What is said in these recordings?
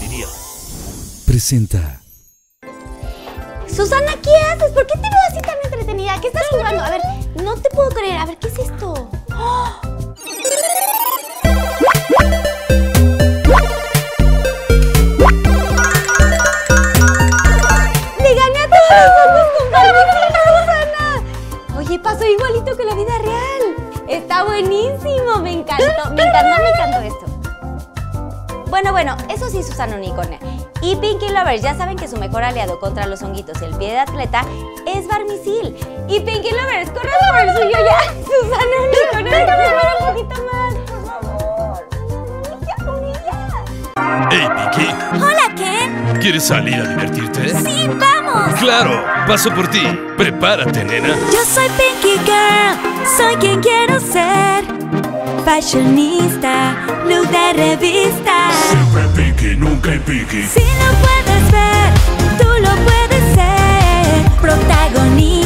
diría. Presenta. Susana, ¿qué haces? ¿Por qué te veo así tan entretenida? ¿Qué estás jugando? A ver, no te puedo creer. A ver, ¿qué es esto? ¡Le ¡Oh! gané a todos los Susana! Oye, pasó igualito que la vida real. Está buenísimo. Me encantó, me encantó, me encantó esto. Bueno, bueno, eso sí, Susana Unicorn. Y Pinky Lovers, ya saben que su mejor aliado contra los honguitos y el pie de atleta es Barmisil. Y Pinky Lovers, corre por el suyo ya. Susana Unicorn, déjame ver un poquito más, por favor. ¡Hey, Pinky! ¡Hola, Ken! ¿Quieres salir a divertirte? ¡Sí, vamos! ¡Claro! Paso por ti. Prepárate, nena. Yo soy Pinky Girl, soy quien quiero ser fashionista, look de revista. Siempre pique, nunca pique. Si lo puedes ver, tú lo puedes ser. Protagonista.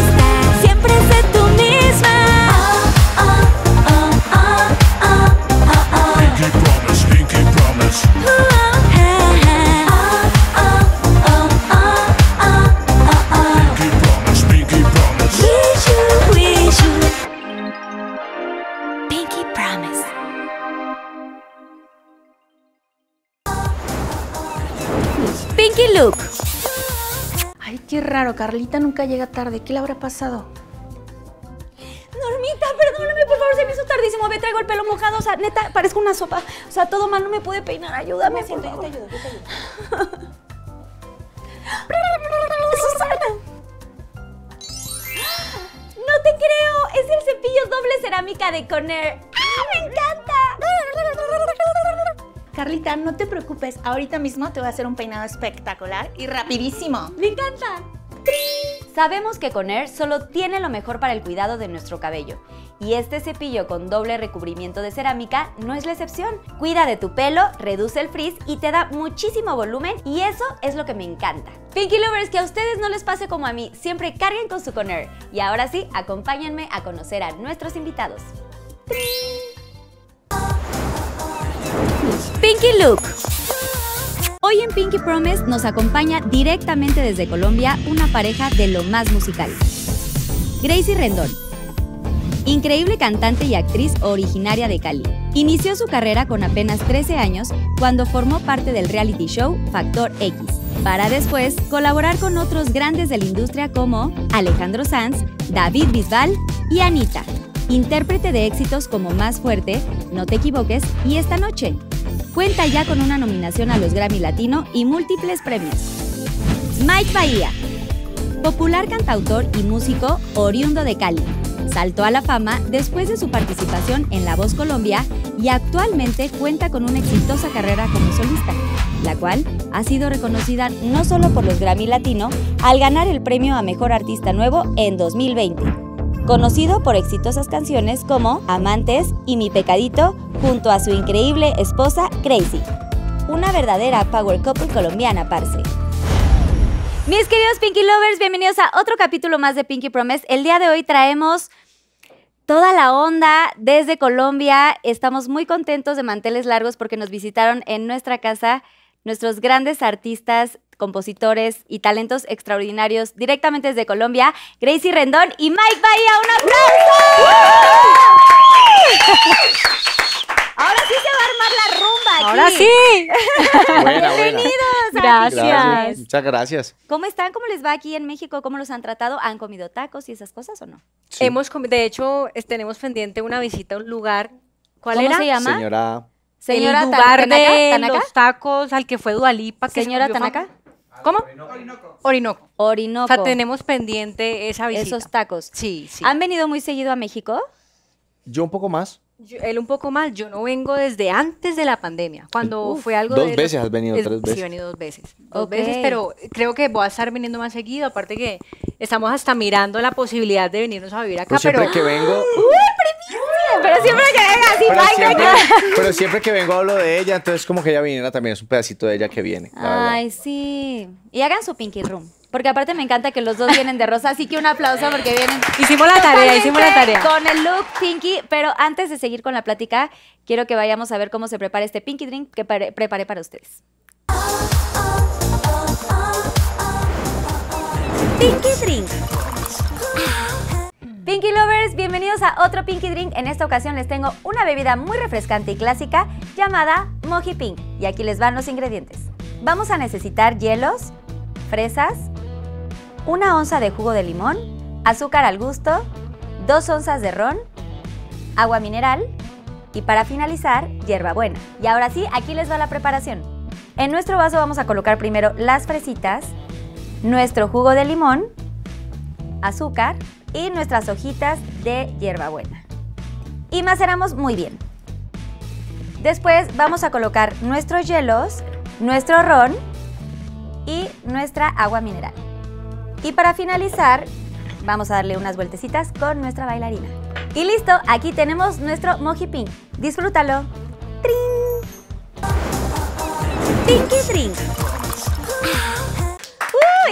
Claro, Carlita nunca llega tarde. ¿Qué le habrá pasado? Normita, perdóname, por favor, se me hizo tardísimo. Ve, traigo el pelo mojado. O sea, neta, parezco una sopa. O sea, todo mal, no me pude peinar. Ayúdame, Yo te ayudo, yo ¡No te creo! ¡Es el cepillo doble cerámica de Conner. ¡Ah, me encanta! Carlita, no te preocupes. Ahorita mismo te voy a hacer un peinado espectacular y rapidísimo. ¡Me encanta! Sabemos que Conair solo tiene lo mejor para el cuidado de nuestro cabello y este cepillo con doble recubrimiento de cerámica no es la excepción. Cuida de tu pelo, reduce el frizz y te da muchísimo volumen y eso es lo que me encanta. Pinky Lovers, que a ustedes no les pase como a mí, siempre carguen con su Conair. Y ahora sí, acompáñenme a conocer a nuestros invitados. Pinky Look Hoy en Pinky Promise nos acompaña directamente desde Colombia una pareja de lo más musical. Gracie Rendón, increíble cantante y actriz originaria de Cali. Inició su carrera con apenas 13 años cuando formó parte del reality show Factor X, para después colaborar con otros grandes de la industria como Alejandro Sanz, David Bisbal y Anita, intérprete de éxitos como Más Fuerte, No Te Equivoques y Esta Noche, Cuenta ya con una nominación a los Grammy Latino y múltiples premios. Mike Bahía, popular cantautor y músico oriundo de Cali. Saltó a la fama después de su participación en La Voz Colombia y actualmente cuenta con una exitosa carrera como solista, la cual ha sido reconocida no solo por los Grammy Latino al ganar el premio a Mejor Artista Nuevo en 2020, conocido por exitosas canciones como Amantes y Mi Pecadito, junto a su increíble esposa Crazy. Una verdadera power couple colombiana, parce. Mis queridos Pinky Lovers, bienvenidos a otro capítulo más de Pinky Promise. El día de hoy traemos toda la onda desde Colombia. Estamos muy contentos de Manteles Largos porque nos visitaron en nuestra casa nuestros grandes artistas compositores y talentos extraordinarios directamente desde Colombia, Gracie Rendón y Mike Bahía. ¡Un aplauso! Ahora sí se va a armar la rumba. Aquí. Ahora sí. Bienvenidos. Gracias. Muchas gracias. ¿Cómo están? ¿Cómo les va aquí en México? ¿Cómo los han tratado? ¿Han comido tacos y esas cosas o no? Hemos de hecho, tenemos pendiente una visita a un lugar. ¿Cuál ¿Cómo se llama? Señora. Señora el lugar Tanaka, de Tanaka? los tacos al que fue Dualipa. Que Señora Tanaka. ¿Cómo? Orinoco. Orinoco. O sea, tenemos pendiente esa visita. Esos tacos. Sí, sí. ¿Han venido muy seguido a México? Yo un poco más. él un poco más. Yo no vengo desde antes de la pandemia. Cuando fue algo. Dos veces has venido, tres veces. Sí, he venido dos veces. Dos veces, pero creo que voy a estar viniendo más seguido. Aparte que estamos hasta mirando la posibilidad de venirnos a vivir acá. Pues pero siempre que vengo. ¡Uy, pero siempre que venga así, pero pero siempre que vengo hablo de ella, entonces como que ella viniera también es un pedacito de ella que viene. Ay, sí. Y hagan su Pinky Room. Porque aparte me encanta que los dos vienen de rosa, así que un aplauso porque vienen. Hicimos la tarea, hicimos la tarea. Con el look Pinky, pero antes de seguir con la plática, quiero que vayamos a ver cómo se prepara este Pinky Drink que preparé para ustedes. Pinky Drink. Pinky Lovers, bienvenidos a otro Pinky Drink. En esta ocasión les tengo una bebida muy refrescante y clásica llamada Moji Pink. Y aquí les van los ingredientes. Vamos a necesitar hielos, fresas, una onza de jugo de limón, azúcar al gusto, dos onzas de ron, agua mineral y para finalizar, hierbabuena. Y ahora sí, aquí les va la preparación. En nuestro vaso vamos a colocar primero las fresitas, nuestro jugo de limón, azúcar, y nuestras hojitas de hierbabuena. Y maceramos muy bien. Después vamos a colocar nuestros hielos, nuestro ron y nuestra agua mineral. Y para finalizar, vamos a darle unas vueltecitas con nuestra bailarina. Y listo, aquí tenemos nuestro mojipín. Disfrútalo. ¡Trin! Pinky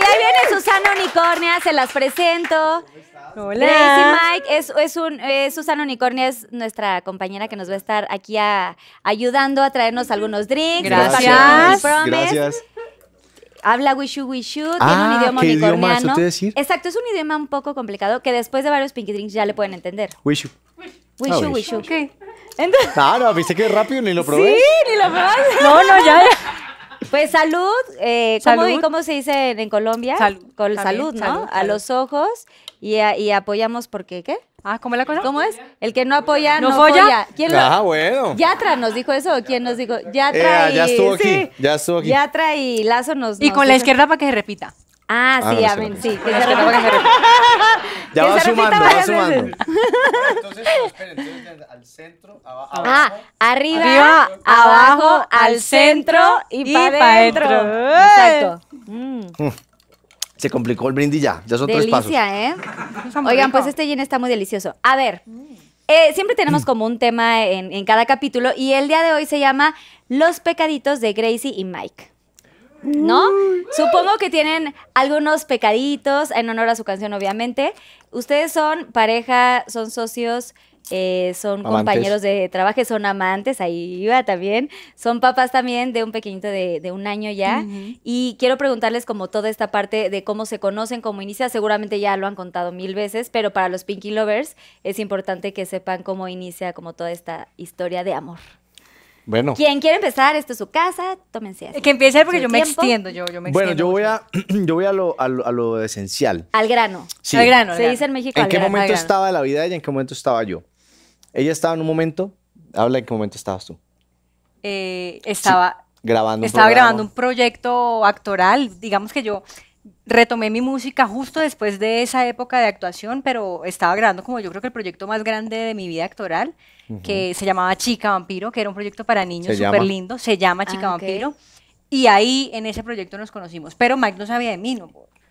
ahí viene Susana Unicornia, se las presento. Hola. Gracie Mike es, es un, es Susana Unicornia es nuestra compañera que nos va a estar aquí a, ayudando a traernos algunos drinks. Gracias. Gracias habla Wishu Wishu, ah, tiene un ah, idioma ¿qué unicorniano. decir? Exacto, es un idioma un poco complicado que después de varios Pinky Drinks ya le pueden entender. Wishu. Wishu, ah, Wishu. ¿qué? Entonces... Ah, no, viste que rápido, ni lo probé. Sí, ni lo probé. no, no, ya. Pues salud, eh, ¿cómo, salud. ¿cómo, se dice en Colombia? Salud. Con, salud, ¿no? a los ojos y, y apoyamos porque, ¿qué? Ah, ¿cómo es la cosa? ¿Cómo es? El que no apoya, no, apoya. ¿Quién ah, lo... bueno. Yatra nos dijo eso, ¿quién nos dijo? Yatra eh, y... Ya estuvo aquí, ya estuvo aquí. Yatra y Lazo nos... Y con la izquierda para que se repita. Ah, ah sí, amén, sí. Que se repita. Ya va sumando, va sumando. Ah, entonces, esperen, entonces al centro, abajo. Ah, arriba, abajo, al centro y, para adentro. Pa Exacto. Mm. Mm. Se complicó el brindis ya. Ya son Delicia, tres pasos. ¿eh? Oigan, pues este gin está muy delicioso. A ver. Eh, siempre tenemos como un tema en, cada capítulo y el día de hoy se llama Los pecaditos de Gracie y Mike. ¿no? Supongo que tienen algunos pecaditos en honor a su canción, obviamente. Ustedes son pareja, son socios, eh, son compañeros de trabajo, son amantes, ahí iba también, son papás también de un pequeñito de, un año ya. Y quiero preguntarles como toda esta parte de cómo se conocen, cómo inicia, seguramente ya lo han contado mil veces, pero para los Pinky Lovers es importante que sepan cómo inicia como toda esta historia de amor. Bueno. Quien quiere empezar, esto es su casa, tómense así. Que empiece porque yo me extiendo, Bueno, yo voy, a, yo voy a, lo, esencial. Al grano. Al grano. Se dice en México ¿En qué momento estaba la vida y en qué momento estaba yo? Ella estaba en un momento, habla en qué momento estabas tú. Eh, estaba grabando, estaba grabando un proyecto actoral, digamos que yo retomé mi música justo después de esa época de actuación, pero estaba grabando como yo creo que el proyecto más grande de mi vida actoral, que se llamaba Chica Vampiro, que era un proyecto para niños súper lindo, se llama ah, Chica Vampiro, y ahí en ese proyecto nos conocimos, pero Mike no sabía de mí, ¿no?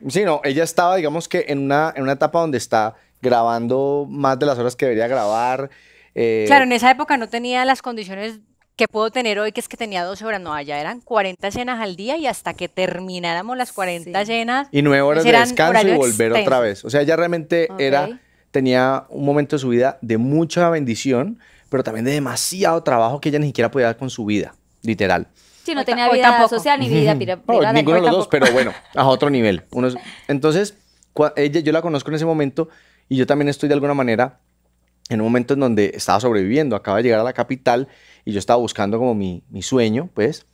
Sí, no, ella estaba, digamos que en una, en una etapa donde está grabando más de las horas que debería grabar, eh, claro, en esa época no tenía las condiciones que puedo tener hoy, que es que tenía 12 horas, no, ya eran 40 cenas al día y hasta que termináramos las 40 llenas cenas. Y nueve horas pues, de descanso y volver otra vez. O sea, ella realmente era, tenía un momento de su vida de mucha bendición, pero también de demasiado trabajo que ella ni siquiera podía dar con su vida, literal. Sí, no tenía vida social ni vida Ninguno de los dos, pero bueno, a otro nivel. entonces, yo la conozco en ese momento y yo también estoy de alguna manera en un momento en donde estaba sobreviviendo, acaba de llegar a la capital y yo estaba buscando como mi, sueño, pues,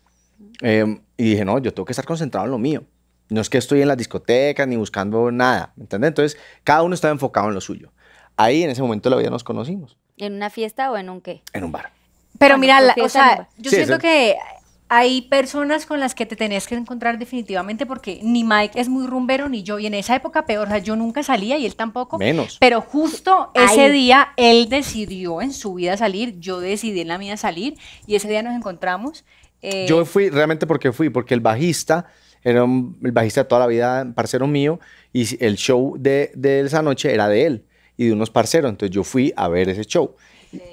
em, y dije, no, yo tengo que estar concentrado en lo mío. No es que estoy en las discotecas ni buscando nada, ¿entendés? Entonces, cada uno estaba enfocado en lo suyo. Ahí, en ese momento la vida, nos conocimos. ¿En una fiesta o en un qué? En un bar. Pero mira, o sea, yo siento que hay personas con las que te tenés que encontrar definitivamente porque ni Mike es muy rumbero ni yo. Y en esa época peor, o sea, yo nunca salía y él tampoco. Menos. Pero justo ese día él decidió en su vida salir, yo decidí en la mía salir y ese día nos encontramos. Eh, yo fui realmente porque fui, porque el bajista era un, el bajista toda la vida, parcero mío, y el show de, de esa noche era de él y de unos parceros. Entonces yo fui a ver ese show.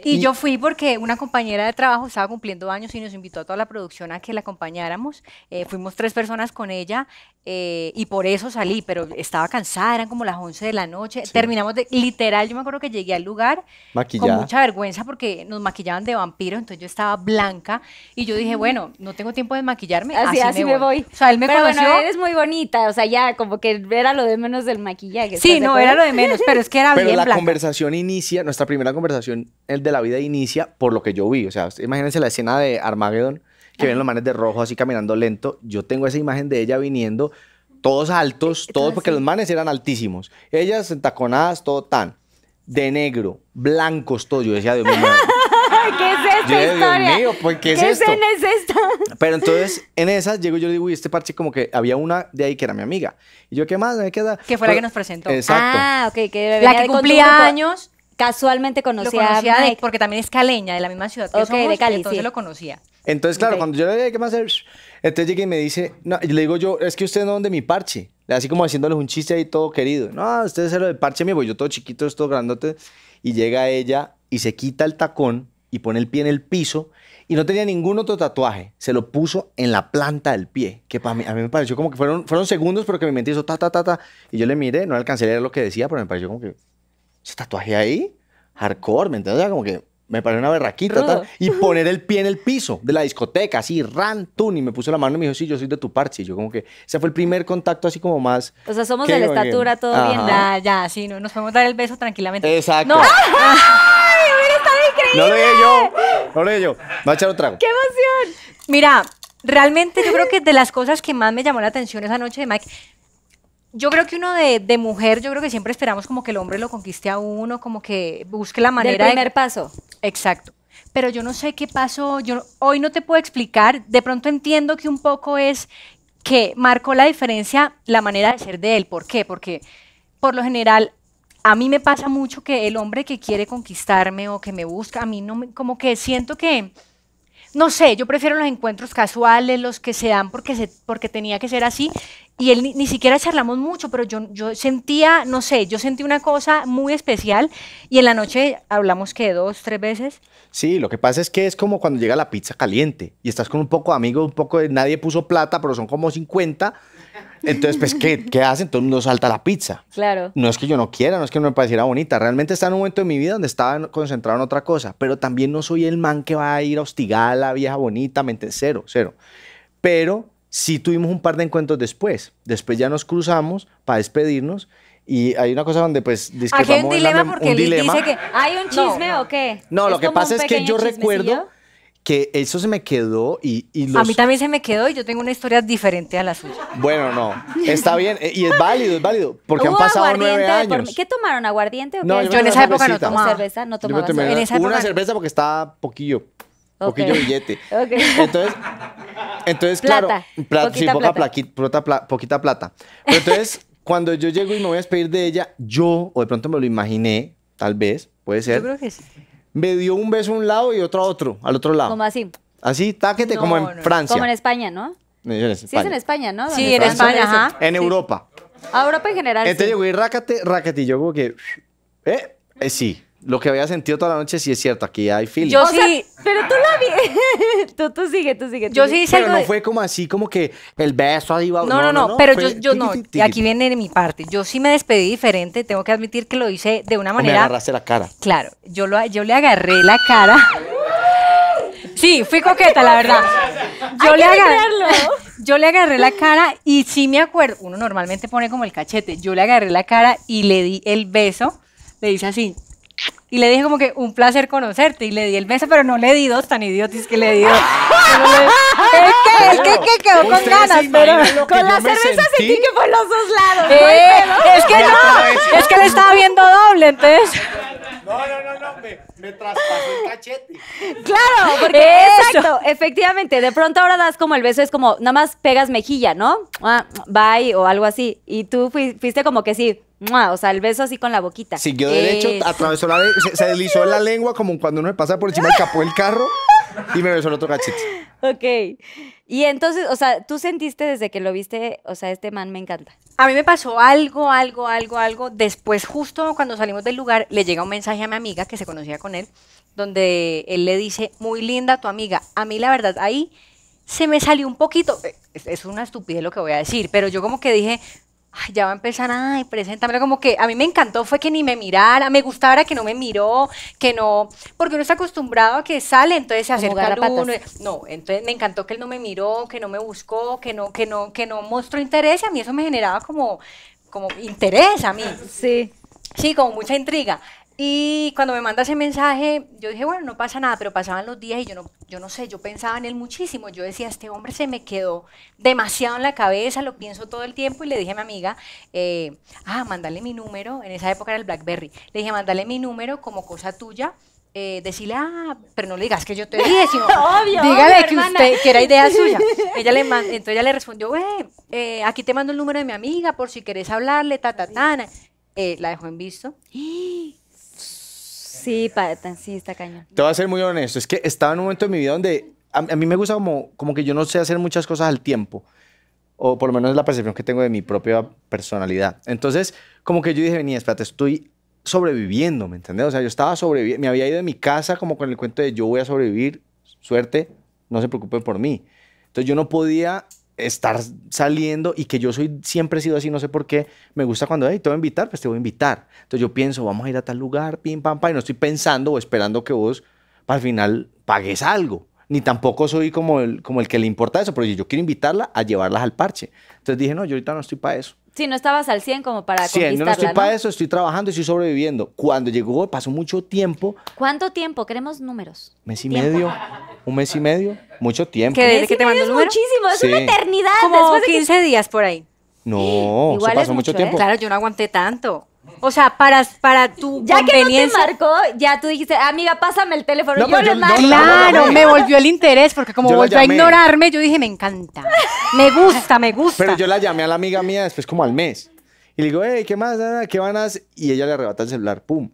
Y, yo fui porque una compañera de trabajo estaba cumpliendo años y nos invitó a toda la producción a que la acompañáramos. Eh, fuimos tres personas con ella eh, y por eso salí, pero estaba cansada, eran como las 11 de la noche. Terminamos de, literal, yo me acuerdo que llegué al lugar Maquillada. con mucha vergüenza porque nos maquillaban de vampiro, entonces yo estaba blanca y yo dije, bueno, no tengo tiempo de maquillarme, así, me, voy. O sea, él me pero eres muy bonita, o sea, ya como que era lo de menos del maquillaje. Sí, no, era lo de menos, pero es que era pero la conversación inicia, nuestra primera conversación el de la vida inicia por lo que yo vi. O sea, imagínense la escena de Armagedón que ven los manes de rojo así caminando lento. Yo tengo esa imagen de ella viniendo, todos altos, todos, porque los manes eran altísimos. Ellas entaconadas, todo tan. De negro, blancos, todo. Yo decía, Dios mío. ¿Qué es esto? Dios mío, pues, ¿qué, es esto? Pero entonces, en esas, llego yo y digo, y este parche como que había una de ahí que era mi amiga. Y yo, ¿qué más? me queda Que fue la que nos presentó. Exacto. Ah, ok. Que la que cumplía años casualmente conocía, a porque también es caleña, de la misma ciudad que entonces lo conocía. Entonces, claro, cuando yo le dije, ¿qué más hacer? Entonces llegué y me dice, no, y le digo yo, es que usted no donde mi parche. Así como haciéndoles un chiste ahí todo querido. No, usted es el parche mío, pues yo todo chiquito, todo grandote. Y llega ella y se quita el tacón y pone el pie en el piso y no tenía ningún otro tatuaje. Se lo puso en la planta del pie, que para mí, a mí me pareció como que fueron, fueron segundos, porque me mi mente hizo ta, ta, ta, ta. Y yo le miré, no alcancé a leer lo que decía, pero me pareció como que ese tatuaje ahí, hardcore, ¿me entiendes? O sea, como que me parece una berraquita y poner el pie en el piso de la discoteca, así, ran, tun, y me puso la mano y me dijo, sí, yo soy de tu parche. Y yo como que, ese fue el primer contacto así como más... O sea, somos de la estatura, todo bien, ya, ya, sí, no, nos podemos dar el beso tranquilamente. Exacto. No. ¡Ay, mira, está increíble! No lo dije yo, no lo dije yo. Va a echar un trago. ¡Qué emoción! Mira, realmente yo creo que de las cosas que más me llamó la atención esa noche de Mike yo creo que uno de, mujer, yo creo que siempre esperamos como que el hombre lo conquiste a uno, como que busque la manera. El primer paso. Exacto. Pero yo no sé qué pasó, yo hoy no te puedo explicar, de pronto entiendo que un poco es que marcó la diferencia la manera de ser de él. ¿Por qué? Porque por lo general a mí me pasa mucho que el hombre que quiere conquistarme o que me busca, a mí no me, como que siento que no sé, yo prefiero los encuentros casuales, los que se dan porque, se, porque tenía que ser así, y él ni, siquiera charlamos mucho, pero yo, yo sentía, no sé, yo sentí una cosa muy especial y en la noche hablamos que dos, tres veces. Sí, lo que pasa es que es como cuando llega la pizza caliente y estás con un poco de amigos, un poco de nadie puso plata, pero son como 50. Entonces, pues, ¿qué, ¿qué hacen? Todo el mundo salta la pizza. Claro. No es que yo no quiera, no es que no me pareciera bonita. Realmente está en un momento de mi vida donde estaba concentrado en otra cosa, pero también no soy el man que va a ir a hostigar a la vieja bonita, mente cero, cero. Pero Sí tuvimos un par de encuentros después. Después ya nos cruzamos para despedirnos y hay una cosa donde pues Aquí hay un dilema porque un dice que hay un chisme o qué. No, lo que pasa es que yo recuerdo que eso se me quedó y, A mí también se me quedó y yo tengo una historia diferente a la suya. Bueno, no, está bien eh, y es válido, es válido, porque han pasado nueve años. ¿Qué tomaron, aguardiente o qué? yo, en esa época no tomaba cerveza, no tomaba En Una cerveza porque estaba poquillo. Poquillo billete. Entonces, entonces claro, poquita sí, plata. poquita plata. Pero entonces, cuando yo llego y me voy a despedir de ella, yo, o de pronto me lo imaginé, tal vez, puede ser. Yo creo que sí. Me dio un beso a un lado y otro a otro, al otro lado. Como así? Así, táquete, como en Francia. Como en España, ¿no? Sí, es en España, ¿no? Sí, en, España, ajá. En Europa. A Europa en general. Entonces sí. yo voy, rácate, rácate, y yo como que, eh, eh sí lo que había sentido toda la noche sí es cierto, aquí hay feeling. Yo sí, pero tú lo vi. tú, sigue, tú sigue. yo sí Pero no fue como así, como que el beso ahí va. No, no, no, pero yo, yo no. Aquí viene de mi parte. Yo sí me despedí diferente. Tengo que admitir que lo hice de una manera. me agarraste la cara. Claro, yo, yo le agarré la cara. Sí, fui coqueta, la verdad. Yo le, agarré, yo le agarré la cara y sí me acuerdo. Uno normalmente pone como el cachete. Yo le agarré la cara y le di el beso. Le dice así. Y le dije como que un placer conocerte. Y le di el beso, pero no le di dos tan idiotis que le di dos. el que, el ¿Qué quedó con ganas, pero con la cerveza sentí que fue los dos lados. Eh, es que no, es que le estaba viendo doble, entonces. No, no, no, no, me, me traspasó el cachete. Claro, porque exacto, efectivamente, de pronto ahora das como el beso, es como, nada más pegas mejilla, ¿no? Ah, bye o algo así. Y tú fuiste como que sí, o sea, el beso así con la boquita. Siguió derecho, atravesó la se, deslizó la lengua como cuando uno me pasa por encima del capó el carro y me besó el otro cachito. Ok. Y entonces, o sea, tú sentiste desde que lo viste, o sea, este man me encanta. A mí me pasó algo, algo, algo, algo. Después, justo cuando salimos del lugar, le llega un mensaje a mi amiga que se conocía con él, donde él le dice, muy linda tu amiga. A mí, la verdad, ahí se me salió un poquito, es una estupidez lo que voy a decir, pero yo como que dije, ya va a empezar, ay, preséntamelo, como que a mí me encantó fue que ni me mirara, me gustaba que no me miró, que no, porque uno está acostumbrado a que sale, entonces se acerca a uno, no, entonces me encantó que él no me miró, que no me buscó, que no, que no, que no mostró interés, y a mí eso me generaba como, como interés a mí. Sí. Sí, como mucha intriga. Y cuando me manda ese mensaje, yo dije, bueno, no pasa nada, pero pasaban los días y yo no, yo no sé, yo pensaba en él muchísimo. Yo decía, este hombre se me quedó demasiado en la cabeza, lo pienso todo el tiempo. Y le dije a mi amiga, eh, ah, mandale mi número, en esa época era el Blackberry. Le dije, mandale mi número como cosa tuya. Eh, decirle, ah, pero no le digas que yo te dije, obvio, dígale que, era idea suya. ella le entonces ella le respondió, eh, aquí te mando el número de mi amiga por si querés hablarle, ta, ta, ta. Eh, la dejó en visto. ¡Ah! Sí, pa, sí, está cañón. Te voy a ser muy honesto, es que estaba en un momento de mi vida donde a, mí me gusta como, como que yo no sé hacer muchas cosas al tiempo, o por lo menos es la percepción que tengo de mi propia personalidad. Entonces, como que yo dije, venía, espérate, estoy sobreviviendo, ¿me entiendes? O sea, yo estaba sobreviviendo, me había ido de mi casa como con el cuento de yo voy a sobrevivir, suerte, no se preocupen por mí. Entonces yo no podía estar saliendo y que yo soy siempre he sido así, no sé por qué, me gusta cuando, te voy a invitar, pues te voy a invitar. Entonces yo pienso, vamos a ir a tal lugar, pim, pam, pam, y no estoy pensando o esperando que vos al final pagues algo. Ni tampoco soy como el, como el que le importa eso, pero yo quiero invitarla a llevarlas al parche. Entonces dije, no, yo ahorita no estoy para eso. Si no estabas al 100 como para 100, conquistarla, no, no estoy para eso, estoy trabajando, y estoy sobreviviendo. Cuando llegó, pasó mucho tiempo. ¿Cuánto tiempo? Queremos números. ¿Mes y medio? ¿Un mes y medio? Mucho tiempo. ¿Que te mandó Muchísimo, es una eternidad. Como 15 días por ahí. No, pasó mucho, tiempo. ¿eh? Claro, yo no aguanté tanto. O sea, para, para tu ya que no te marcó, ya tú dijiste, amiga, pásame el teléfono. yo le claro, me volvió el interés, porque como volvió a ignorarme, yo dije, me encanta. Me gusta, me gusta. Pero yo la llamé a la amiga mía después como al mes. Y le digo, hey, ¿qué más? Ah, ¿Qué van a hacer? Y ella le arrebata el celular, pum.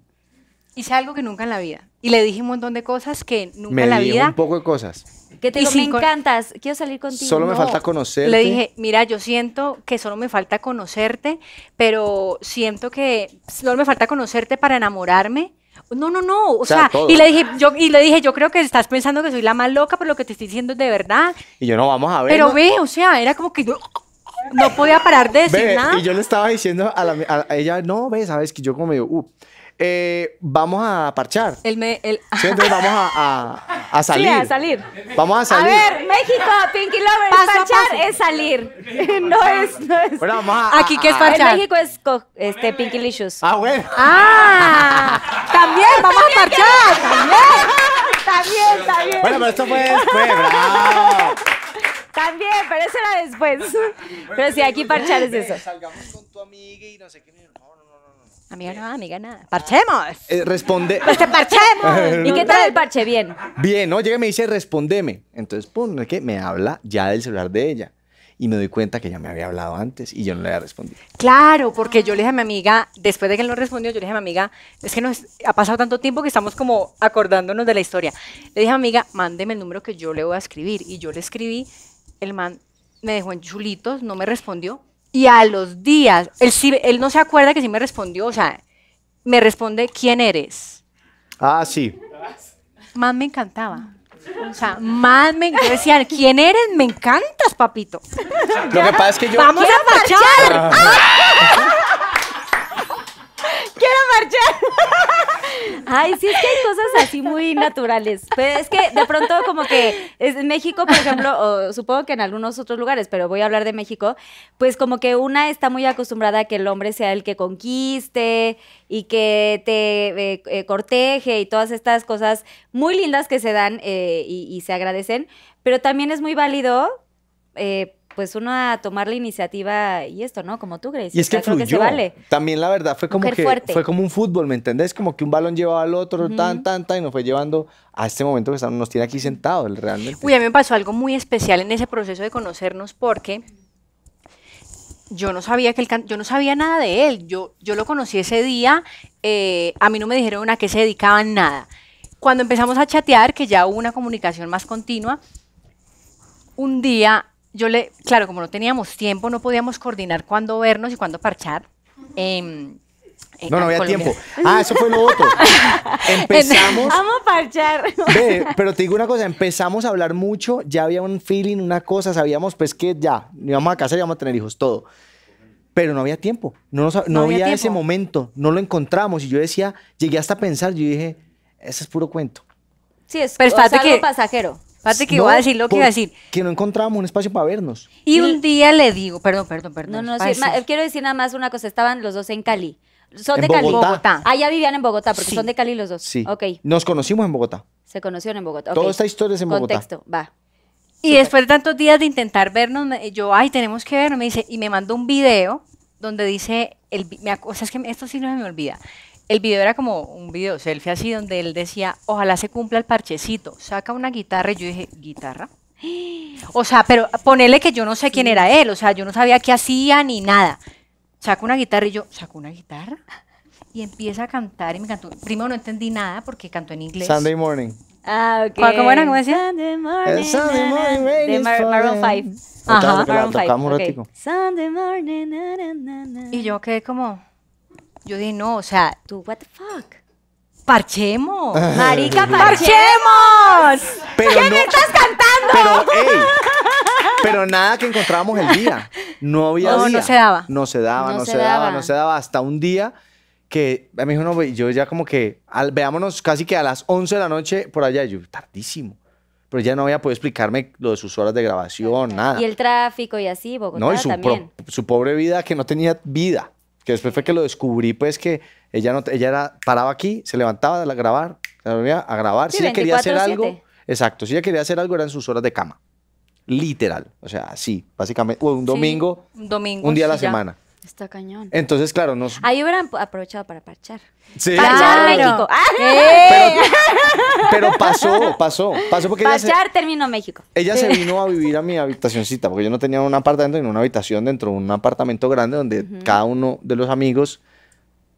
Hice algo que nunca en la vida. Y le dije un montón de cosas que nunca en la vida. un poco de cosas. Que te me encantas, quiero salir contigo. Solo me falta conocerte. Le dije, mira, yo siento que solo me falta conocerte, pero siento que solo me falta conocerte para enamorarme. No, no, no. O, sea, y le dije, yo, y le dije, yo creo que estás pensando que soy la más loca, pero lo que te estoy diciendo es de verdad. Y yo no vamos a ver. Pero ve, o sea, era como que yo no podía parar de decir nada. Y yo le estaba diciendo a, a, ella, no, ve, sabes que yo como me digo, uh, eh, vamos a parchar. El me, vamos a, a, salir. a salir. Vamos a salir. A ver, México, Pinky Lovers, parchar es salir. No es, no es. Bueno, vamos a, Aquí, ¿qué es parchar? En México es este, Pinky Licious. Ah, bueno. Ah, también vamos a parchar, también. También, también. Bueno, pero esto fue, después También, pero eso era después. pero sí, aquí parchar es eso. Salgamos con tu amiga y no sé qué. Amiga no, amiga nada. ¡Parchemos! Eh, responde. Este, parchemos! ¿Y qué tal el parche? Bien. Bien, ¿no? Llega y me dice, respondeme. Entonces, pues, es que Me habla ya del celular de ella. Y me doy cuenta que ya me había hablado antes y yo no le había respondido. Claro, porque yo le dije a mi amiga, después de que él no respondió, yo le dije a mi amiga, es que nos ha pasado tanto tiempo que estamos como acordándonos de la historia. Le dije a mi amiga, mándeme el número que yo le voy a escribir. Y yo le escribí, el man me dejó en chulitos, no me respondió, y a los días, él, no se acuerda que sí me respondió, o sea, me responde, ¿quién eres? Ah, sí. Más me encantaba. O sea, más me yo decía, ¿quién eres? Me encantas, papito. Lo que pasa es que yo. ¡Vamos a marchar! ¡Quiero marchar! Ay, sí, es que hay cosas así muy naturales. Pero pues, es que de pronto como que en México, por ejemplo, o supongo que en algunos otros lugares, pero voy a hablar de México, pues como que una está muy acostumbrada a que el hombre sea el que conquiste y que te eh, eh, corteje y todas estas cosas muy lindas que se dan eh, y, y, se agradecen. Pero también es muy válido pues uno a tomar la iniciativa y esto, ¿no? Como tú, Grace. Y es que, fluyó. También la verdad fue como que fue como un fútbol, ¿me entendés? Como que un balón llevaba al otro, tan, tan, tan, y nos fue llevando a este momento que nos tiene aquí sentados realmente. Uy, a mí me pasó algo muy especial en ese proceso de conocernos porque yo no sabía que el yo no sabía nada de él. Yo, yo lo conocí ese día, eh, a mí no me dijeron a qué se dedicaban nada. Cuando empezamos a chatear, que ya hubo una comunicación más continua, un día yo le, claro, como no teníamos tiempo, no podíamos coordinar cuándo vernos y cuándo parchar. Em, no, no había tiempo. Ah, eso fue lo otro. Empezamos. Vamos a parchar. pero te digo una cosa, empezamos a hablar mucho, ya había un feeling, una cosa, sabíamos pues que ya, íbamos a casa y íbamos a tener hijos, todo. Pero no había tiempo, no, no, había, ese momento, no lo encontramos. Y yo decía, llegué hasta a pensar, yo dije, ese es puro cuento. Sí, es, pero que, pasajero que iba a decir lo que iba a decir. Que no encontrábamos un espacio para vernos. Y un día le digo, perdón, perdón, perdón. No, eh, quiero decir nada más una cosa. Estaban los dos en Cali. Son de Cali. Bogotá. Bogotá. Ah, ya vivían en Bogotá, porque son de Cali los dos. Sí. Ok. Nos conocimos en Bogotá. Se conocieron en Bogotá. Toda esta historia es en Bogotá. Contexto, va. Y después de tantos días de intentar vernos, yo, ay, tenemos que vernos. Me dice, y me mandó un video donde dice, el, me, o sea, es que esto sí no se me olvida el video era como un video selfie así donde él decía, ojalá se cumpla el parchecito, saca una guitarra y yo dije, ¿guitarra? O sea, pero ponele que yo no sé quién era él, o sea, yo no sabía qué hacía ni nada. Saca una guitarra y yo, ¿saco una guitarra? Y empieza a cantar y me cantó. Primero no entendí nada porque cantó en inglés. Sunday morning. Ah, ok. ¿Cómo era? ¿Cómo decía? Sunday eh, morning. Sunday morning de Sunday morning. y yo quedé como, yo dije, no, o sea, tú, what the fuck. Parchemos. Marica, parchemos. Pero ¿Qué me estás cantando? Pero, nada que encontrábamos el día. No había no, día. No se daba. No se daba, no, se, daba, no se daba. Hasta un día que me dijo, no, pues, yo ya como que, veámonos casi que a las 11 de la noche por allá. yo, tardísimo. Pero ya no había podido explicarme lo de sus horas de grabación, nada. Y el tráfico y así, Bogotá No, y su, su pobre vida que no tenía vida. Que después fue que lo descubrí, pues que ella, no, ella era, paraba aquí, se levantaba a grabar, se a grabar. si ella quería hacer algo, exacto, si ella quería hacer algo eran sus horas de cama. Literal, o sea, así, básicamente, un domingo, un día a la semana. Está cañón. Entonces, claro, nos. Ahí hubieran aprovechado para parchar. Sí. Parchar México. ¡Ah! Pero, pasó, pasó. Pasó porque. Parchar terminó México. Ella se vino a vivir a mi habitacioncita, porque yo no tenía un apartamento, sino una habitación dentro de un apartamento grande donde cada uno de los amigos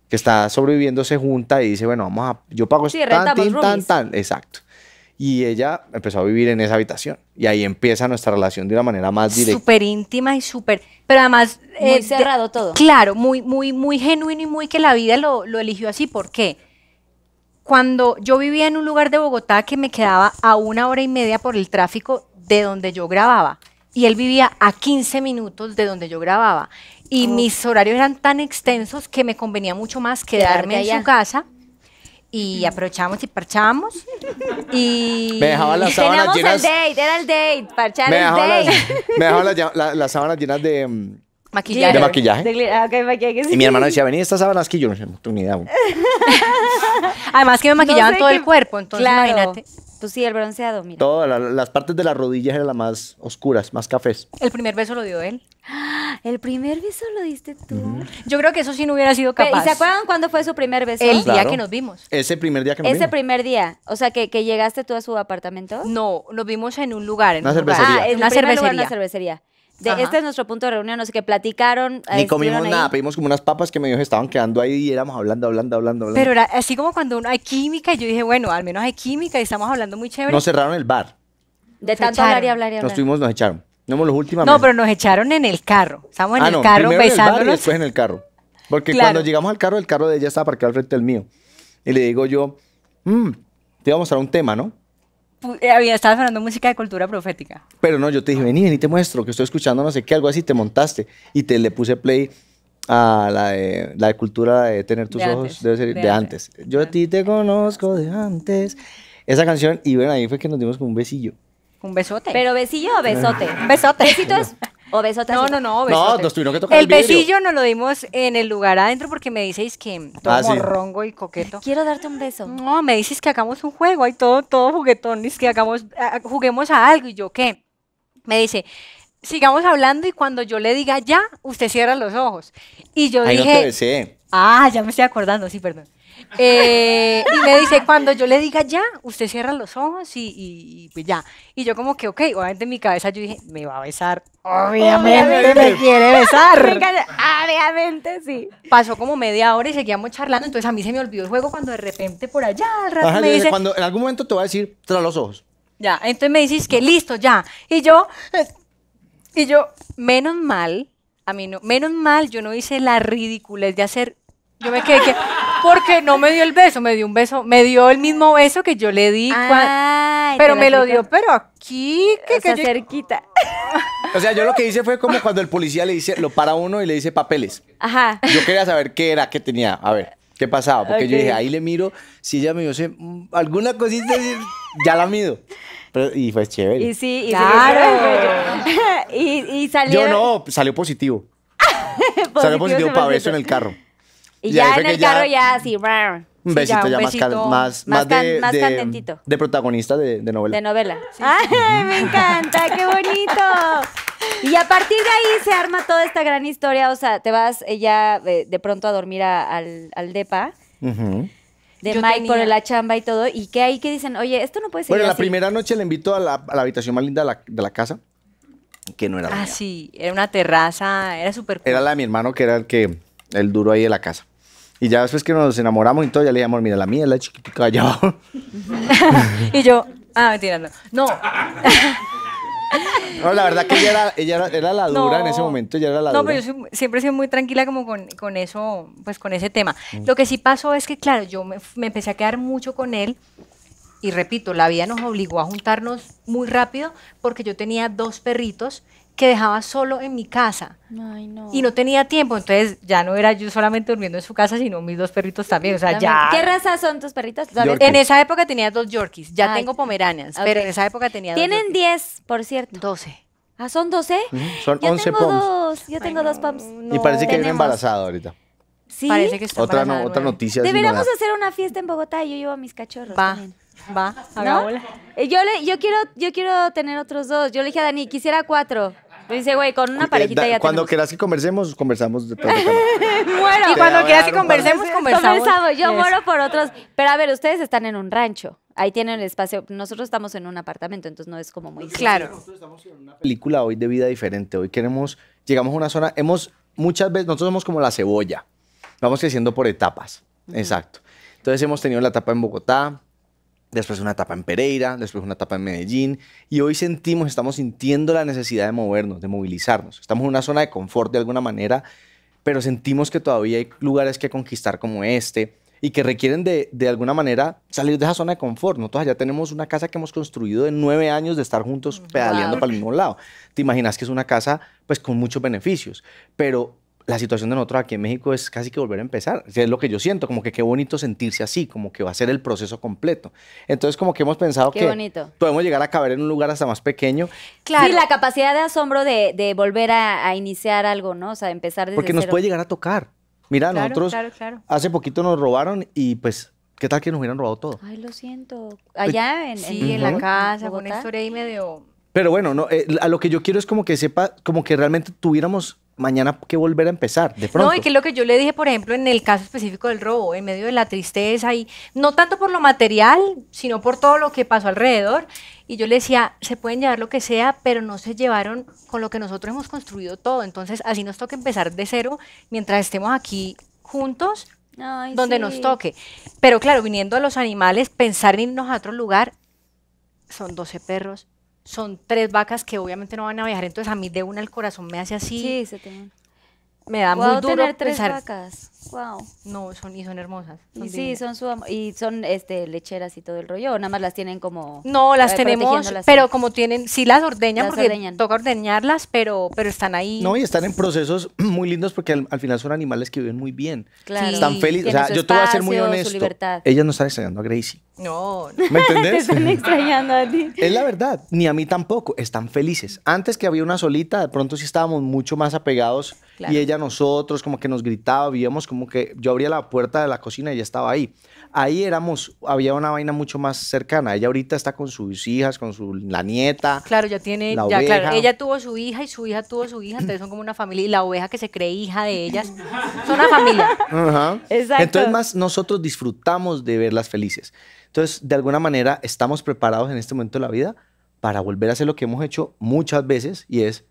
que está sobreviviendo se junta y dice, bueno, vamos a. Yo pago sí, este tan, tan, Exacto. Y ella empezó a vivir en esa habitación. Y ahí empieza nuestra relación de una manera más directa. Súper íntima y súper pero además... Eh, cerrado todo. Claro, muy, muy, muy genuino y muy que la vida lo, eligió así. ¿Por qué? Cuando yo vivía en un lugar de Bogotá que me quedaba a una hora y media por el tráfico de donde yo grababa y él vivía a 15 minutos de donde yo grababa. Y oh. mis horarios eran tan extensos que me convenía mucho más quedarme en su casa y aprovechamos y parchábamos y me las sábanas llenas el date era el date parchar el date las, me dejaban las, las, sábanas llenas de mm, maquillaje de maquillaje, ah, okay, maquillaje y mi hermano decía vení estas sábanas que yo no tengo ni idea además que me maquillaban todo el cuerpo entonces claro. imagínate pues sí, el bronceado, mira. Todas las partes de las rodillas eran las más oscuras, más cafés. El primer beso lo dio él. El primer beso lo diste tú. Yo creo que eso sí no hubiera sido capaz. ¿Y se acuerdan cuándo fue su primer beso? El día que nos vimos. Ese primer día que nos vimos. Ese primer día. O sea, que, que llegaste tú a su apartamento. No, nos vimos en un lugar. En Una ah, en una cervecería de este es nuestro punto de reunión, no sé qué, platicaron. Ni comimos nada, pedimos como unas papas que medio estaban quedando ahí y éramos hablando, hablando, hablando, Pero era así como cuando uno, hay química, yo dije, bueno, al menos hay química y estamos hablando muy chévere. Nos cerraron el bar. De tanto hablar y hablar y hablar. Nos tuvimos, nos echaron. No, los últimos no pero nos echaron en el carro. Estamos ah, en el carro besándonos. En el y después en el carro. Porque cuando llegamos al carro, el carro de ella estaba parqueado al frente del mío. Y le digo yo, mm, te iba a mostrar un tema, ¿no? Eh, había estaba sonando música de cultura profética. Pero no, yo te dije, vení, vení, te muestro que estoy escuchando no sé qué, algo así, te montaste y te le puse play a la de, cultura de tener tus ojos, debe ser de, antes. Yo a ti te conozco de antes. Esa canción, y bueno, ahí fue que nos dimos con un besillo. Un besote. ¿Pero besillo o besote? besote. ¿O beso No, no, no. besotas. No, nos tuvieron que tocar el, besillo nos lo dimos en el lugar adentro porque me dices que todo ah, morrongo y coqueto. Quiero darte un beso. No, me dices que hagamos un juego, hay todo, todo juguetón, es que hagamos, juguemos a algo, y yo qué. Me dice, sigamos hablando y cuando yo le diga ya, usted cierra los ojos. Y yo Ahí no te dije, ah, ya me estoy acordando, sí, perdón. Eh, y me dice, cuando yo le diga ya, usted cierra los ojos y, y, pues ya. Y yo como que, ok, obviamente en mi cabeza yo dije, me va a besar. Obviamente, me quiere besar. obviamente, sí. Pasó como media hora y seguíamos charlando, entonces a mí se me olvidó el juego cuando de repente por allá al me dice... Cuando en algún momento te va a decir, tras los ojos. Ya, entonces me dices que listo, ya. Y yo, y yo, menos mal, a mí no, menos mal yo no hice la ridiculez de hacer... Yo me quedé que porque no me dio el beso, me dio un beso, me dio el mismo beso que yo le di. pero me lo dio, pero aquí, que, o cerquita. O sea, yo lo que hice fue como cuando el policía le dice, lo para uno y le dice papeles. Ajá. Yo quería saber qué era, qué tenía. A ver, qué pasaba. Porque yo dije, ahí le miro, si ella me dio alguna cosita, ya la mido. y fue chévere. Y sí, y claro. y, y salió. Yo no, salió positivo. positivo salió positivo para beso en el carro. Y, ya en el carro ya así. Un besito ya, más, más, más, de, protagonista de, novela. De novela. me encanta! ¡Qué bonito! Y a partir de ahí se arma toda esta gran historia. O sea, te vas ella eh, eh, de, pronto a dormir al, DEPA. De Mike por la chamba y todo. Y que hay que dicen, oye, esto no puede ser. Bueno, la primera noche le invito a la, habitación más linda de la, casa que no era ah, la sí, era una terraza, era súper Era la de mi hermano, que era el que el duro ahí de la casa. Y ya después que nos enamoramos y todo, ya le dijimos, mira, la mía es la chiquitica allá abajo. y yo, ah, mentira, no. No. la verdad que ella era, ella era, la dura en ese momento, ella era la no, pero yo siempre he sido muy tranquila como con, con eso, pues con ese tema. Mm. Lo que sí pasó es que, claro, yo me, empecé a quedar mucho con él y repito, la vida nos obligó a juntarnos muy rápido porque yo tenía dos perritos que dejaba solo en mi casa. Ay, no. Y no tenía tiempo, entonces ya no era yo solamente durmiendo en su casa, sino mis dos perritos también. O sea, ya. ¿Qué raza son tus perritos? En esa época tenía dos Yorkies, ya ah, tengo pomeranias, pero en esa época tenía Tienen 10, por cierto. 12. Ah, ¿son 12? Son once yo tengo dos poms. y parece que viene embarazada ahorita. Sí. Parece que está otra, otra noticia. Deberíamos hacer una fiesta en Bogotá y yo llevo a mis cachorros. Va. Va, ¿no? Eh, yo, le, yo, quiero, yo quiero tener otros dos. Yo le dije a Dani, quisiera cuatro. Me dice, güey, con una parejita Cuando quieras que conversemos, conversamos de todo. Y cuando quieras que conversemos, conversamos. Yo muero por otros. Pero a ver, ustedes están en un rancho. Ahí tienen el espacio. Nosotros estamos en un apartamento, entonces no es como muy claro. Nosotros estamos en una película hoy de vida diferente. Hoy queremos, llegamos a una zona, hemos, muchas veces, nosotros somos como la cebolla. Vamos creciendo por etapas. Exacto. Entonces hemos tenido la etapa en Bogotá, después una etapa en Pereira, después una etapa en Medellín, y hoy sentimos, estamos sintiendo la necesidad de movernos, de movilizarnos. Estamos en una zona de confort de alguna manera, pero sentimos que todavía hay lugares que conquistar como este y que requieren de, alguna manera salir de esa zona de confort. Nosotros ya tenemos una casa que hemos construido en nueve años de estar juntos pedaleando para el mismo lado. Te imaginas que es una casa pues con muchos beneficios, pero la situación de nosotros aquí en México es casi que volver a empezar. Es lo que yo siento, como que qué bonito sentirse así, como que va a ser el proceso completo. Entonces, como que hemos pensado que bonito. podemos llegar a caber en un lugar hasta más pequeño. Claro. Sí, la capacidad de asombro de, volver a, iniciar algo, ¿no? O sea, empezar desde Porque nos puede llegar a tocar. Mira, nosotros hace poquito nos robaron y pues ¿Qué tal que nos hubieran robado todo? Ay, lo siento. Pues, Allá en, la casa. Con una historia ahí medio pero bueno, no, eh, a lo que yo quiero es como que sepa, como que realmente tuviéramos mañana que volver a empezar, de pronto. No, y que es lo que yo le dije, por ejemplo, en el caso específico del robo, en medio de la tristeza y no tanto por lo material, sino por todo lo que pasó alrededor. Y yo le decía, se pueden llevar lo que sea, pero no se llevaron con lo que nosotros hemos construido todo. Entonces, así nos toca empezar de cero mientras estemos aquí juntos, donde nos toque. Pero claro, viniendo a los animales, pensar en irnos a otro lugar, son 12 perros, son tres vacas que obviamente no van a viajar, entonces a mí de una el corazón me hace así. Sí, se te... Me da muy duro tres pensar, vacas? Wow. No, son y son hermosas. y sí, son su y son este lecheras y todo el rollo, nada más las tienen como No, las eh, tenemos, pero como tienen, sí las ordeñan porque ordeñan. toca ordeñarlas, pero pero están ahí. No, y están en procesos muy lindos porque al, final son animales que viven muy bien. Claro. están felices, o sea, yo te voy a ser muy honesto. Ellas no están extrañando a Gracie. No, no. ¿Me entendés? te están extrañando a ti. Es la verdad, ni a mí tampoco, están felices. Antes que había una solita, de pronto sí estábamos mucho más apegados y ella a nosotros como que nos gritaba, vivíamos como que yo abría la puerta de la cocina y ya estaba ahí. Ahí éramos, había una vaina mucho más cercana. Ella ahorita está con sus hijas, con su, la nieta. Claro, ya tiene, Ella tuvo su hija y su hija tuvo su hija, entonces son como una familia. Y la oveja que se cree hija de ellas, son una familia. Entonces, más nosotros disfrutamos de verlas felices. Entonces, de alguna manera, estamos preparados en este momento de la vida para volver a hacer lo que hemos hecho muchas veces y es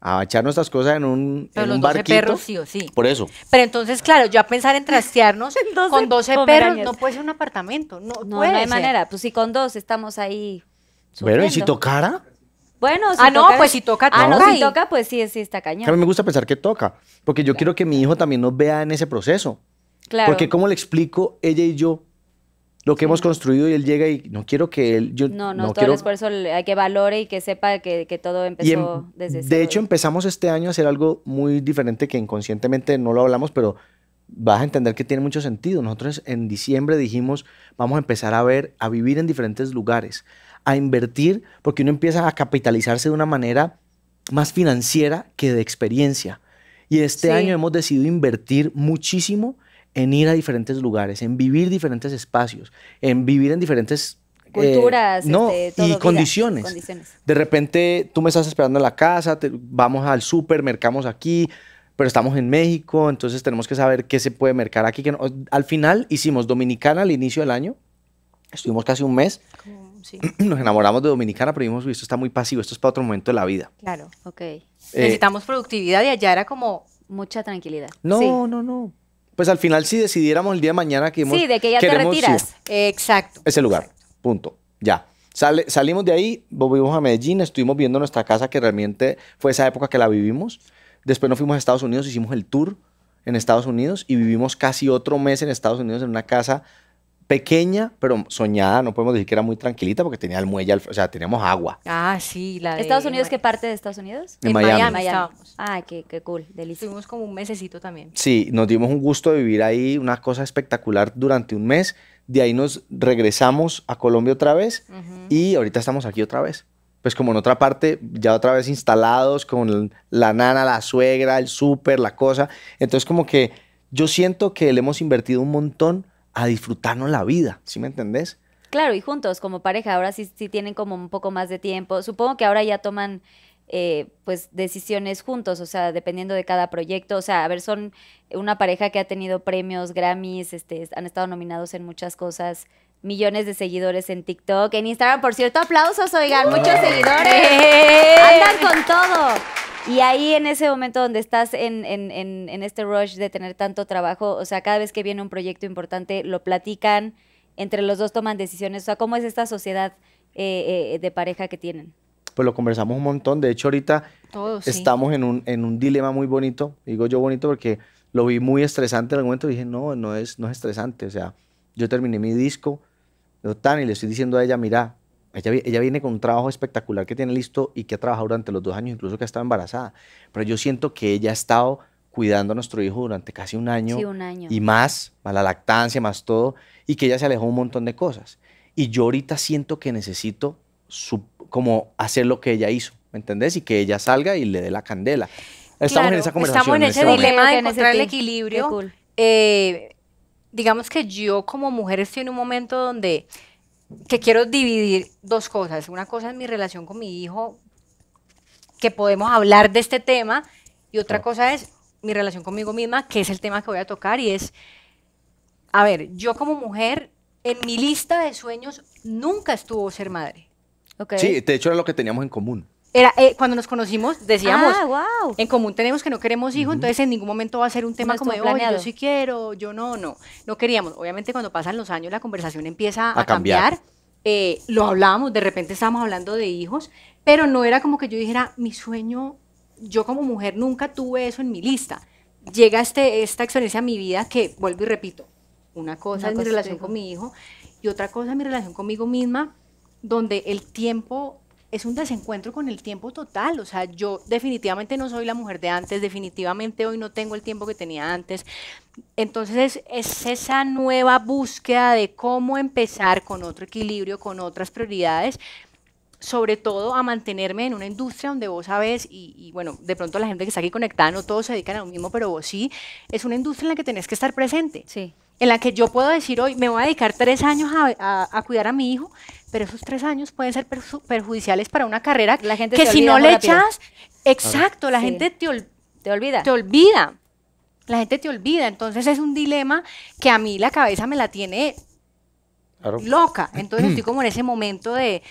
a echar nuestras cosas en un, Pero en un 12 barquito. sí sí. Por eso. Pero entonces, claro, ya pensar en trastearnos con 12 perros no puede ser un apartamento. No, no, hay manera. Pues si con dos estamos ahí. Bueno, ¿y si tocara? Bueno, si Ah, no, pues si toca, Ah, no, si toca, pues sí, sí está cañón. A mí me gusta pensar que toca, porque yo quiero que mi hijo también nos vea en ese proceso. Claro. Porque, ¿cómo le explico ella y yo lo que hemos construido y él llega y no quiero que él... Yo, no, no, todo quiero... el esfuerzo que valore y que sepa que, todo empezó em, desde... De hecho, empezamos este año a hacer algo muy diferente que inconscientemente no lo hablamos, pero vas a entender que tiene mucho sentido. Nosotros en diciembre dijimos, vamos a empezar a ver, a vivir en diferentes lugares, a invertir, porque uno empieza a capitalizarse de una manera más financiera que de experiencia. Y este año hemos decidido invertir muchísimo en ir a diferentes lugares, en vivir diferentes espacios, en vivir en diferentes eh, culturas, este, y condiciones. De repente tú me estás esperando en la casa, vamos al súper, mercamos aquí, pero estamos en México, entonces tenemos que saber qué se puede mercar aquí. Que Al final hicimos Dominicana al inicio del año, estuvimos casi un mes. Nos enamoramos de Dominicana, pero visto esto está muy pasivo, esto es para otro momento de la vida. Claro, ok. Eh, Necesitamos productividad y allá era como mucha tranquilidad. No, no, no pues al final si decidiéramos el día de mañana que hemos, Sí, de que ya te retiras. Exacto. Ese lugar, punto, ya. salimos de ahí, volvimos a Medellín, estuvimos viendo nuestra casa que realmente fue esa época que la vivimos. Después nos fuimos a Estados Unidos, hicimos el tour en Estados Unidos y vivimos casi otro mes en Estados Unidos en una casa pequeña, pero soñada, no podemos decir que era muy tranquilita porque tenía el muelle, o sea, teníamos agua. Ah, sí, la ¿Estados Unidos qué parte de Estados Unidos? En, Miami. Miami. estábamos. Ah, qué, qué cool, delicioso. Estuvimos como un mesecito también. Sí, nos dimos un gusto de vivir ahí, una cosa espectacular durante un mes. De ahí nos regresamos a Colombia otra vez y ahorita estamos aquí otra vez. Pues como en otra parte, ya otra vez instalados con la nana, la suegra, el súper, la cosa. Entonces como que yo siento que le hemos invertido un montón a disfrutarnos la vida, ¿sí me entendés? Claro, y juntos como pareja, ahora sí, sí tienen como un poco más de tiempo. Supongo que ahora ya toman eh, pues decisiones juntos, o sea, dependiendo de cada proyecto. O sea, a ver, son una pareja que ha tenido premios, Grammys, este, han estado nominados en muchas cosas, millones de seguidores en TikTok, en Instagram, por cierto, aplausos, oigan, muchos seguidores. ¡Eh! Andan con todo. Y ahí en ese momento donde estás en, en, en, este rush de tener tanto trabajo, o sea, cada vez que viene un proyecto importante, lo platican, entre los dos toman decisiones. O sea, ¿cómo es esta sociedad eh, eh, de pareja que tienen? Pues lo conversamos un montón. De hecho, ahorita estamos en un, en un dilema muy bonito. Digo yo bonito porque lo vi muy estresante en el momento. Dije, no, no es, no es estresante. O sea, yo terminé mi disco, lo tan, y le estoy diciendo a ella, mira, ella, viene con un trabajo espectacular que tiene listo y que ha trabajado durante los dos años, incluso que ha estado embarazada. Pero yo siento que ella ha estado cuidando a nuestro hijo durante casi un año, un año. y más, más la lactancia, más todo, y que ella se alejó un montón de cosas. Y yo ahorita siento que necesito su, como hacer lo que ella hizo, ¿me entendés? Y que ella salga y le dé la candela. Estamos en esa conversación. Estamos en ese este dilema de encontrar el equilibrio. Eh, digamos que yo como mujer estoy en un momento donde que quiero dividir dos cosas. Una cosa es mi relación con mi hijo, que podemos hablar de este tema, y otra cosa es mi relación conmigo misma, que es el tema que voy a tocar, y es, a ver, yo como mujer, en mi lista de sueños nunca estuvo ser madre. Sí, de hecho era lo que teníamos en común. Era, eh, cuando nos conocimos, decíamos, ah, en común tenemos que no queremos hijos, entonces en ningún momento va a ser un tema como de, yo sí quiero, yo no, no. No queríamos. Obviamente cuando pasan los años la conversación empieza a, cambiar. Eh, lo hablábamos, de repente estábamos hablando de hijos, pero no era como que yo dijera, mi sueño, yo como mujer nunca tuve eso en mi lista. Llega este, esta experiencia a mi vida que, vuelvo y repito, una cosa es mi relación con mi hijo y otra cosa es mi relación conmigo misma, donde el tiempo es un desencuentro con el tiempo total. O sea, yo definitivamente no soy la mujer de antes, definitivamente hoy no tengo el tiempo que tenía antes. Entonces es esa nueva búsqueda de cómo empezar con otro equilibrio, con otras prioridades, sobre todo a mantenerme en una industria donde vos sabes, y, bueno, de pronto la gente que está aquí conectada, no todos se dedican a lo mismo, pero vos sí, es una industria en la que tenés que estar presente. Sí en la que yo puedo decir hoy, me voy a dedicar tres años a, cuidar a mi hijo, pero esos tres años pueden ser perjudiciales para una carrera la gente que si no le echas, exacto, la gente te, olvida. Te olvida. La gente te olvida. Entonces es un dilema que a mí la cabeza me la tiene loca. Entonces estoy como en ese momento de,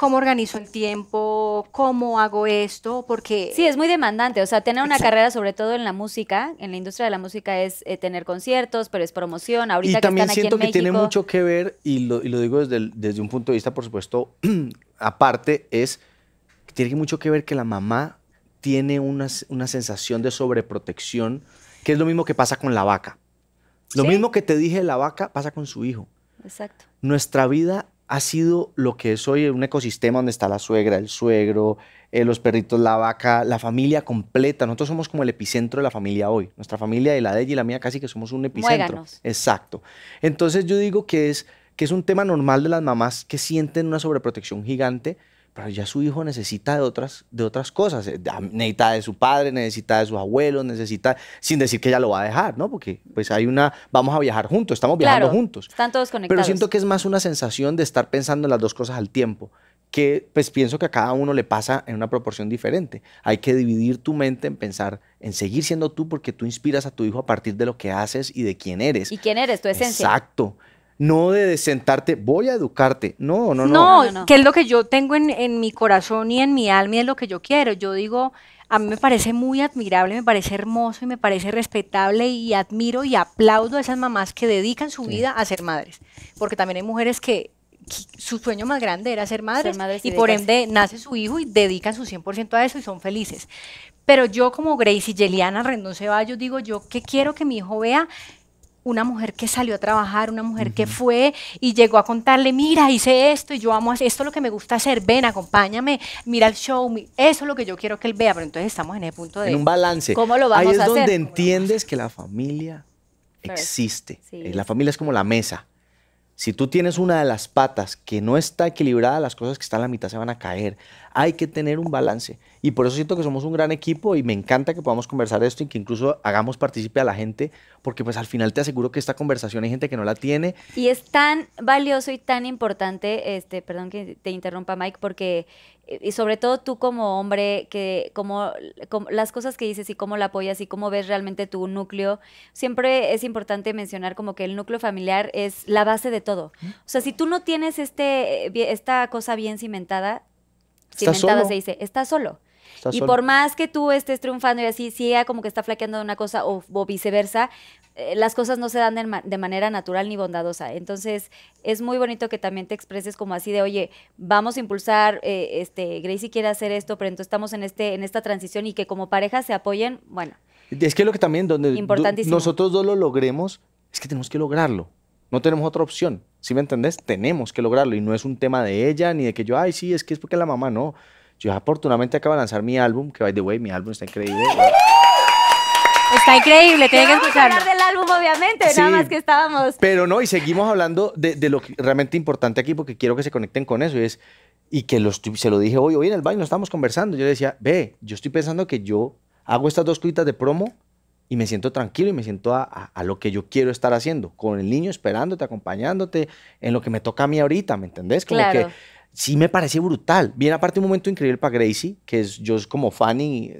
cómo organizo el tiempo, cómo hago esto, porque... Sí, es muy demandante, o sea, tener una carrera sobre todo en la música, en la industria de la música es eh, tener conciertos, pero es promoción, ahorita... que también están siento aquí en que tiene mucho que ver, y lo, digo desde, desde un punto de vista, por supuesto, aparte, es, que tiene mucho que ver que la mamá tiene una, sensación de sobreprotección, que es lo mismo que pasa con la vaca. Lo mismo que te dije de la vaca pasa con su hijo. Exacto. Nuestra vida ha sido lo que es hoy un ecosistema donde está la suegra, el suegro, eh, los perritos, la vaca, la familia completa. Nosotros somos como el epicentro de la familia hoy. Nuestra familia y la de ella y la mía casi que somos un epicentro. Exacto. Entonces yo digo que es, que es un tema normal de las mamás que sienten una sobreprotección gigante, pero ya su hijo necesita de otras, de otras cosas. Eh, necesita de su padre, necesita de sus abuelos, necesita, sin decir que ya lo va a dejar, ¿no? Porque pues hay una, vamos a viajar juntos, estamos viajando juntos. Están todos conectados. Pero siento que es más una sensación de estar pensando en las dos cosas al tiempo, que pues pienso que a cada uno le pasa en una proporción diferente. Hay que dividir tu mente en pensar, en seguir siendo tú, porque tú inspiras a tu hijo a partir de lo que haces y de quién eres. Y quién eres, tu esencia. Exacto no de sentarte, voy a educarte. No, no, no. No, que es lo que yo tengo en, mi corazón y en mi alma y es lo que yo quiero. Yo digo, a mí me parece muy admirable, me parece hermoso y me parece respetable y admiro y aplaudo a esas mamás que dedican su vida a ser madres. Porque también hay mujeres que su sueño más grande era ser madres, y, por ende nace su hijo y dedican su 100% a eso y son felices. Pero yo como y Yeliana Rendón Ceballos digo yo qué quiero que mi hijo vea una mujer que salió a trabajar, una mujer que fue y llegó a contarle, mira, hice esto y yo amo hacer, esto lo que me gusta hacer, ven, acompáñame, mira el show, eso es lo que yo quiero que él vea, pero entonces estamos en ese punto de... un balance. ¿Cómo lo vamos Ahí es donde entiendes que la familia existe. Eh, la familia es como la mesa. Si tú tienes una de las patas que no está equilibrada, las cosas que están a la mitad se van a caer hay que tener un balance. Y por eso siento que somos un gran equipo y me encanta que podamos conversar esto y que incluso hagamos participe a la gente, porque pues al final te aseguro que esta conversación hay gente que no la tiene. Y es tan valioso y tan importante, este, perdón que te interrumpa Mike, porque eh, y sobre todo tú como hombre, que como, las cosas que dices y cómo la apoyas y cómo ves realmente tu núcleo, siempre es importante mencionar como que el núcleo familiar es la base de todo. O sea, si tú no tienes este, eh, esta cosa bien cimentada, se dice, está solo. y por más que tú estés triunfando y así, sea como que está flaqueando una cosa o, viceversa, eh, las cosas no se dan de, manera natural ni bondadosa. Entonces, es muy bonito que también te expreses como así de, oye, vamos a impulsar, eh, este, Gracie quiere hacer esto, pero entonces estamos en, este, en esta transición y que como pareja se apoyen, bueno. Es que lo que también, donde nosotros dos lo logremos, es que tenemos que lograrlo. No tenemos otra opción. ¿Sí me entendés? Tenemos que lograrlo y no es un tema de ella ni de que yo, ay, sí, es que es porque la mamá no. Yo afortunadamente acaba de lanzar mi álbum, que by the way, mi álbum está increíble. Está increíble, tienen que escucharlo. Vamos a hablar del álbum, obviamente, nada más que estábamos. Pero no, y seguimos hablando de, lo realmente importante aquí, porque quiero que se conecten con eso, y es, y que los, se lo dije hoy, hoy en el baño, estábamos conversando, yo le decía, ve, yo estoy pensando que yo hago estas dos cuitas de promo y me siento tranquilo y me siento a, lo que yo quiero estar haciendo, con el niño esperándote, acompañándote, en lo que me toca a mí ahorita, ¿me entendés? Como que sí me parece brutal. Viene aparte un momento increíble para Gracie, que es, yo es como fan y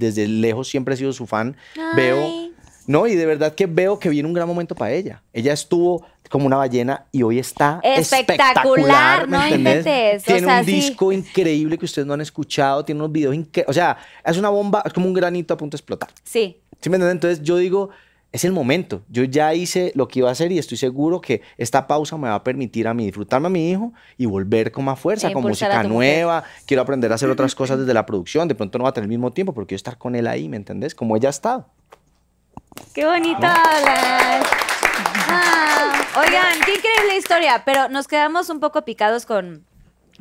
desde lejos siempre he sido su fan, veo... No, y de verdad que veo que viene un gran momento para ella. Ella estuvo como una ballena y hoy está espectacular, no inventes. Tiene un disco increíble que ustedes no han escuchado, tiene unos videos increíbles. O sea, es una bomba, es como un granito a punto de explotar. Sí, entonces yo digo, es el momento. Yo ya hice lo que iba a hacer y estoy seguro que esta pausa me va a permitir a mí disfrutarme a mi hijo y volver con más fuerza, con música nueva. Quiero aprender a hacer otras cosas desde la producción. De pronto no va a tener el mismo tiempo, porque quiero estar con él ahí, ¿me entendés? Como ella ha estado. ¡Qué bonito habla! Ah, oigan, qué increíble historia, pero nos quedamos un poco picados con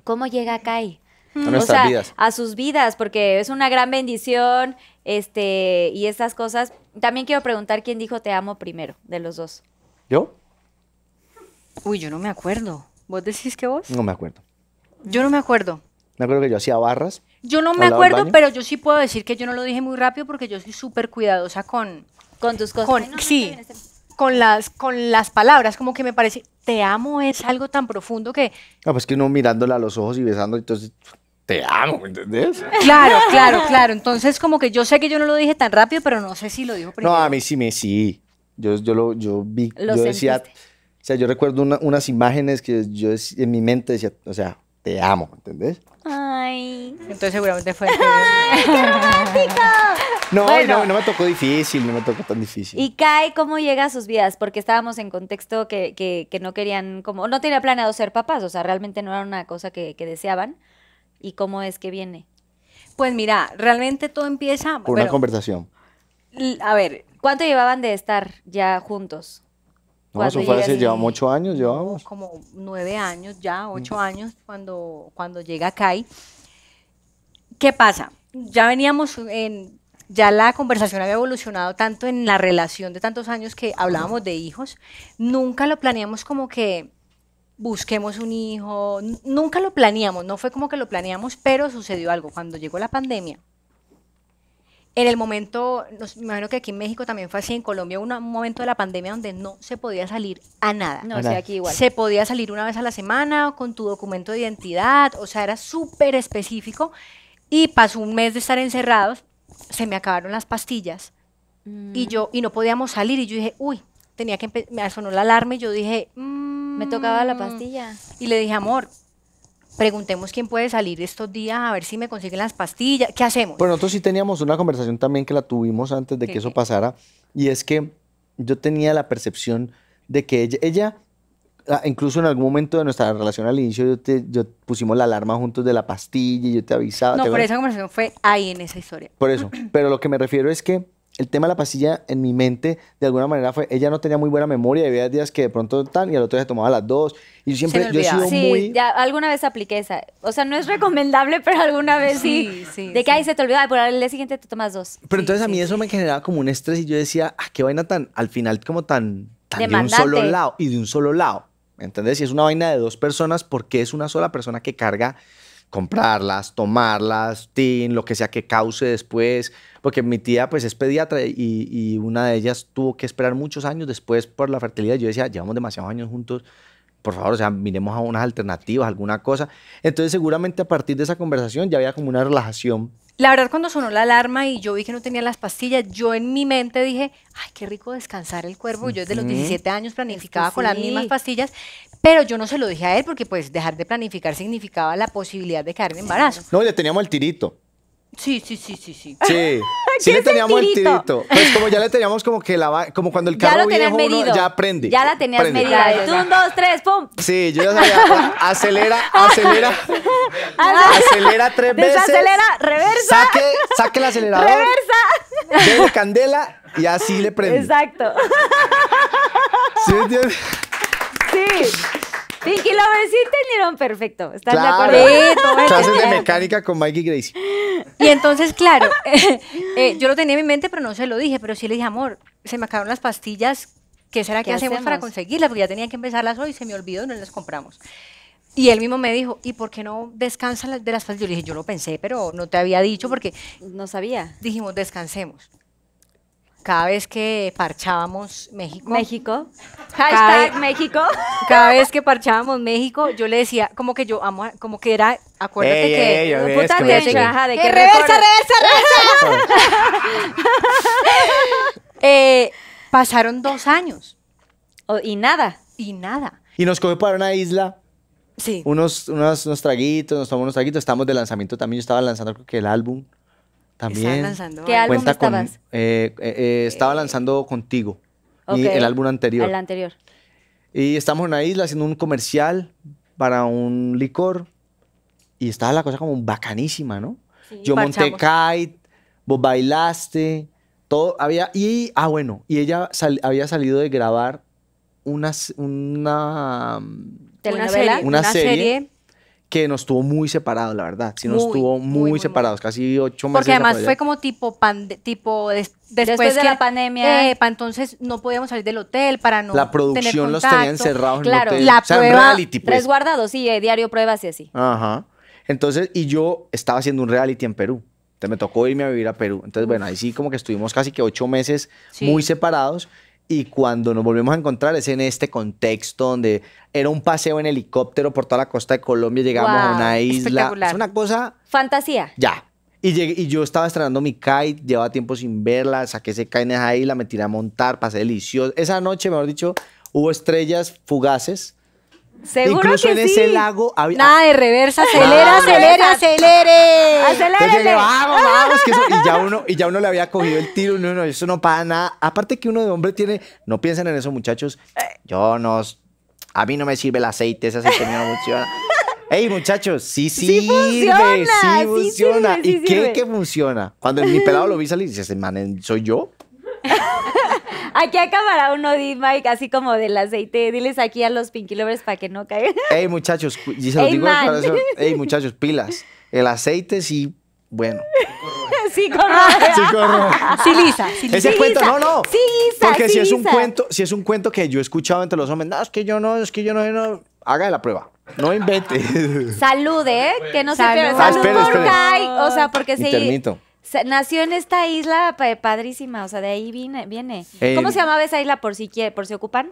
cómo llega Kai. A a sus vidas, porque es una gran bendición, este, y estas cosas. También quiero preguntar quién dijo te amo primero, de los dos. ¿Yo? Uy, yo no me acuerdo. ¿Vos decís que vos? No me acuerdo. Yo no me acuerdo. Me acuerdo que yo hacía barras. Yo no me acuerdo, pero yo sí puedo decir que yo no lo dije muy rápido porque yo soy súper cuidadosa con... Con tus cosas. sí, este con las, con las palabras, como que me parece, te amo es algo tan profundo que... no ah, pues que uno mirándola a los ojos y besando, entonces te amo, ¿me entendés? Claro, claro, claro. Entonces, como que yo sé que yo no lo dije tan rápido, pero no sé si lo dijo primero. No, a mí sí me sí. Yo, yo lo yo vi, yo decía, o sea, yo recuerdo unas imágenes que yo en mi mente decía, o sea, te amo, ¿me entendés? Ay. Entonces seguramente fue. ¡Ay, qué romántico! No, no, me tocó difícil, no me tocó tan difícil. ¿Y Kai cómo llega a sus vidas? Porque estábamos en contexto que, no querían, como, no tenía planeado ser papás, o sea, realmente no era una cosa que deseaban y cómo es que viene? Pues mira, realmente todo empieza... Por una conversación. A ver, ¿cuánto llevaban de estar ya juntos? No, llevamos ocho años, llevamos. Como nueve años ya, mm. ocho años cuando, cuando llega Kai. ¿Qué pasa? Ya veníamos en, ya la conversación había evolucionado tanto en la relación de tantos años que hablábamos de hijos, nunca lo planeamos como que busquemos un hijo, nunca lo planeamos, no fue como que lo planeamos, pero sucedió algo cuando llegó la pandemia. En el momento, me imagino que aquí en México también fue así, en Colombia un momento de la pandemia donde no se podía salir a nada. No, o aquí igual. Se podía salir una vez a la semana con tu documento de identidad, o sea, era súper específico y pasó un mes de estar encerrados, se me acabaron las pastillas mm. y yo, y no podíamos salir y yo dije, uy, tenía que, me sonó la alarma y yo dije, mmm, me tocaba la mm. pastilla. Y le dije, amor, preguntemos quién puede salir estos días a ver si me consiguen las pastillas, ¿qué hacemos? Pero nosotros sí teníamos una conversación también que la tuvimos antes de que eso pasara, y es que yo tenía la percepción de que ella, ella ah, incluso en algún momento de nuestra relación al inicio, yo, te, yo pusimos la alarma juntos de la pastilla y yo te avisaba. No, pero esa conversación fue ahí en esa historia. Por eso, pero lo que me refiero es que el tema de la pastilla en mi mente, de alguna manera, fue, ella no tenía muy buena memoria, había días que de pronto tan y al otro día tomaba las dos. Y yo siempre, yo he sido sí, muy... ya alguna vez apliqué esa. O sea, no es recomendable, pero alguna vez sí. de que ahí se te olvidaba, pero el día siguiente te tomas dos. Pero entonces a mí eso me generaba como un estrés y yo decía, ah, qué vaina tan, al final como tan, de un solo lado y de un solo lado. ¿Entendés? Si es una vaina de dos personas, porque es una sola persona que carga comprarlas, tomarlas, tin, lo que sea que cause después, porque mi tía pues es pediatra y, y, una de ellas tuvo que esperar muchos años después por la fertilidad. Yo decía, llevamos demasiados años juntos, por favor, o sea, miremos a unas alternativas, alguna cosa. Entonces seguramente a partir de esa conversación ya había como una relajación la verdad, cuando sonó la alarma y yo vi que no tenía las pastillas, yo en mi mente dije, ay, qué rico descansar el cuerpo. yo desde los 17 años planificaba con las mismas pastillas, pero yo no se lo dije a él porque pues dejar de planificar significaba la posibilidad de caer en embarazo. No, le teníamos el tirito. Sí, sí, sí, sí, sí. Sí, sí le teníamos el tirito? Pues como ya le teníamos como que la como cuando el carro ya viejo Uno, ya prende. Ya la tenías prende. medida. Tú, un, dos, tres, pum. Sí, yo ya sabía. acelera, acelera. acelera tres veces. Desacelera, reversa. Saque, saque el acelerador. Reversa. Dele candela y así le prende. Exacto. ¿Sí entiendes? Sí. Pinky Lovers sí entendieron perfecto. ¿Están claro. de acuerdo? Clases de mecánica con Mikey Gracie. Y entonces, claro, eh, yo lo tenía en mi mente, pero no se lo dije. Pero sí le dije, amor, se me acabaron las pastillas. ¿Qué será que hacemos, para conseguirlas? Porque ya tenía que empezarlas hoy, se me olvidó y no las compramos. Y él mismo me dijo, ¿y por qué no descansan de las pastillas? Yo le dije, yo lo pensé, pero no te había dicho porque... No sabía. Dijimos, descansemos cada vez que parchábamos México. México. cada, México. Cada vez que parchábamos México, yo le decía, como que yo amo, como que era, acuérdate que. puta eh, que, reversa, reversa, reversa. Eh, pasaron dos años. Oh, y nada. Y nada. Y nos cogió para una isla. Sí. Unos, unos, traguitos, nos tomamos unos traguitos. Estamos de lanzamiento también. Yo estaba lanzando creo que el álbum. También. cuenta estaba lanzando contigo. el álbum anterior. anterior. Y estamos en una isla haciendo un comercial para un licor. Y estaba la cosa como bacanísima, ¿no? Yo monté kite, vos bailaste, todo había. Y, ah, bueno, y ella había salido de grabar una, una, serie, una serie que nos tuvo muy separados, la verdad. Sí, nos muy, muy, separados, casi ocho meses. Porque además fue como tipo, tipo después, de la pandemia. entonces no podíamos salir del hotel para no. La producción los tenía cerrados en el hotel. La pues. Resguardados, sí, eh, diario pruebas y así. Ajá. Entonces, y yo estaba haciendo un reality en Perú. Entonces me tocó irme a vivir a Perú. Entonces, bueno, ahí sí como que estuvimos casi que ocho meses muy separados y cuando nos volvemos a encontrar es en este contexto donde era un paseo en helicóptero por toda la costa de Colombia, llegamos a una isla. Es una cosa. Fantasía. Ya. Y, y yo estaba estrenando mi kite, llevaba tiempo sin verla, saqué ese kite en esa isla, me tiré a montar, pasé delicioso. Esa noche, mejor dicho, hubo estrellas fugaces Seguro Incluso en ese lago había. Nada de reversa, acelera, acelera, acelere. Acelere. Vamos, vamos, y ya uno, y ya uno le había cogido el tiro, no, no, eso no para nada. Aparte que uno de hombre tiene, no piensen en eso, muchachos. Yo no, a mí no me sirve el aceite, ese aceite no funciona. Ey, muchachos, sí, sí sirve, funciona, sí funciona. ¿Y qué, qué funciona? Cuando mi pelado lo vi salir, dice, man, ¿soy yo? Aquí acabará uno, Mike, así como del aceite. Diles aquí a los Pinky Lovers para que no caigan. Ey, muchachos, y muchachos, pilas. El aceite sí, bueno. Sí, corro. Sí, corro. Sí, lisa. Ese cuento, no, no. Sí, lisa. Porque si es un cuento, si es un cuento que yo he escuchado entre los hombres, no, es que yo no, es que yo no, haga la prueba. No invente. Salude, ¿eh? Que no se pierda. Ah, Salud, O sea, porque si. Intermito. Nació en esta isla padrísima, o sea, de ahí viene. ¿Cómo se llamaba esa isla por si quiere, por si ocupan?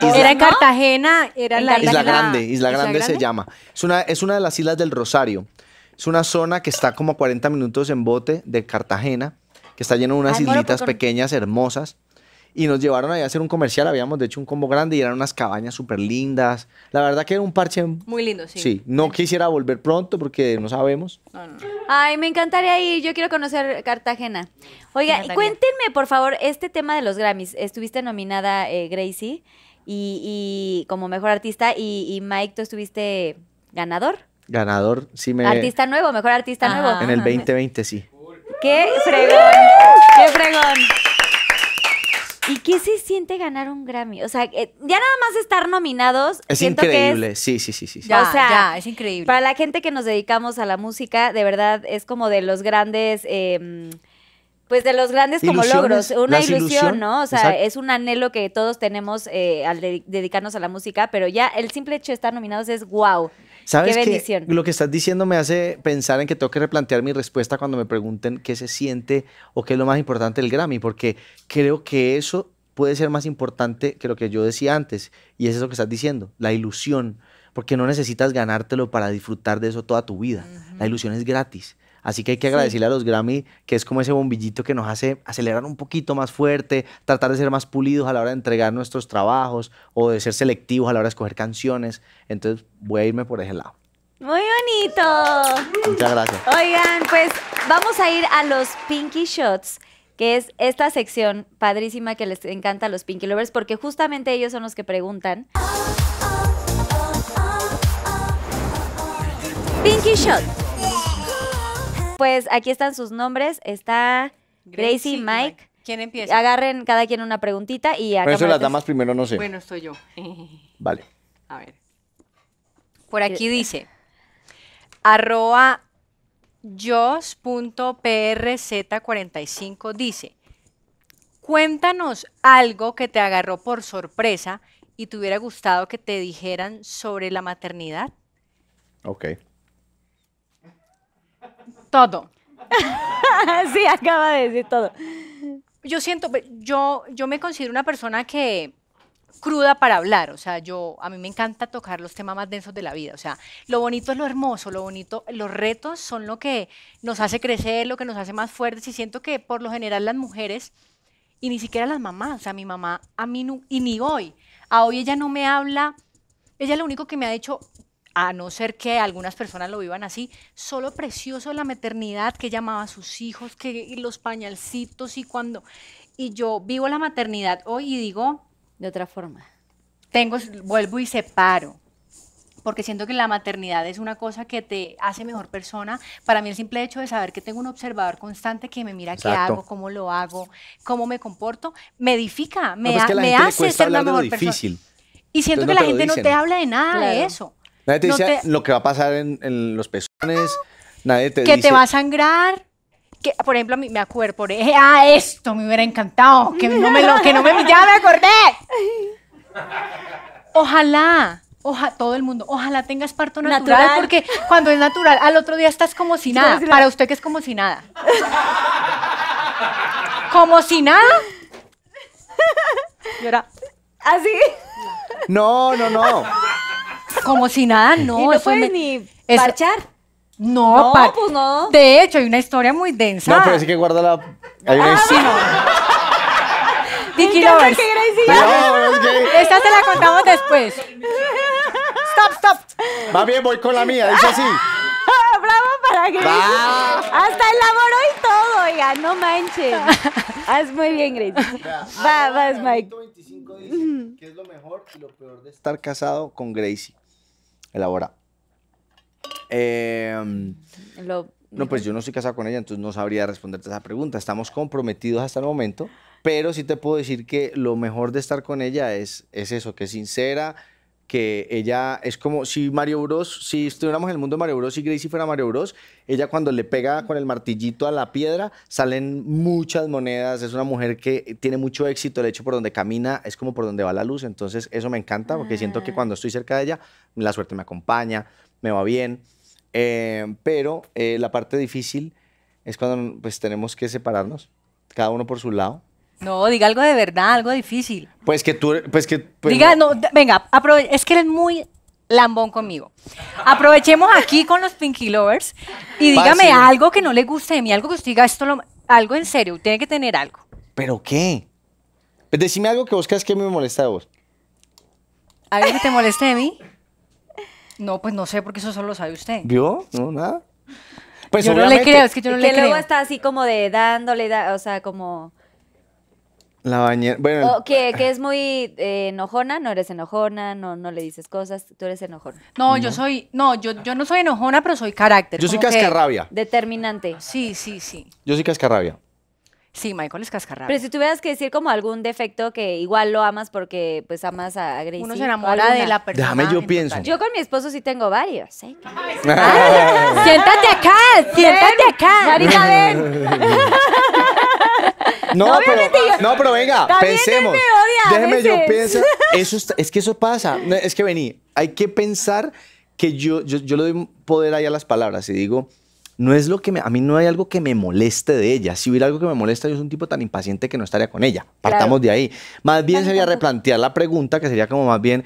era en Cartagena, era la Isla, Grande. Isla, Grande, se llama. Es una, es una de las islas del Rosario. Es una zona que está como a 40 minutos en bote de Cartagena, que está llena de unas islitas pequeñas, hermosas y nos llevaron a hacer un comercial. Habíamos de hecho un combo grande y eran unas cabañas súper lindas. La verdad que era un parche. Muy lindo, sí. Sí, no quisiera volver pronto porque no sabemos. Ay, me encantaría ir. Yo quiero conocer Cartagena. Oiga, cuéntenme, por favor, este tema de los Grammys. Estuviste nominada, eh, Gracie, y, como mejor artista, y, Mike, tú estuviste ganador. Ganador, sí me. Artista nuevo, mejor artista nuevo. En el 2020, sí. Qué fregón, qué fregón. ¿Y qué se siente ganar un Grammy? O sea, eh, ya nada más estar nominados. Es increíble, sí, sí, sí, sí. o sea, es increíble. Para la gente que nos dedicamos a la música, de verdad es como de los grandes em, pues de los grandes como logros, una ilusión, ¿no? O sea, es un anhelo que todos tenemos eh, al dedicarnos a la música, pero ya el simple hecho de estar nominados es wow. ¿Sabes qué bendición? lo que estás diciendo me hace pensar en que tengo que replantear mi respuesta cuando me pregunten qué se siente o qué es lo más importante del Grammy, porque creo que eso puede ser más importante que lo que yo decía antes, y es eso que estás diciendo, la ilusión, porque no necesitas ganártelo para disfrutar de eso toda tu vida. La ilusión es gratis. Así que hay que agradecerle a los Grammy, que es como ese bombillito que nos hace acelerar un poquito más fuerte, tratar de ser más pulidos a la hora de entregar nuestros trabajos o de ser selectivos a la hora de escoger canciones. Entonces voy a irme por ese lado. Muy bonito. Muchas gracias. Oigan, pues vamos a ir a los Pinky Shots que es esta sección padrísima que les encanta a los Pinky Lovers, porque justamente ellos son los que preguntan. Pinky Shot, pues aquí están sus nombres. Está Gracie, Mike. ¿Quién empieza? Agarren cada quien una preguntita y acá Pero eso las damas primero no sé. Bueno, estoy yo. Vale. A ver. Por aquí eh, dice, arroba jos.prz45 dice, cuéntanos algo que te agarró por sorpresa y te hubiera gustado que te dijeran sobre la maternidad. Ok. Todo. sí, acaba de decir todo. Yo siento, yo, yo me considero una persona que cruda para hablar, o sea, yo a mí me encanta tocar los temas más densos de la vida, o sea, lo bonito es lo hermoso, lo bonito, los retos son lo que nos hace crecer, lo que nos hace más fuertes y siento que por lo general las mujeres y ni siquiera las mamás, o sea, mi mamá a mí y ni hoy, a hoy ella no me habla, ella lo único que me ha hecho a no ser que algunas personas lo vivan así, solo precioso la maternidad que llamaba a sus hijos, que los pañalcitos y cuando... Y yo vivo la maternidad hoy y digo... De otra forma. Tengo, vuelvo y separo porque siento que la maternidad es una cosa que te hace mejor persona. Para mí el simple hecho de saber que tengo un observador constante que me mira qué hago, cómo lo hago, cómo me comporto, me edifica, me, pues me hace ser la mejor persona. Y siento que la gente no te habla de nada de eso. Nadie te dice lo que va a pasar en, los pezones. Nadie te dice... que te va a sangrar. Que, por ejemplo, a mí me acuerdo, por ah, esto me hubiera encantado, que no me lo, que no me, ya me acordé. Ojalá, ojalá, todo el mundo, ojalá tengas parto natural, porque cuando es natural, al otro día estás como si nada, para usted que es como si nada. ¿Como si nada? Y ahora, ¿Así? No, no, no como si nada, no. Y no eso ni marchar parchar. No, pues no. De hecho, hay una historia muy densa. No, pero sí que guarda la. Hay ah, una Lovers. Esta te la contamos después. Stop, stop. Va bien, voy con la mía, dice así. Bravo para Gracie. Hasta el amor y todo, oiga, no manches. Haz muy bien, Grace. Va, vas, Mike. 25 dice, ¿qué es lo mejor y lo peor de estar casado con Gracie? Ahora, em, no, pues yo no estoy casado con ella, entonces no sabría responderte esa pregunta. Estamos comprometidos hasta el momento, pero sí te puedo decir que lo mejor de estar con ella es, es eso, que es sincera, que ella es como si Mario Bros, si estuviéramos en el mundo de Mario Bros y Gracie fuera Mario Bros, ella cuando le pega con el martillito a la piedra salen muchas monedas, es una mujer que tiene mucho éxito, el hecho por donde camina es como por donde va la luz, entonces eso me encanta porque siento que ah. cuando estoy cerca de ella la suerte me acompaña, me va bien, eh, pero eh, la parte difícil es cuando pues tenemos que separarnos, cada uno por su lado no, diga algo de verdad, algo difícil. Pues que tú, pues que... Pues diga, no, venga, es que eres muy lambón conmigo. Aprovechemos aquí con los Pinky Lovers y dígame algo que no le guste de mí, algo que usted diga, esto algo en serio, tiene que tener algo. ¿Pero qué? Pues decime algo que vos creas que me molesta a vos. ¿Algo que te moleste de mí? No, pues no sé, porque eso solo lo sabe usted. ¿Vio? No, nada. Pues yo no le creo, es que yo no le creo. Que luego está así como de dándole, o sea, como... La bañera. Bueno. que, es muy eh, enojona, no eres enojona, no, no le dices cosas, tú eres enojona. No, yo soy, no, yo, yo no soy enojona, pero soy carácter. Yo soy cascarrabia. Determinante. Sí, sí, sí. Yo soy cascarrabia. Sí, Michael es cascarrabia. Pero si tuvieras que decir como algún defecto que igual lo amas porque pues amas a Gracie. Uno se enamora de la persona. Déjame, yo pienso. Yo con mi esposo sí tengo varios. ¿eh? siéntate acá, siéntate acá. Marita, ven. No, pero, no, pero venga, pensemos. Déjeme yo Eso es que eso pasa. Es que vení, hay que pensar que yo, yo, yo le doy poder ahí a las palabras y digo, no es lo que me, a mí no hay algo que me moleste de ella. Si hubiera algo que me molesta, yo soy un tipo tan impaciente que no estaría con ella. Partamos de ahí. Más bien sería replantear la pregunta, que sería como más bien,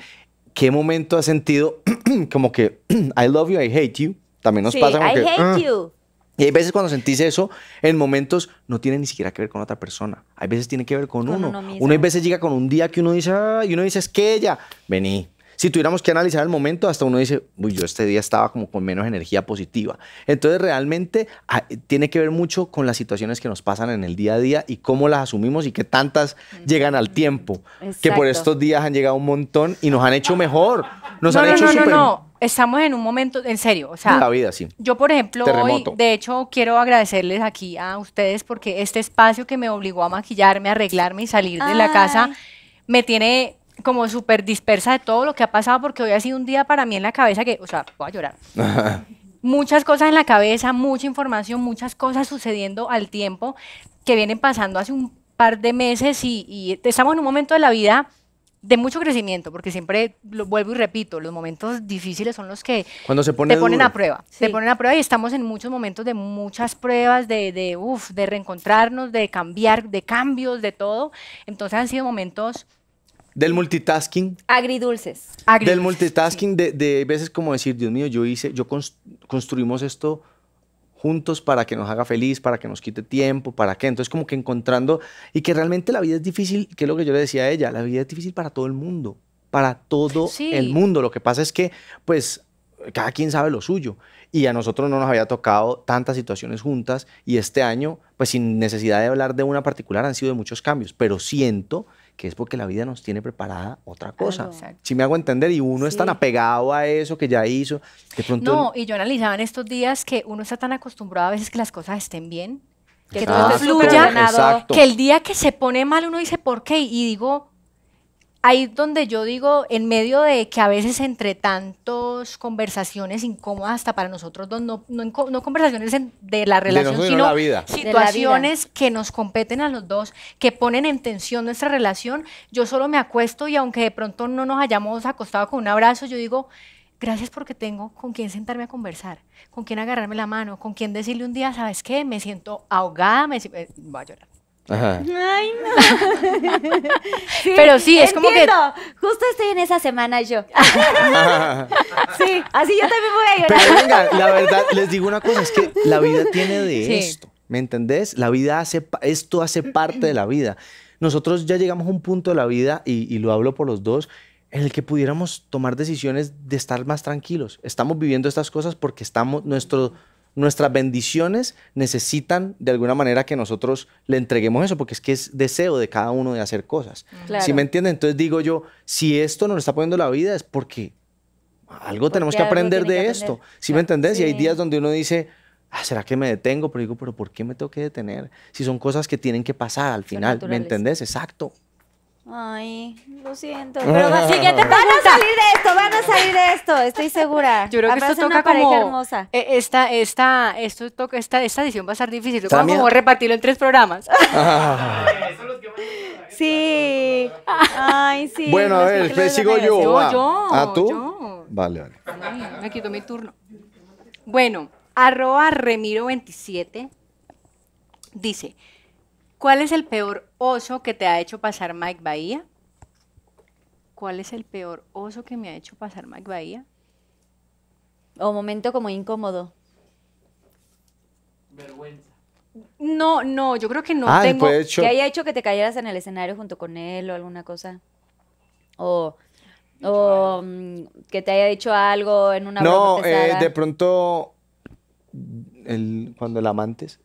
¿qué momento has sentido como que I love you, I hate you? También nos pasa como I hate ah". you. Y hay veces cuando sentís eso, en momentos no tiene ni siquiera que ver con otra persona. Hay veces tiene que ver con, uno. Uno, hay veces llega con un día que uno dice, y uno dice, es que ella, vení, si tuviéramos que analizar el momento, hasta uno dice, uy, yo este día estaba como con menos energía positiva. Entonces, realmente ah, tiene que ver mucho con las situaciones que nos pasan en el día a día y cómo las asumimos y que tantas llegan al tiempo. Que por estos días han llegado un montón y nos han hecho mejor. Nos no, han no, hecho no, no, Estamos en un momento, en serio, o sea, la vida, sí. yo por ejemplo hoy, de hecho, quiero agradecerles aquí a ustedes porque este espacio que me obligó a maquillarme, arreglarme y salir de la casa me tiene como súper dispersa de todo lo que ha pasado, porque hoy ha sido un día para mí en la cabeza que, o sea, voy a llorar. muchas cosas en la cabeza, mucha información, muchas cosas sucediendo al tiempo que vienen pasando hace un par de meses y, estamos en un momento de la vida de mucho crecimiento, porque siempre lo vuelvo y repito, los momentos difíciles son los que Cuando se te ponen a prueba, te ponen a prueba y estamos en muchos momentos de muchas pruebas, de, de, de reencontrarnos, de cambiar, de cambios, de todo. Entonces han sido momentos del multitasking. Agridulces. Del multitasking, de, veces como decir, Dios mío, yo hice, yo construimos esto juntos para que nos haga feliz, para que nos quite tiempo, para que Entonces, como que encontrando, y que realmente la vida es difícil, que es lo que yo le decía a ella, la vida es difícil para todo el mundo, para todo el mundo. Lo que pasa es que, pues, cada quien sabe lo suyo. Y a nosotros no nos había tocado tantas situaciones juntas y este año, pues sin necesidad de hablar de una particular, han sido de muchos cambios, pero siento que es porque la vida nos tiene preparada otra cosa. Si me hago entender, y uno es tan apegado a eso que ya hizo, que pronto... No, y yo analizaba en estos días que uno está tan acostumbrado a veces que las cosas estén bien, que todo fluya, que el día que se pone mal uno dice, ¿por qué? Y digo, ahí donde yo digo, en medio de que a veces entre tantos conversaciones incómodas hasta para nosotros dos, no, conversaciones de la relación, sino situaciones que nos competen a los dos, que ponen en tensión nuestra relación, yo solo me acuesto y aunque de pronto no nos hayamos acostado con un abrazo, yo digo, gracias porque tengo con quién sentarme a conversar, con quién agarrarme la mano, con quién decirle un día, ¿sabes qué? Me siento ahogada, me eh, voy a llorar. Ay, no. Pero sí, es como que. Justo estoy en esa semana yo. sí, así yo también voy a llorar. Pero venga, la verdad, les digo una cosa: es que la vida tiene de esto. ¿Me entendés? La vida hace. Esto hace parte de la vida. Nosotros ya llegamos a un punto de la vida, y, y lo hablo por los dos, en el que pudiéramos tomar decisiones de estar más tranquilos. Estamos viviendo estas cosas porque estamos. Nuestro nuestras bendiciones necesitan de alguna manera que nosotros le entreguemos eso, porque es que es deseo de cada uno de hacer cosas. Si mm. ¿Sí me entienden? Entonces digo yo, si esto nos está poniendo la vida es porque algo tenemos que aprender de esto. Si me entendés? Y hay días donde uno dice, ah, ¿será que me detengo? Pero digo, ¿pero por qué me tengo que detener? Si son cosas que tienen que pasar al final, ¿me entendés? Exacto. Ay, lo siento. Pero la siguiente Van a salir de esto, van a salir de esto, estoy segura. Yo creo que esto toca pareja como, hermosa. E, esta, esta, esto toca, esta, esta edición va a ser difícil. Vamos a repartirlo en tres programas. sí. Ay, sí. Bueno, a ver, sigo yo. Yo, ¿A tú? Vale, vale. me quito mi turno. Bueno, arroba remiro27 dice, ¿cuál es el peor oso que te ha hecho pasar Mike Bahía? ¿Cuál es el peor oso que me ha hecho pasar Mike Bahía? O momento como incómodo. Vergüenza. No, no, yo creo que no ah, tengo. hecho... Que haya hecho que te cayeras en el escenario junto con él o alguna cosa. O, o mm, que te haya dicho algo en una. No, eh, de pronto. cuando el amantes.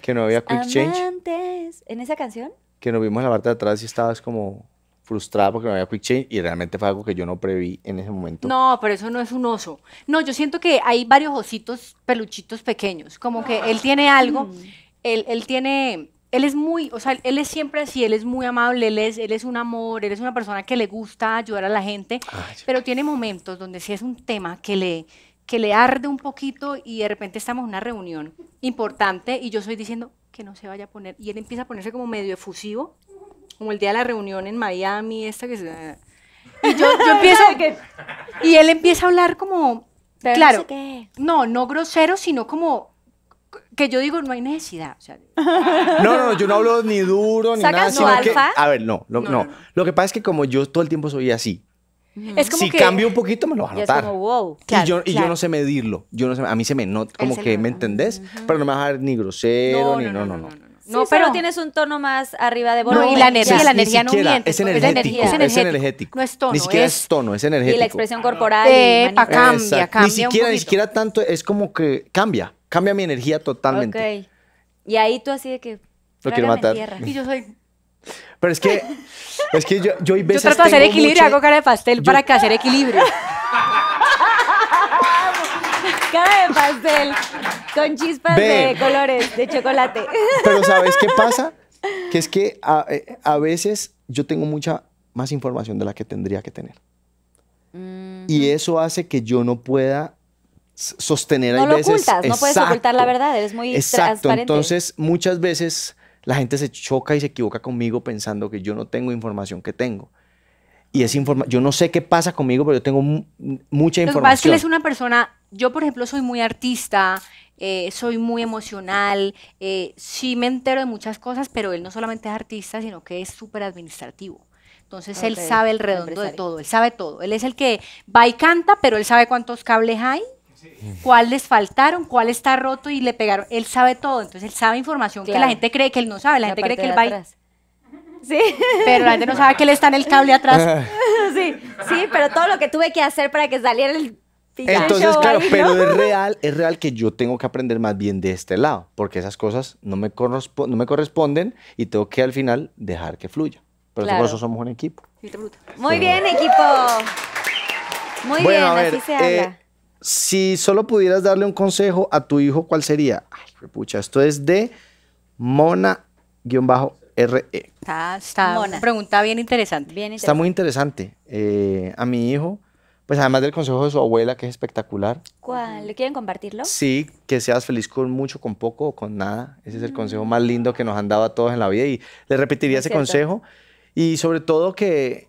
Que no había Quick Change. ¿Amantes? ¿En esa canción? que nos vimos en la parte de atrás y estabas como frustrada porque me había quick change y realmente fue algo que yo no preví en ese momento. No, pero eso no es un oso. No, yo siento que hay varios ositos peluchitos pequeños, como que él tiene algo, mm. él, tiene, él es muy, o sea, él es siempre así, él es muy amable, él es, él es un amor, él es una persona que le gusta ayudar a la gente, ah, pero tiene momentos donde sí es un tema que le, que le arde un poquito y de repente estamos en una reunión importante y yo estoy diciendo, que no se vaya a poner. Y él empieza a ponerse como medio efusivo, como el día de la reunión en Miami, esta que se... Y yo, yo empiezo... y él empieza a hablar como... claro. No, no, grosero, sino como que yo digo, no hay necesidad. no, no, yo no hablo ni duro ni nada. Sino a ver, no, no, no, Lo que pasa es que como yo todo el tiempo soy así, es como si que, cambio un poquito, me lo vas a notar. Es como, wow. y, yo, y yo, no sé medirlo. Yo no sé, a mí se me nota, como que, ¿me entendés? Pero no me vas a dar ni grosero, no, ni no, no, no. no pero tienes un tono más arriba de vos No, y la energía, la energía no miente. Es energético, es energético, No es tono. Ni siquiera es, es tono, es energético. Y la expresión corporal. cambia, cambia. Ni siquiera, ni siquiera tanto, es como que cambia, cambia mi energía totalmente. Ok. Y ahí tú así de que. Lo quiero matar. Tierra. Y yo soy. Pero es que, es que yo, yo, yo trato de hacer equilibrio, hago cara de pastel para hacer equilibrio. cara de pastel con chispas de colores, de chocolate. Pero ¿sabes qué pasa? Que es que a, eh, a, veces yo tengo mucha más información de la que tendría que tener. Mm. Y eso hace que yo no pueda sostener no lo ocultas, no puedes ocultar la verdad, eres muy exacto. transparente. Entonces, muchas veces la gente se choca y se equivoca conmigo pensando que yo no tengo información que tengo. Y es informa yo no sé qué pasa conmigo, pero yo tengo mucha información. Lo que es que una persona, yo por ejemplo soy muy artista, eh, soy muy emocional, eh, sí me entero de muchas cosas, pero él no solamente es artista, sino que es súper administrativo. Entonces él sabe el redondo de todo, él sabe todo. Él es el que va y canta, pero él sabe cuántos cables hay cuál les faltaron, cuál está roto y le pegaron. Él sabe todo, entonces él sabe información que la gente cree que él no sabe, la, gente cree que él va Sí. Pero la gente no sabe que él está en el cable atrás. sí, sí, pero todo lo que tuve que hacer para que saliera el entonces, claro, pero es real, es real que yo tengo que aprender más bien de este lado, porque esas cosas no me, no me corresponden y tengo que al final dejar que fluya. Pero claro. por eso somos un equipo. Muy bien, equipo. Muy bien, así se eh, habla si solo pudieras darle un consejo a tu hijo, ¿cuál sería? Ay, pucha, esto es de Mona-RE. Está, ah, está una pregunta bien interesante. bien Está muy interesante. Eh, a mi hijo, pues además del consejo de su abuela, que es espectacular. ¿Cuál? ¿Le quieren compartirlo? Sí, que seas feliz con mucho, con poco o con nada. Ese es el mm. consejo más lindo que nos han dado a todos en la vida y le repetiría ese consejo. Y sobre todo que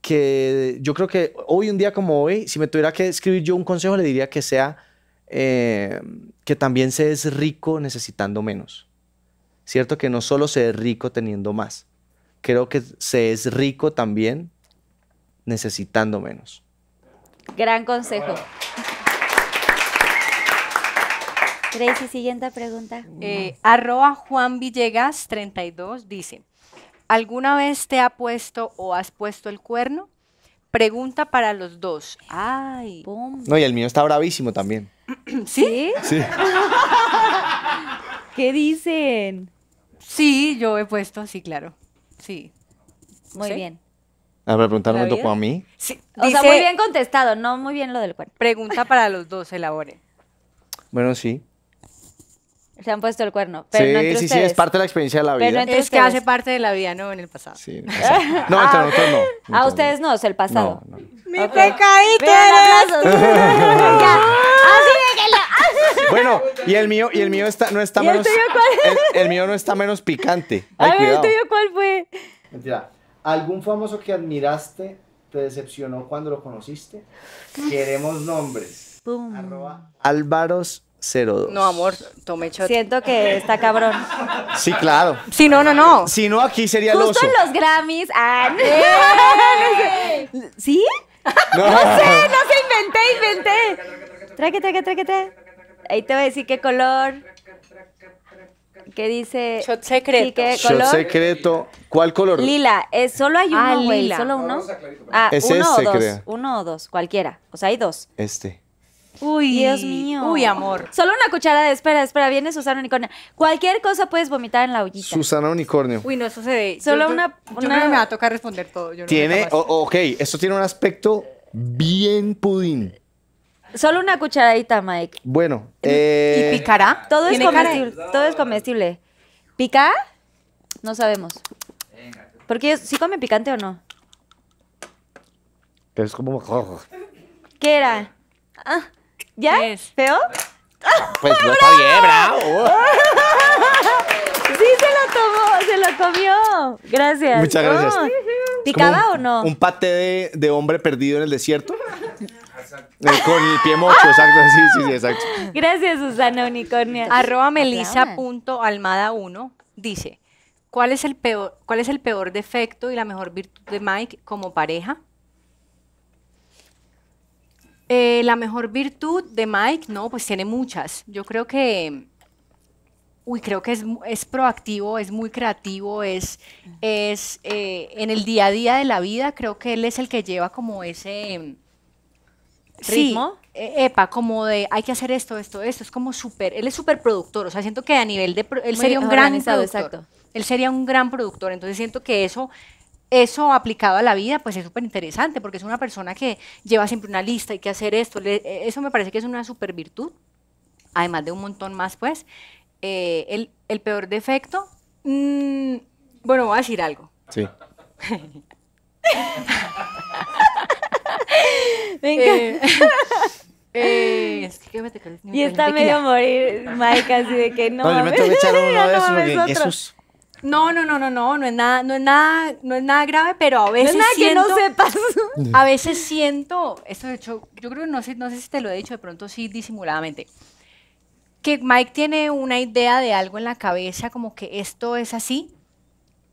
que yo creo que hoy, un día como hoy, si me tuviera que escribir yo un consejo, le diría que sea eh, que también se es rico necesitando menos. ¿Cierto? Que no solo se es rico teniendo más. Creo que se es rico también necesitando menos. Gran consejo. Gracias, siguiente pregunta. Eh, arroba Juan Villegas 32 dice, ¿Alguna vez te ha puesto o has puesto el cuerno? Pregunta para los dos. Ay, No, y el mío está bravísimo también. ¿Sí? Sí. ¿Qué dicen? Sí, yo he puesto, sí, claro. Sí. Muy bien. A ver, preguntar me tocó a mí. Sí. O sea, muy bien contestado, no muy bien lo del cuerno. Pregunta para los dos, elabore. Bueno, sí. Se han puesto el cuerno. Pero sí, no sí, sí, es parte de la experiencia de la vida. No es que hace parte de la vida, no en el pasado. Sí, no, no entre ah, no. a ah, ustedes no, es el pasado. No, Mi bueno, y el mío, y el mío está, no está menos. El, mío no está menos picante. a ver, ¿el cuál fue? Mentira. ¿Algún famoso que admiraste te decepcionó cuando lo conociste? Queremos nombres. Pum. Arroba. Álvaros 02. No, amor, tome shot. Siento que está cabrón. Sí, claro. Sí, no, no, no. Si no, aquí sería el Justo en los Grammys. Ah, ah. ¿Sí? No. sé, no sé, inventé, inventé. Tráquete, traque, tráquete. Ahí te voy a decir qué color. ¿Qué dice? Shot secreto. Shot secreto. ¿Cuál color? Lila. solo hay uno, ah, güey. ¿Solo uno? Ah, es uno o dos. Uno o dos, cualquiera. O sea, hay dos. Este. Uy, Dios mío. Uy, amor. Solo una cucharada. espera, espera, viene Susana Unicornio. Cualquier cosa puedes vomitar en la ollita. Susana Unicornio. Uy, no, eso se ve. Solo una, yo, me va a tocar responder todo. Yo tiene, ok, esto tiene un aspecto bien pudín. Solo una cucharadita, Mike. Bueno. Eh... ¿Y picará? Todo es comestible. Todo es comestible. ¿Pica? No sabemos. Porque ellos, sí come picante o no. Es como... ¿Qué era? Ah. ¿Ya? ¿Feo? Pues no está bien, bravo. Sí, se lo tomó, se lo comió. Gracias. Muchas gracias. ¿Picaba o no? Un pate de, de hombre perdido en el desierto. Eh, con el pie mocho, exacto. Sí, sí, exacto. Gracias, Susana Unicornia. Arroba melisa.almada1 dice: ¿cuál es, el peor, ¿Cuál es el peor defecto y la mejor virtud de Mike como pareja? Eh, la mejor virtud de Mike, no, pues tiene muchas. Yo creo que, uy, creo que es, proactivo, es muy creativo, es, es eh, en el día a día de la vida, creo que él es el que lleva como ese mm, ritmo. E, epa, como de hay que hacer esto, esto, esto. Es como súper, él es súper productor. O sea, siento que a nivel de. Él sería un gran. Exacto. Él sería un gran productor. Entonces siento que eso eso aplicado a la vida, pues es súper interesante, porque es una persona que lleva siempre una lista, hay que hacer esto, eh, eso me parece que es una super virtud, además de un montón más, pues. Eh, el, peor defecto, mm, bueno, voy a decir algo. Sí. Venga. Eh, es que me te, y está medio morir, Mike, así de que no. me no, no, no, no, no, no es nada, no es nada, no es nada grave, pero a veces siento, A veces siento, esto de hecho, yo creo no sé, no sé si te lo he dicho, de pronto sí disimuladamente, que Mike tiene una idea de algo en la cabeza, como que esto es así,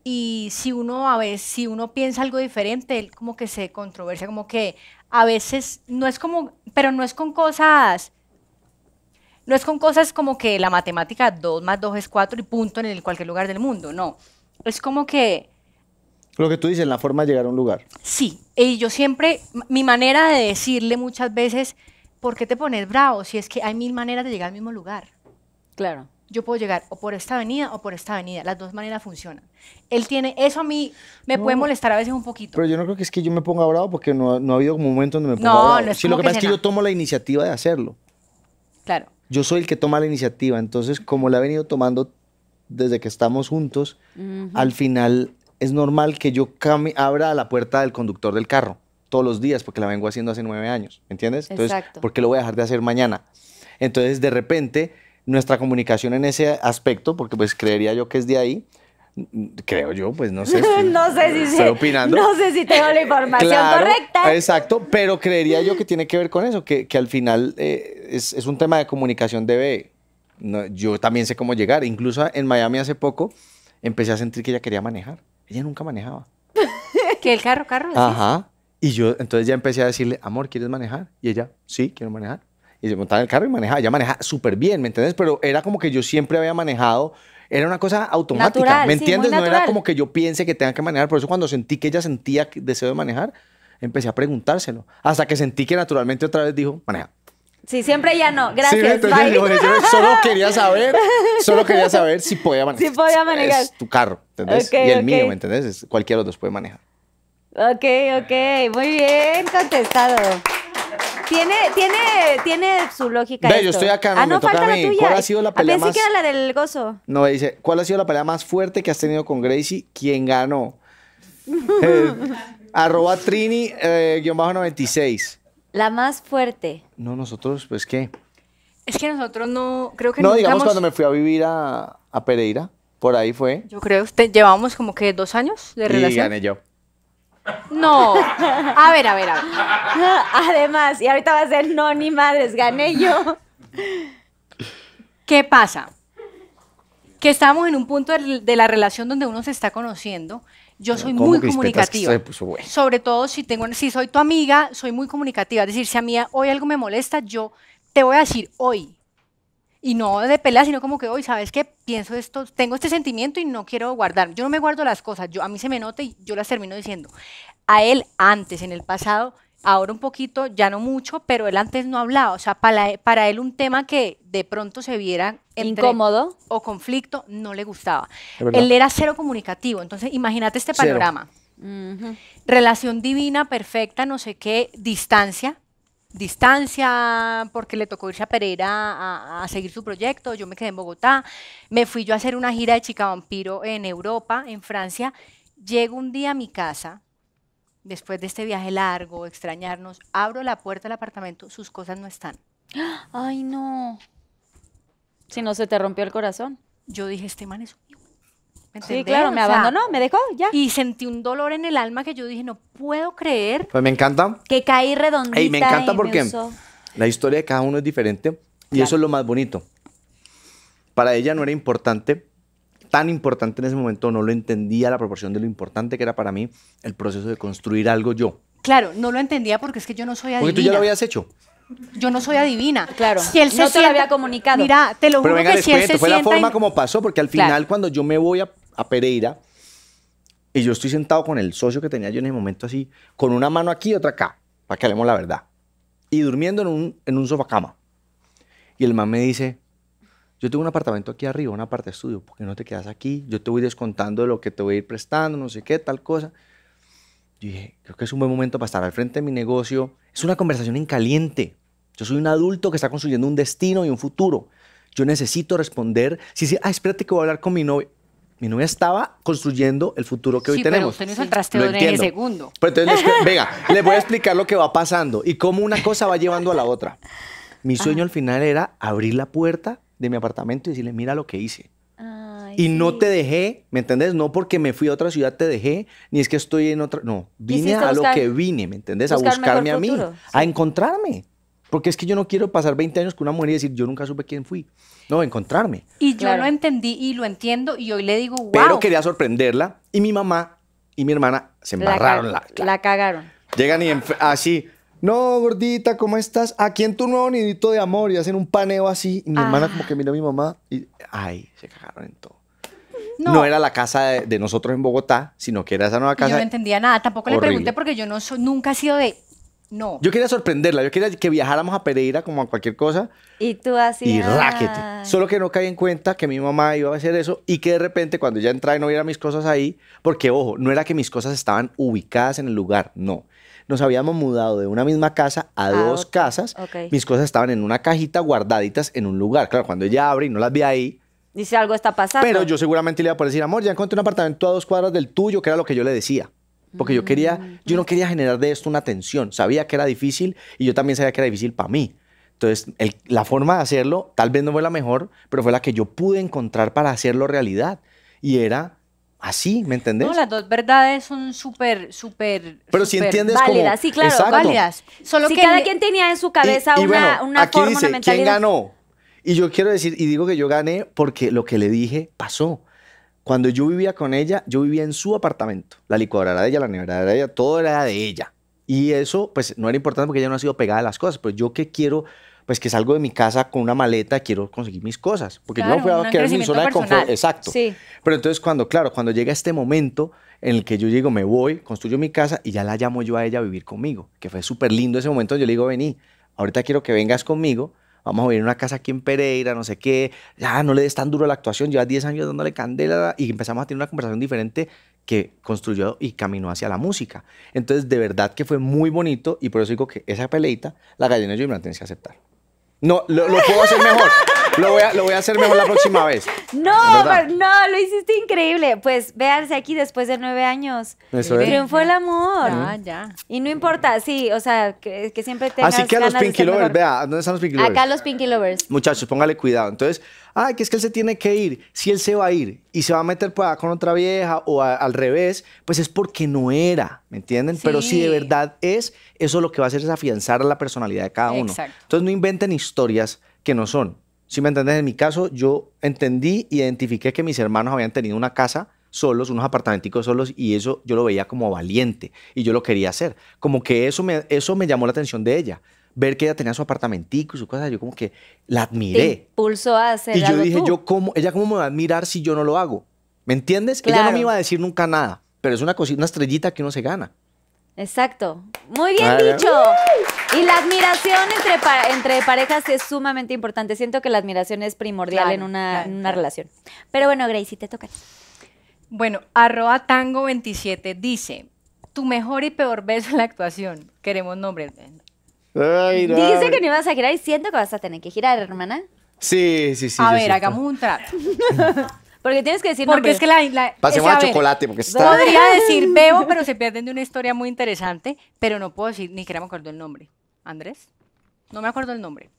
y si uno a veces, si uno piensa algo diferente, él como que se controversia, como que a veces no es como, pero no es con cosas no es con cosas como que la matemática 2 más 2 es 4 y punto en el cualquier lugar del mundo, no. Es como que... Lo que tú dices, la forma de llegar a un lugar. Sí, y yo siempre, mi manera de decirle muchas veces, ¿por qué te pones bravo si es que hay mil maneras de llegar al mismo lugar? Claro. Yo puedo llegar o por esta avenida o por esta avenida. Las dos maneras funcionan. Él tiene, eso a mí me puede molestar a veces un poquito. Pero yo no creo que es que yo me ponga bravo porque no, no ha habido un momento donde me ponga no, bravo. No, es lo que pasa es que yo tomo la iniciativa de hacerlo. Claro yo soy el que toma la iniciativa. Entonces, como la he venido tomando desde que estamos juntos, al final es normal que yo abra la puerta del conductor del carro todos los días, porque la vengo haciendo hace nueve años, ¿entiendes? Entonces, Exacto. ¿por qué lo voy a dejar de hacer mañana? Entonces, de repente, nuestra comunicación en ese aspecto, porque pues creería yo que es de ahí, creo yo, pues no sé. no sé si estoy opinando. No sé si tengo la información claro, correcta. Exacto, pero creería yo que tiene que ver con eso, que, que al final eh, es, es, un tema de comunicación debe. yo también sé cómo llegar. Incluso en Miami hace poco empecé a sentir que ella quería manejar. Ella nunca manejaba. que el carro, carro. Ajá. Y yo entonces ya empecé a decirle, amor, ¿quieres manejar? Y ella, sí, quiero manejar. Y se montaba en el carro y manejaba. Ella manejaba súper bien, ¿me entiendes? Pero era como que yo siempre había manejado era una cosa automática, ¿me entiendes? no era como que yo piense que tenga que manejar, por eso cuando sentí que ella sentía deseo de manejar, empecé a preguntárselo, hasta que sentí que naturalmente otra vez dijo, maneja. Sí, siempre ya no, gracias. Sí, yo, solo quería saber, solo quería saber si podía manejar. Si podía manejar. Es tu carro, ¿entendés? y el mío, entendés? cualquiera de los dos puede manejar. Ok, ok, muy bien contestado. Tiene, tiene, tiene su lógica. yo estoy acá, no ah, me toca a ¿Cuál ha sido la pelea más... No, dice, ¿cuál ha sido la pelea más fuerte que has tenido con Gracie? ¿Quién ganó? Eh, arroba Trini, eh, guión 96. La más fuerte. No, nosotros, pues, ¿qué? Es que nosotros no, creo que no. No, digamos cuando me fui a vivir a, Pereira, por ahí fue. Yo creo, que llevamos como que dos años de relación. Y gané yo. No. A ver, a ver, a ver. Además, y ahorita va a ser, no, ni madres, gané yo. ¿Qué pasa? Que estamos en un punto de la relación donde uno se está conociendo. Yo soy muy comunicativa. Sobre todo si tengo, si soy tu amiga, soy muy comunicativa. Es decir, si a mí hoy algo me molesta, yo te voy a decir hoy y no de pelea, sino como que hoy, ¿sabes qué? Pienso esto, tengo este sentimiento y no quiero guardar. Yo no me guardo las cosas, yo, a mí se me nota y yo las termino diciendo. A él antes, en el pasado, ahora un poquito, ya no mucho, pero él antes no hablaba. O sea, para, para él un tema que de pronto se viera incómodo o conflicto no le gustaba. Él era cero comunicativo, entonces imagínate este panorama. Relación divina, perfecta, no sé qué, distancia, distancia, porque le tocó irse a Pereira a, seguir su proyecto, yo me quedé en Bogotá, me fui yo a hacer una gira de Chica Vampiro en Europa, en Francia, llego un día a mi casa, después de este viaje largo, extrañarnos, abro la puerta del apartamento, sus cosas no están. Ay, no. Si no se te rompió el corazón. Yo dije, este man es Sí, claro, me abandonó, me dejó, ya. Y sentí un dolor en el alma que yo dije, no puedo creer. Pues me encanta. Que caí redondita. Y me encanta porque la historia de cada uno es diferente y eso es lo más bonito. Para ella no era importante, tan importante en ese momento, no lo entendía la proporción de lo importante que era para mí el proceso de construir algo yo. Claro, no lo entendía porque es que yo no soy adivina. Porque tú ya lo habías hecho. Yo no soy adivina. Claro. Si él se lo había comunicado. Mira, te lo juro que si él fue la forma como pasó, porque al final cuando yo me voy a a Pereira y yo estoy sentado con el socio que tenía yo en ese momento así, con una mano aquí y otra acá, para que hablemos la verdad. Y durmiendo en un, en un sofá cama. Y el man me dice, yo tengo un apartamento aquí arriba, una parte de estudio, ¿por qué no te quedas aquí? Yo te voy descontando lo que te voy a ir prestando, no sé qué, tal cosa. Yo dije, creo que es un buen momento para estar al frente de mi negocio. Es una conversación en caliente. Yo soy un adulto que está construyendo un destino y un futuro. Yo necesito responder. Si dice ah, espérate que voy a hablar con mi novia mi novia estaba construyendo el futuro que hoy tenemos. Usted no el trasteo de segundo. Pero entonces, venga, les voy a explicar lo que va pasando y cómo una cosa va llevando a la otra. Mi ah. sueño al final era abrir la puerta de mi apartamento y decirle, mira lo que hice. Ay, y no te dejé, ¿me entendés? No porque me fui a otra ciudad te dejé, ni es que estoy en otra. No, vine a lo que vine, ¿me entendés? A buscarme a mí, a encontrarme. Porque es que yo no quiero pasar 20 años con una mujer y decir, yo nunca supe quién fui. No, encontrarme. Y yo lo entendí y lo entiendo y hoy le digo, wow. Pero quería sorprenderla y mi mamá y mi hermana se embarraron. La, cagaron. Llegan y así, no, gordita, ¿cómo estás? Aquí en tu nuevo nidito de amor y hacen un paneo así. Y mi hermana como que mira a mi mamá y, ay, se cagaron en todo. No. era la casa de, nosotros en Bogotá, sino que era esa nueva casa. Yo no entendía nada, tampoco le pregunté porque yo no nunca he sido de no. Yo quería sorprenderla, yo quería que viajáramos a Pereira como a cualquier cosa. Y tú así. Y raquete. Solo que no caí en cuenta que mi mamá iba a hacer eso y que de repente cuando ella entraba y no viera mis cosas ahí, porque ojo, no era que mis cosas estaban ubicadas en el lugar, no. Nos habíamos mudado de una misma casa a dos casas. Mis cosas estaban en una cajita guardaditas en un lugar. Claro, cuando ella abre y no las ve ahí, Dice, algo está pasando. Pero yo seguramente le iba a poder decir, amor, ya encontré un apartamento a dos cuadras del tuyo, que era lo que yo le decía. Porque yo quería, yo no quería generar de esto una tensión. Sabía que era difícil y yo también sabía que era difícil para mí. Entonces, la forma de hacerlo tal vez no fue la mejor, pero fue la que yo pude encontrar para hacerlo realidad. Y era así, ¿me entendés? No, las dos verdades son súper, súper. Pero si entiendes válidas, sí, claro, válidas. Solo si que cada quien tenía en su cabeza una, una forma, dice, ¿Quién ganó? Y yo quiero decir, y digo que yo gané porque lo que le dije pasó. Cuando yo vivía con ella, yo vivía en su apartamento. La licuadora era de ella, la nevera era de ella, todo era de ella. Y eso, pues, no era importante porque ella no ha sido pegada a las cosas. Pero yo que quiero, pues, que salgo de mi casa con una maleta, quiero conseguir mis cosas. Porque yo no fui a quedar en mi zona de confort. Exacto. Sí. Pero entonces, cuando, claro, cuando llega este momento en el que yo digo, me voy, construyo mi casa y ya la llamo yo a ella a vivir conmigo, que fue súper lindo ese momento. Yo le digo, vení, ahorita quiero que vengas conmigo vamos a vivir en una casa aquí en Pereira, no sé qué, ya no le des tan duro a la actuación, llevas 10 años dándole candela y empezamos a tener una conversación diferente que construyó y caminó hacia la música. Entonces, de verdad que fue muy bonito y por eso digo que esa peleita, la gallina yo me la tenés que aceptar. No, lo puedo hacer mejor. Lo voy, a, hacer mejor la próxima vez. No, no, lo hiciste increíble. Pues véanse aquí después de nueve años. Eso es. Triunfó el amor. Ya, ya. Y no importa, sí, o sea, que, siempre tengas Así que a los Pinky Lovers, vea, ¿dónde están los Pinky Lovers? Acá los Pinky Lovers. Muchachos, póngale cuidado. Entonces, ay, que es que él se tiene que ir. Si él se va a ir y se va a meter pues, con otra vieja o al revés, pues es porque no era, ¿me entienden? Pero si de verdad es, eso lo que va a hacer es afianzar la personalidad de cada uno. Exacto. Entonces no inventen historias que no son. Si me entiendes, en mi caso yo entendí, identifiqué que mis hermanos habían tenido una casa solos, unos apartamenticos solos, y eso yo lo veía como valiente y yo lo quería hacer. Como que eso me, eso me llamó la atención de ella. Ver que ella tenía su apartamentico y su cosa, yo como que la admiré. pulso a hacer Y yo dije, yo cómo, ella cómo me va a admirar si yo no lo hago. ¿Me entiendes? Ella no me iba a decir nunca nada, pero es una una estrellita que uno se gana. Exacto. Muy bien dicho. Y la admiración entre, parejas es sumamente importante. Siento que la admiración es primordial en, una, relación. Pero bueno, Gracie, te toca. Bueno, arroba tango 27 dice, tu mejor y peor beso en la actuación. Queremos nombres. Ay, que no ibas a girar y siento que vas a tener que girar, hermana. Sí, sí, sí. A ver, hagamos un trato. Porque tienes que decir. Porque es que la. la Pasemos es, a, chocolate, porque está. Podría decir Bebo, pero se pierden de una historia muy interesante, pero no puedo decir, ni siquiera me acuerdo el nombre. ¿Andrés? No me acuerdo el nombre.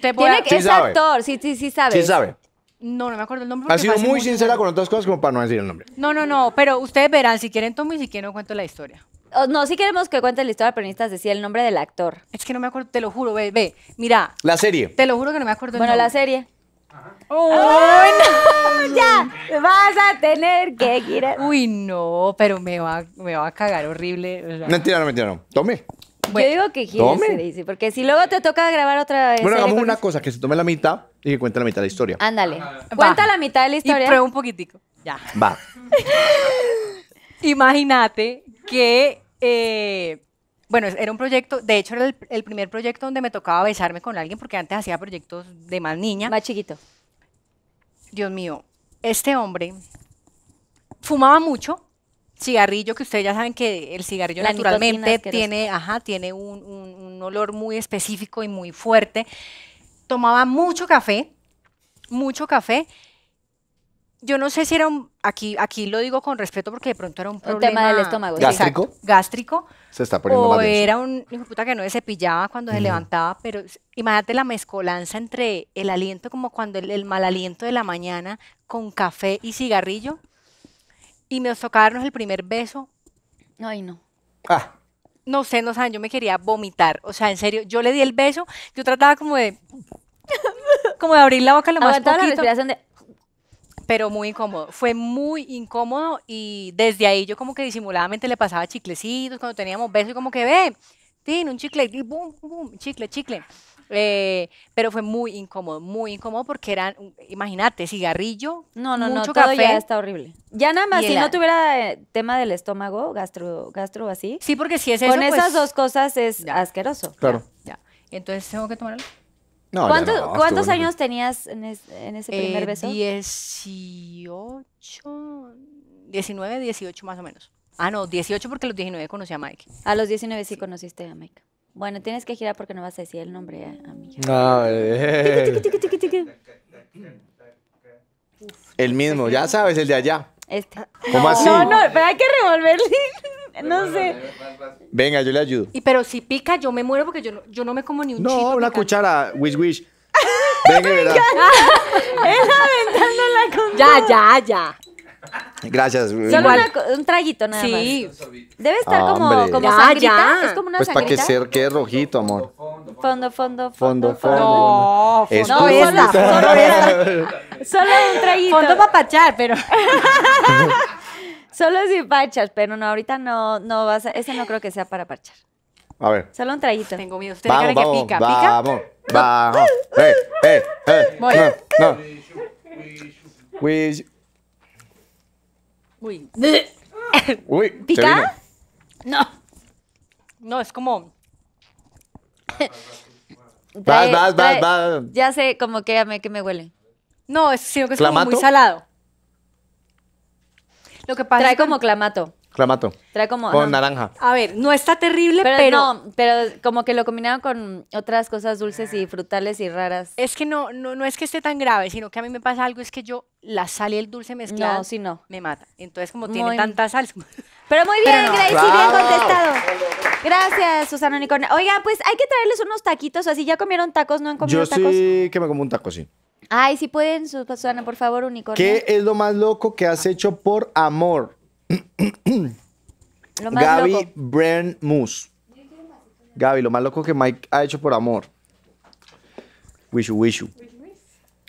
Tiene sí sabe. actor, sí, sí, sí sabe. Sí sabe. No, no me acuerdo el nombre. Ha sido muy sincera con otras cosas como para no decir el nombre. No, no, no, pero ustedes verán si quieren tomo y si quieren no cuento la historia. Oh, no, sí queremos que cuente la historia, pero necesitas decir el nombre del actor. Es que no me acuerdo, te lo juro, ve, ve, mira. La serie. Te lo juro que no me acuerdo el nombre. Bueno, la serie. ¡Uy, oh, no! ¡Ya! Vas a tener que ah. ir Uy, no, pero me va, me va a cagar horrible. Mentira, no, mentira, no. Tome. Bueno, Yo digo que gire, se dice, porque si luego te toca grabar otra vez. Bueno, hagamos una cosa, que se tome la mitad y que cuente la mitad de la historia. Ándale. Cuenta la mitad de la historia. Y prueba un poquitico. Ya. Va. Imagínate que eh, bueno, era un proyecto, de hecho era el, primer proyecto donde me tocaba besarme con alguien porque antes hacía proyectos de más niña. Más chiquito. Dios mío, este hombre fumaba mucho, cigarrillo, que ustedes ya saben que el cigarrillo naturalmente tiene, ajá, tiene un, un olor muy específico y muy fuerte. Tomaba mucho café, mucho café yo no sé si era un, aquí, aquí lo digo con respeto porque de pronto era un problema. tema del estómago. ¿Gástrico? gástrico. Se está poniendo O era un hijo puta que no se cepillaba cuando se levantaba, pero imagínate la mezcolanza entre el aliento, como cuando el, mal aliento de la mañana, con café y cigarrillo. Y nos tocarnos el primer beso. Ay, no. Ah. No sé, no saben, yo me quería vomitar. O sea, en serio, yo le di el beso, yo trataba como de... como de abrir la boca lo más poquito pero muy incómodo. Fue muy incómodo y desde ahí yo como que disimuladamente le pasaba chiclecitos cuando teníamos besos y como que ve, tiene un chicle, y boom, chicle, chicle. Eh, pero fue muy incómodo, muy incómodo porque eran, imagínate, cigarrillo, no, no, no, todo ya está horrible. Ya nada más, si no tuviera eh, tema del estómago, gastro, gastro así. Sí, porque si es eso, Con esas pues dos cosas es asqueroso. Claro. Ya, Entonces tengo que tomarlo. ¿Cuántos, años tenías en, ese eh, primer eh, beso? Dieciocho Diecinueve, dieciocho más o menos. Ah, no, dieciocho porque a los diecinueve conocí a Mike. A los diecinueve sí, conociste a Mike. Bueno, tienes que girar porque no vas a decir el nombre eh, a, No, eh, el mismo, este. ya sabes, el de allá. Este. ¿Cómo así? No, no, pero hay que revolverle. Pues no pues sé. Venga, yo le ayudo. Y, pero si pica, yo me muero porque yo no, yo no me como ni un No, una cuchara. Wish, wish. Venga, aventando la Ya, ya, ya. Gracias. Solo un traguito nada Sí. más. Debe estar como, como sangrita. Es como una Pues para que sangrita. rojito, amor. Fondo, fondo, fondo, Fondo, fondo. No, Es No, solo Solo un traguito. Fondo pachar, pero. Solo si parchas, pero no, ahorita no, no vas a, ese no creo que sea para parchar. A ver. Solo un traguito. Tengo miedo. Usted vamos, vamos, que pica. Vamos, ¿Pica? vamos. Eh, eh, eh. Voy. No, Uy. Uy. Uy. ¿Pica? No. No, es como... Vas, vas, vas, vas. Ya sé como que que me huele. No, es, sino que es como muy salado. Trae como clamato. Clamato. Trae como. Con naranja. A ver, no está terrible, pero, pero. no, pero como que lo combinaba con otras cosas dulces y frutales y raras. Es que no, no, no es que esté tan grave, sino que a mí me pasa algo, es que yo la sal y el dulce mezclado. No, no. Me mata. Entonces, como tiene tanta sal. Pero muy bien, gracias, bien contestado. Gracias, Susana Unicornia. Oiga, pues hay que traerles unos taquitos, así ya comieron tacos, ¿no han comido Yo sí que me como un taco, sí. Ay, si pueden, Susana, por favor, Unicornia. ¿Qué es lo más loco que has hecho por amor? lo más Gaby Brand Bren Moose. Gaby, lo más loco que Mike ha hecho por amor. Wish wishu.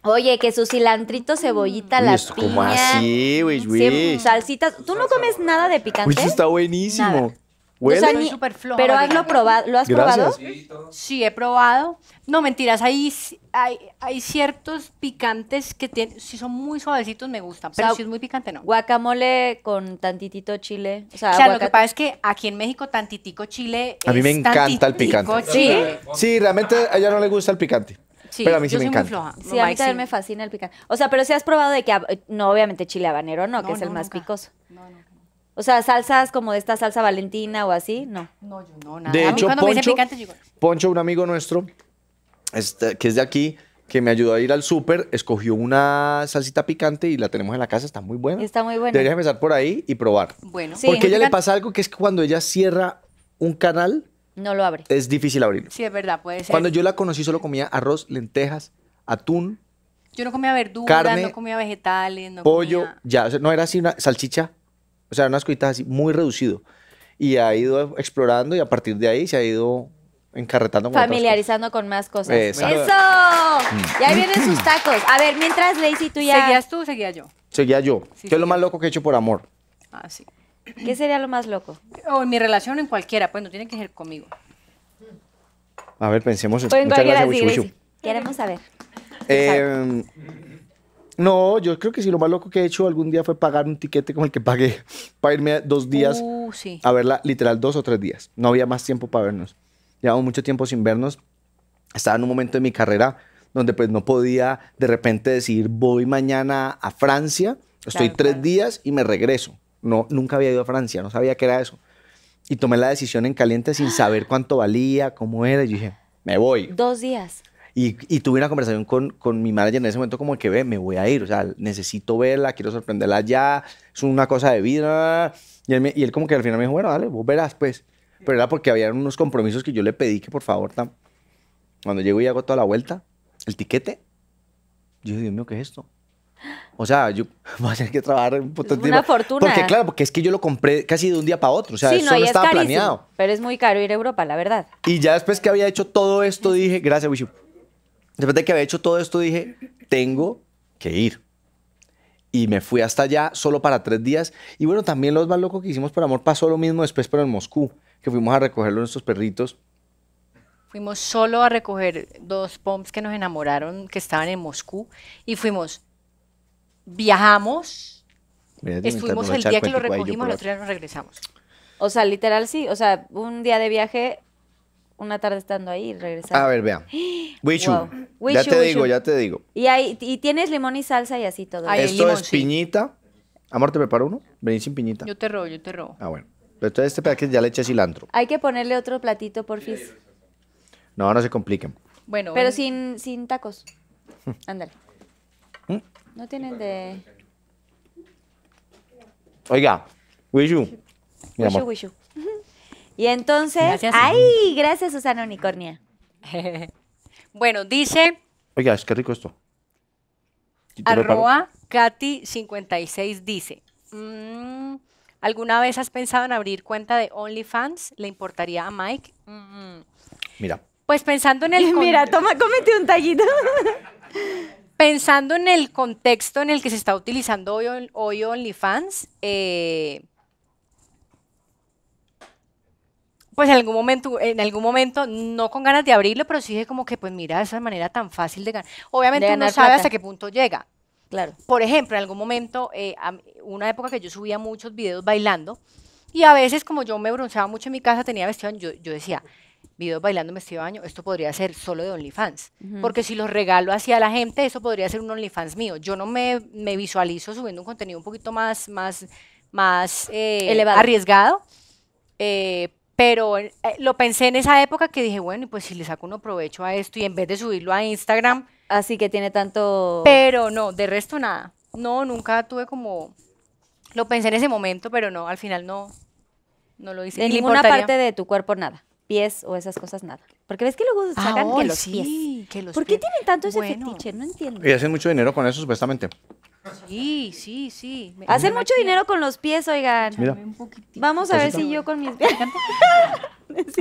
Oye, que su cilantrito, cebollita, la piña. como así, güey, pues, güey? Salsitas. ¿Tú no comes nada de picante? Pues está buenísimo. Pero hazlo probado, ¿lo has probado? Sí, he probado. No, mentiras, hay, hay, hay ciertos picantes que tienen, si son muy suavecitos me gustan, pero si es muy picante no. Guacamole con tantitito chile. O sea, lo que pasa es que aquí en México tantitico chile... A mí me encanta el picante. Sí, realmente a ella no le gusta el picante. Sí, a mí me floja. Sí, a mí también me fascina el picante. O sea, pero si has probado de que, no, obviamente chile habanero no, que es el más picoso. No, no. O sea, salsas como de esta salsa valentina o así, no. No, yo no, nada. De hecho, cuando Poncho, picante, yo Poncho, un amigo nuestro, este, que es de aquí, que me ayudó a ir al súper, escogió una salsita picante y la tenemos en la casa, está muy buena. Está muy buena. Deberías empezar por ahí y probar. bueno. Sí. Porque a ella le pasa algo que es que cuando ella cierra un canal, no lo abre. Es difícil abrirlo. Sí, es verdad, puede ser. Cuando yo la conocí solo comía arroz, lentejas, atún, Yo no comía verduras, no comía vegetales, no pollo, ya, no era así una salchicha, o sea, unas cositas así, muy reducido. Y ha ido explorando y a partir de ahí se ha ido encarretando Familiarizando con más cosas. ¡Eso! Ya mm. vienen sus tacos. A ver, mientras Lacey, tú ya... ¿Seguías tú o seguía yo? Seguía yo. Sí, es lo más loco que he hecho por amor. Ah, sí. ¿Qué sería lo más loco? O en mi relación en cualquiera, pues no tiene que ser conmigo. A ver, pensemos. en pues, Queremos saber. Em, no, yo creo que sí, lo más loco que he hecho algún día fue pagar un tiquete como el que pagué para irme dos días uh, a verla, literal, dos o tres días. No había más tiempo para vernos. Llevamos mucho tiempo sin vernos. Estaba en un momento de mi carrera donde pues no podía de repente decir voy mañana a Francia, estoy tres días y me regreso. No, nunca había ido a Francia, no sabía qué era eso. Y tomé la decisión en caliente sin saber cuánto valía, cómo era. Y dije, me voy. Dos días. Y, tuve una conversación con, con, mi manager en ese momento como que, ve, me voy a ir. O sea, necesito verla, quiero sorprenderla ya. Es una cosa de vida. Y él, como que al final me dijo, bueno, dale, vos verás, pues. Pero era porque había unos compromisos que yo le pedí que por favor, cuando llego y hago toda la vuelta, el tiquete. Yo dije, Dios mío, ¿qué es esto? O sea, yo voy a tener que trabajar un montón de Una fortuna. Porque claro, porque es que yo lo compré casi de un día para otro. O sea, sí, no, estaba es carísimo, planeado. Pero es muy caro ir a Europa, la verdad. Y ya después que había hecho todo esto, dije, gracias, Wishu. Después de que había hecho todo esto, dije, tengo que ir. Y me fui hasta allá solo para tres días. Y bueno, también los más locos que hicimos por amor pasó lo mismo después, pero en Moscú, que fuimos a recoger nuestros perritos. Fuimos solo a recoger dos poms que nos enamoraron, que estaban en Moscú, y fuimos viajamos, estuvimos el día que lo recogimos, el otro día nos regresamos. O sea, literal sí, o sea, un día de viaje, una tarde estando ahí y regresar. A ver, vean. Wichu. ya te digo, ya te digo. Y, y tienes limón y salsa y así todo. Esto es piñita. Amor, ¿te preparo uno? Vení sin piñita. Yo te robo, yo te robo. Ah, bueno. Entonces este paquete ya le eché cilantro. Hay que ponerle otro platito, porfis. No, no se compliquen. Bueno. Pero sin, sin tacos. Ándale. No tienen de... Oiga, Wishu. Wishu, Wishu. Y entonces... ¡Ay! Gracias, Susana Unicornia. bueno, dice... Oiga, es que rico esto. Arroba Katy56 dice... Mm, ¿Alguna vez has pensado en abrir cuenta de OnlyFans? ¿Le importaría a Mike? Mm, mm. Mira. Pues pensando en el... Mira, toma, cómete un tallito. pensando en el contexto en el que se está utilizando hoy, OnlyFans, eh, pues en algún momento, en algún momento, no con ganas de abrirlo, pero sí como que, pues mira, esa manera tan fácil de ganar. Obviamente uno sabe hasta qué punto llega. Claro. Por ejemplo, en algún momento, eh, una época que yo subía muchos videos bailando, y a veces, como yo me bronceaba mucho en mi casa, tenía vestido, yo decía, videos bailando en vestido de baño, esto podría ser solo de OnlyFans. Porque si los regalo hacia la gente, eso podría ser un OnlyFans mío. Yo no me, me visualizo subiendo un contenido un poquito más, más, más eh, arriesgado. Eh, pero eh, lo pensé en esa época que dije, bueno, pues si le saco uno provecho a esto y en vez de subirlo a Instagram. Así que tiene tanto. Pero no, de resto nada. No, nunca tuve como. Lo pensé en ese momento, pero no, al final no, no lo hice. En ninguna parte de tu cuerpo nada pies o esas cosas, nada. Porque ves que luego ah, sacan que los pies. ¿Por qué tienen tanto ese fetiche? No entiendo. Y hacen mucho dinero con eso, supuestamente. Sí, sí, sí. Hacen mucho dinero con los pies, oigan. Vamos a ver si yo con mis pies.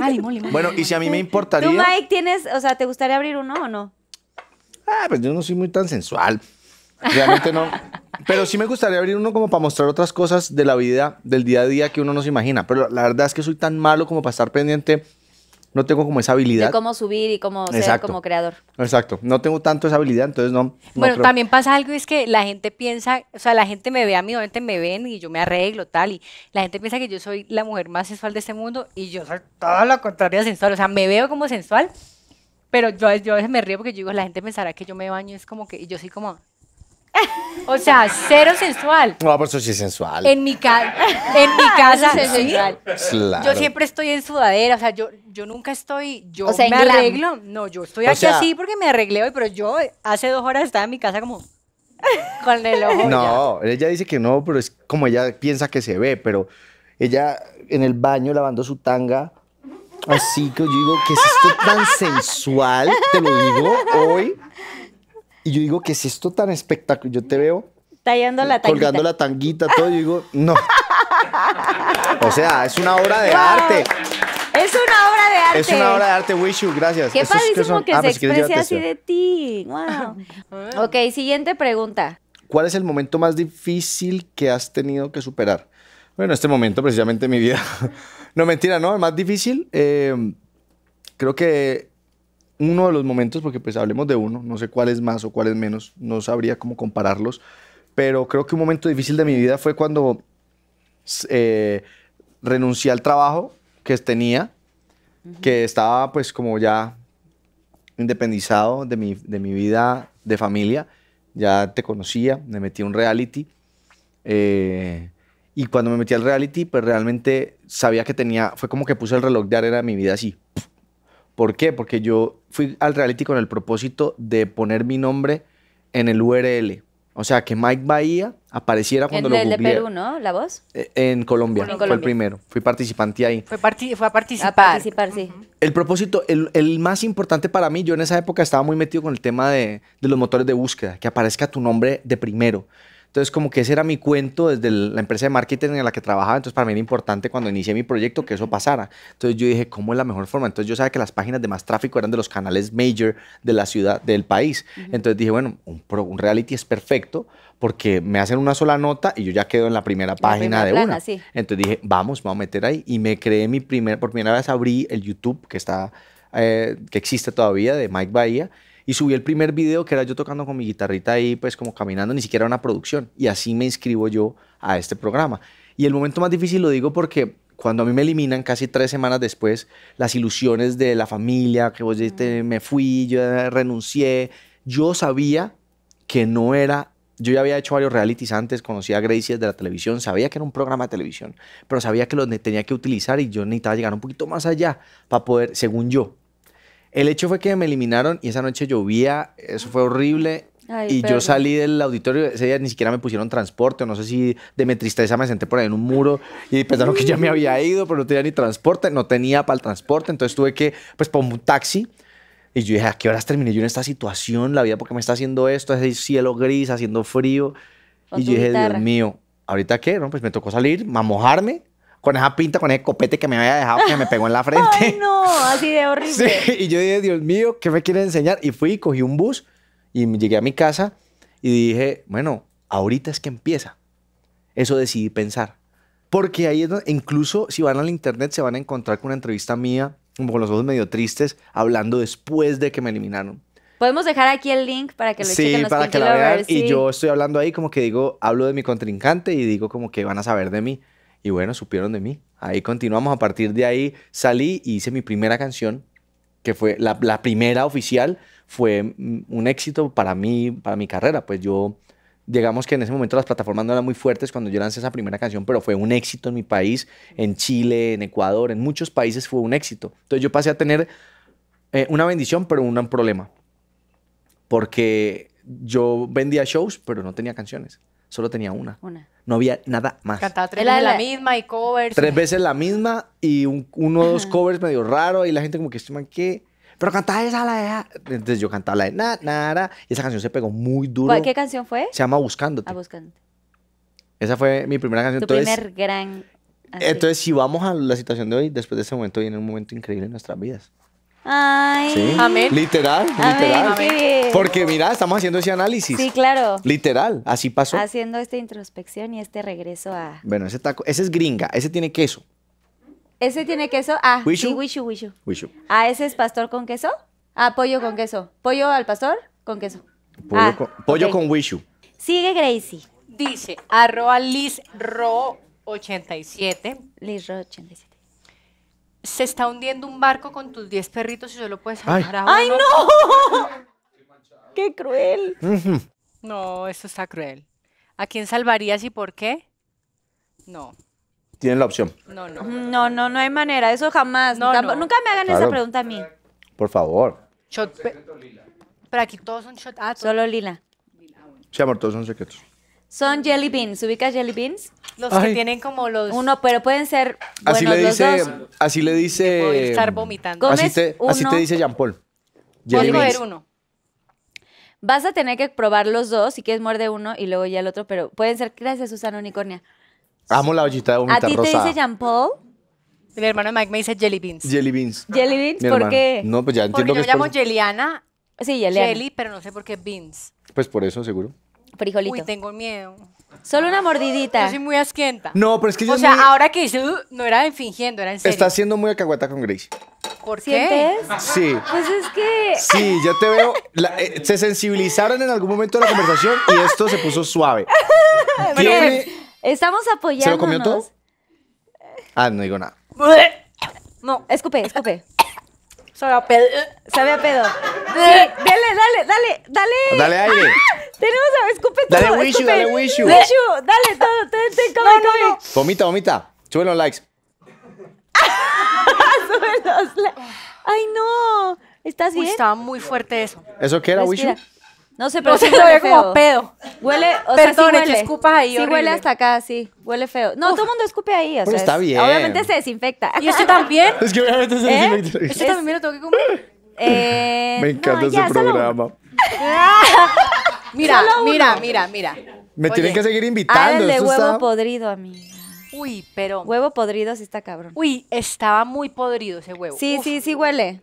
Ah, bueno, y si a mí me importaría. ¿Tú, Mike, tienes, o sea, te gustaría abrir uno o no? Ah, pues yo no soy muy tan sensual. Realmente no. Pero sí me gustaría abrir uno como para mostrar otras cosas de la vida, del día a día que uno no se imagina. Pero la verdad es que soy tan malo como para estar pendiente no tengo como esa habilidad. De cómo subir y cómo ser como creador. Exacto, no tengo tanto esa habilidad, entonces no. bueno, también pasa algo, es que la gente piensa, o sea, la gente me ve a mí, obviamente me ven y yo me arreglo, tal, y la gente piensa que yo soy la mujer más sensual de este mundo y yo soy toda la contraria sensual, o sea, me veo como sensual, pero yo, yo a veces me río porque yo digo, la gente pensará que yo me baño, es como que, yo soy como, o sea, cero sensual. No, por eso sí es sensual. En mi, en mi casa Yo siempre estoy en sudadera, o sea, yo, yo nunca estoy, yo o sea, me arreglo. No, yo estoy aquí así porque me arreglé hoy, pero yo hace dos horas estaba en mi casa como con el ojo. No, ella dice que no, pero es como ella piensa que se ve, pero ella en el baño lavando su tanga, así que yo digo, ¿qué es esto tan sensual? Te lo digo hoy. Y yo digo, ¿qué es esto tan espectacular? Yo te veo. Tallando la tanguita. Colgando la tanguita, todo. Yo digo, no. o sea, es una obra de arte. Es una obra de arte. Es una obra de arte, Wishu, gracias. Qué padrísimo que, ah, se pues, exprese así este. de ti. Wow. ok, siguiente pregunta. ¿Cuál es el momento más difícil que has tenido que superar? Bueno, este momento precisamente en mi vida. no, mentira, ¿no? El más difícil. Eh, creo que uno de los momentos, porque pues hablemos de uno, no sé cuál es más o cuál es menos, no sabría cómo compararlos, pero creo que un momento difícil de mi vida fue cuando eh, renuncié al trabajo que tenía, que estaba pues como ya independizado de mi, vida de familia, ya te conocía, me metí a un reality. Eh, y cuando me metí al reality, pues realmente sabía que tenía, fue como que puse el reloj de arena de mi vida así. ¿Por qué? Porque yo fui al reality con el propósito de poner mi nombre en el URL. O sea, que Mike Bahía apareciera cuando en, lo de Perú, ¿no? ¿La voz? Eh, en Colombia, fue el primero. Fui participante ahí. Fue, a participar. participar, sí. El propósito, el, más importante para mí, yo en esa época estaba muy metido con el tema de, de los motores de búsqueda, que aparezca tu nombre de primero. Entonces, como que ese era mi cuento desde la empresa de marketing en la que trabajaba. Entonces, para mí era importante cuando inicié mi proyecto que eso pasara. Entonces, yo dije, ¿cómo es la mejor forma? Entonces, yo sabía que las páginas de más tráfico eran de los canales major de la ciudad, del país. Entonces, dije, bueno, un, reality es perfecto porque me hacen una sola nota y yo ya quedo en la primera página de una. Entonces, dije, vamos, vamos a meter ahí. Y me creé mi primer, por primera vez abrí el YouTube que está, eh, que existe todavía de Mike Bahía y subí el primer video que era yo tocando con mi guitarrita ahí, pues como caminando, ni siquiera una producción. Y así me inscribo yo a este programa. Y el momento más difícil lo digo porque cuando a mí me eliminan casi tres semanas después, las ilusiones de la familia, que vos me fui, yo renuncié, yo sabía que no era yo ya había hecho varios realities antes, conocía a Gracie de la televisión, sabía que era un programa de televisión, pero sabía que lo tenía que utilizar y yo necesitaba llegar un poquito más allá para poder, según yo, el hecho fue que me eliminaron y esa noche llovía, eso fue horrible. y yo salí del auditorio, ese día ni siquiera me pusieron transporte, no sé si de mi tristeza me senté por ahí en un muro y pensaron que ya me había ido, pero no tenía ni transporte, no tenía para el transporte, entonces tuve que, pues, pongo un taxi. Y yo dije, ¿a qué horas terminé yo en esta situación? La vida, porque me está haciendo esto? Es el cielo gris, haciendo frío. y yo dije, Dios mío, ¿ahorita qué? No, pues me tocó salir, mamojarme con esa pinta, con ese copete que me había dejado que me pegó en la frente. Ay, no, así de horrible. y yo dije, Dios mío, ¿qué me quieren enseñar? Y fui, cogí un bus y llegué a mi casa y dije, bueno, ahorita es que empieza. Eso decidí pensar. Porque ahí es donde, incluso si van al internet, se van a encontrar con una entrevista mía, como con los ojos medio tristes, hablando después de que me eliminaron. Podemos dejar aquí el link para que lo sí, chequen los para que la vean. Y yo estoy hablando ahí como que digo, hablo de mi contrincante y digo como que van a saber de mí. Y bueno, supieron de mí. Ahí continuamos. A partir de ahí salí y hice mi primera canción, que fue la, primera oficial, fue mm, un éxito para mí, para mi carrera. Pues yo, digamos que en ese momento las plataformas no eran muy fuertes cuando yo lancé esa primera canción, pero fue un éxito en mi país, en Chile, en Ecuador, en muchos países fue un éxito. Entonces yo pasé a tener eh, una bendición, pero un problema. Porque yo vendía shows, pero no tenía canciones. Solo tenía una. Una. No había nada más. Cantaba tres veces la, misma y covers. Tres veces la misma y uno o dos covers medio raro y la gente como que, ¿este que qué? Pero cantaba esa, la de... Ah". Entonces yo cantaba la de y esa canción se pegó muy duro. ¿Qué canción fue? Se llama Buscándote. A ah, Buscándote. Esa fue mi primera canción. Tu primer gran... Ah, entonces, si vamos a la situación de hoy, después de ese momento viene un momento increíble en nuestras vidas. Ay. Amén. Literal, literal. Porque mira, estamos haciendo ese análisis. Sí, claro. Literal, así pasó. Haciendo esta introspección y este regreso a. Bueno, ese taco, ese es gringa, ese tiene queso. Ese tiene queso. Ah, wishu, wishu, wishu. wishu. Ah, ese es pastor con queso. Ah, pollo con queso. Pollo al pastor con queso. Pollo, ah, con, pollo wishu. Sigue Gracie. Dice, arroba Liz Ro 87. Liz Ro 87 se está hundiendo un barco con tus 10 perritos y solo puedes salvar a uno. ¡Ay, no! ¡Qué cruel! No, eso está cruel. ¿A quién salvarías y por qué? No. Tienen la opción. No, no. Mm, no, no, no hay manera. Eso jamás. Nunca me hagan esa pregunta a mí. Por favor. Shot, pero aquí todos son shot. Ah, Solo lila. Sí, amor, todos son secretos son jelly beans. ¿Ubicas jelly beans? Los que tienen como los. Uno, pero pueden ser. así le dice. Así le dice. estar mm, vomitando. Así te, así te, dice Jean Paul. Jelly beans. uno. Vas a tener que probar los dos. Si quieres, muerde uno y luego ya el otro. Pero pueden ser. Gracias, Susana Unicornia. Amo la ollita de vomitar ¿A ti te dice Jean Paul? Mi hermano Mike me dice Jelly Beans. Jelly Beans. Jelly Beans, ¿por qué? No, pues ya entiendo Porque yo me llamo por... Sí, Jelly. Jelly, pero no sé por qué Beans. Pues por eso, seguro frijolito. Uy, tengo miedo. Solo una mordidita. Yo soy muy asquienta. No, pero es que yo O sea, ahora que dice, no era fingiendo, era en serio. Está siendo muy acaguata con Grace. ¿Por qué? ¿Sientes? Sí. Pues es que... Sí, yo te veo... Eh, se sensibilizaron en algún momento de la conversación y esto se puso suave. Pues, estamos apoyando. ¿Se lo comió todo? Ah, no digo nada. No, escupe, escupe. Sabe a pedo. Sabe a pedo. dale, dale, dale, dale. Dale aire. Ah. Tenemos a escupe todo. Dale wishu, dale wishu. Wishu, dale todo, ten, ten, come, no, No, no. Vomita, vomita. Sube los likes. Sube los likes. Ay, no. ¿Estás bien? estaba muy fuerte eso. ¿Eso qué era, wishu? No sé, pero no, sí se huele como pedo. Huele, o Perdón, sea, sí huele. escupa ahí Sí huele hasta acá, sí. Huele feo. No, todo el mundo escupe ahí, o sea, pues está bien. Obviamente se desinfecta. ¿Y usted también? Es que obviamente se ¿Eh? desinfecta. ¿esto también lo tengo que comer? Eh, Me encanta ese ya, programa. Ah. Mira, mira, mira, mira. Me tienen que seguir invitando. de huevo podrido, podrido, mí. Uy, pero. Huevo podrido sí está cabrón. Uy, estaba muy podrido ese huevo. Sí, sí, sí huele.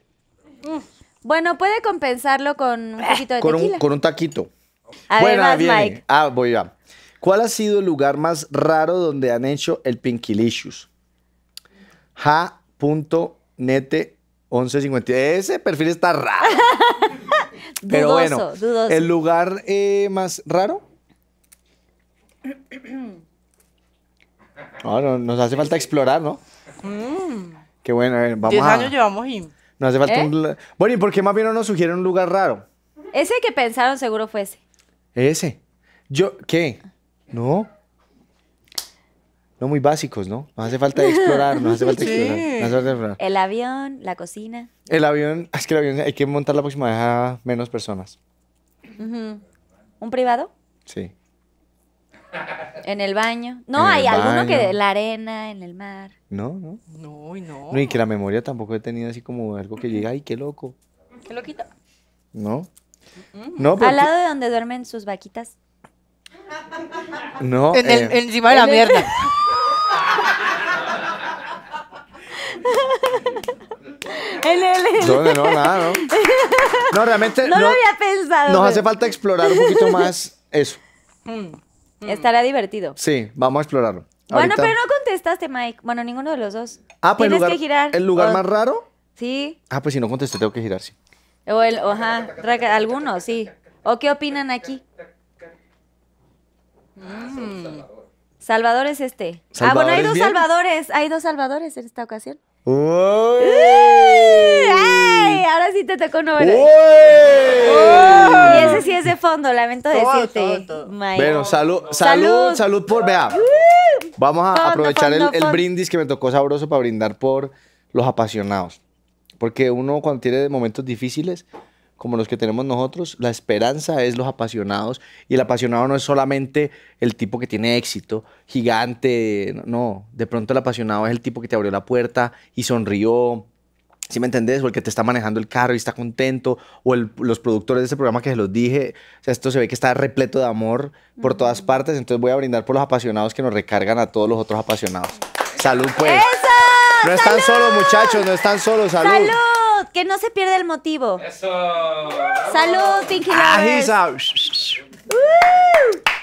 Bueno, puede compensarlo con un eh. poquito de con tequila. con un taquito. Además, bueno, Mike. Ah, voy a. ¿Cuál ha sido el lugar más raro donde han hecho el Pinkilicious? Ja.nete1150. Ese perfil está raro. Pero dudoso, bueno, dudoso. el lugar eh, más raro. Ah, no, nos hace falta explorar, ¿no? Mm. Qué bueno, a ver, vamos Diez años llevamos y... Nos hace falta ¿Eh? un... Bueno, ¿y por qué más bien no nos sugieren un lugar raro? Ese que pensaron seguro fue ese. Ese. Yo, ¿qué? ¿No? no muy básicos, ¿no? Nos hace falta explorar, nos hace falta explorar, El avión, la cocina. El avión, es que el avión hay que montar la próxima vez a menos personas. ¿Un privado? Sí. En el baño. No, hay alguno que la arena, en el mar. No, no. No, y no. No, y que la memoria tampoco he tenido así como algo que llega, ay, qué loco. Qué loquito. No. no Al lado de donde duermen sus vaquitas. No. En el, eh, encima de la mierda. No, nada, ¿no? No, realmente... No, lo había pensado. Nos hace falta explorar un poquito más eso. Mm. Estará divertido. Sí, vamos a explorarlo. Bueno, pero no contestaste, Mike. Bueno, ninguno de los dos. Ah, pues Tienes que girar. ¿El lugar más raro? Sí. Ah, pues si no contesté, tengo que girar, sí. O el, algunos, sí. ¿O qué opinan aquí? Mm. Salvador es este. ah, bueno, hay dos Salvadores. Hay dos Salvadores en esta ocasión. ¡Uy! Ahora sí te tocó no Y ese sí es de fondo, lamento decirte. Bueno, salud, salud, salud por, vea. Vamos a aprovechar el brindis que me tocó sabroso para brindar por los apasionados. Porque uno cuando tiene momentos difíciles, como los que tenemos nosotros, la esperanza es los apasionados. Y el apasionado no es solamente el tipo que tiene éxito, gigante, no, de pronto el apasionado es el tipo que te abrió la puerta y sonrió. ¿Sí me entendés? O el que te está manejando el carro y está contento, o los productores de ese programa que se los dije. O sea, esto se ve que está repleto de amor por todas partes. Entonces voy a brindar por los apasionados que nos recargan a todos los otros apasionados. ¡Salud, pues! No están solos, muchachos, no están solos. ¡Salud! ¡Salud! que no se pierda el motivo. Eso. Salud, Pinky Ah,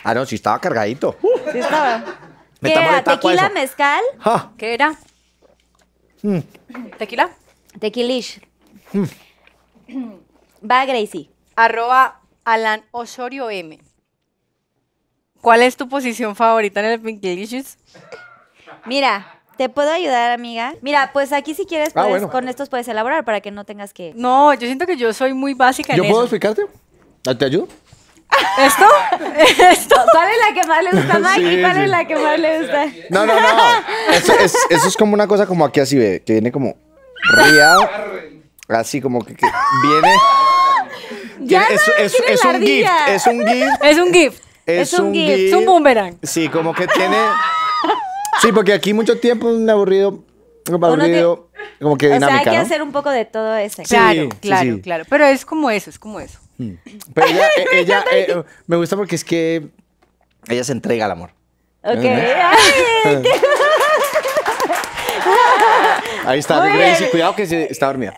Ah, no, sí estaba cargadito. estaba. Ah. ¿Qué era? ¿Tequila, mezcal? ¿Qué era? ¿Tequila? Tequilish. Mm. Va, Gracie. Arroba Alan Osorio M. ¿Cuál es tu posición favorita en el Pinky Mira, ¿Te puedo ayudar, amiga? Mira, pues aquí si quieres, ah, con estos puedes elaborar para que no tengas que... No, yo siento que yo soy muy básica ¿Yo puedo explicarte? Ah, ¿Te ayudo? ¿Esto? ¿Esto? ¿Cuál es la que más le gusta a Maggie? ¿Cuál es la que más le gusta? No, no, no. Eso es, como una cosa como aquí así, que viene como riado. Así como que, viene... Ya es, es, es, un gift, es un gift. Es un gift. Es, un, gift. Es un boomerang. Sí, como que tiene... Sí, porque aquí mucho tiempo un aburrido, aburrido, como que dinámica, O sea, hay que hacer un poco de todo eso. claro, claro, claro. Pero es como eso, es como eso. Mm. Pero ella, e-, eh, me gusta porque es que ella se entrega al amor. Ok. ¿Eh? Ahí está, Gracie. Cuidado que está dormida.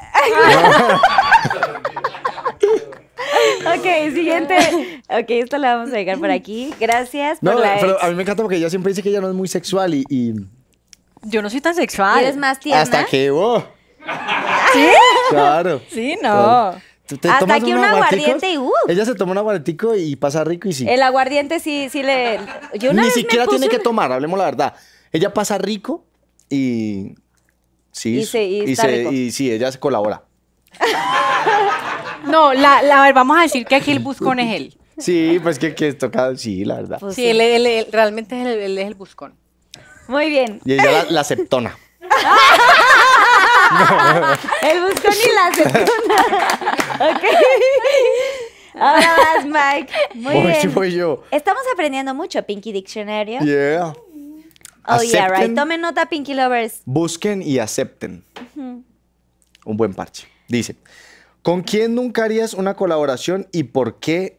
ok, siguiente, Ok, esto lo vamos a dejar por aquí. Gracias no, por la pero a mí me encanta porque ella siempre dice que ella no es muy sexual y... Yo no soy tan sexual. Eres más tierna. Hasta que vos. Oh. ¿Sí? Claro. Sí, no. Hasta aquí un aguardiente y Ella se toma un aguardiente y pasa rico y sí. El aguardiente sí, sí le. Yo Ni siquiera tiene que tomar, hablemos la verdad. Ella pasa rico y. Sí. Y, se, y, se, y sí, ella se colabora. no, la, la, a ver, vamos a decir que aquí el buscón es él. Sí, pues que, que tocado. sí, la verdad. Pues sí, Él, él, realmente es el, es el buscón. Muy bien. Y ella la, aceptona. El buscón y la aceptona. ok. Ahora vas, Mike. Muy bien. fui yo. Estamos aprendiendo mucho, Pinky Dictionary. Yeah. Oh, yeah, right. Tomen nota, Pinky Lovers. Busquen y acepten. Un buen parche. Dice, ¿con quién nunca harías una colaboración y por qué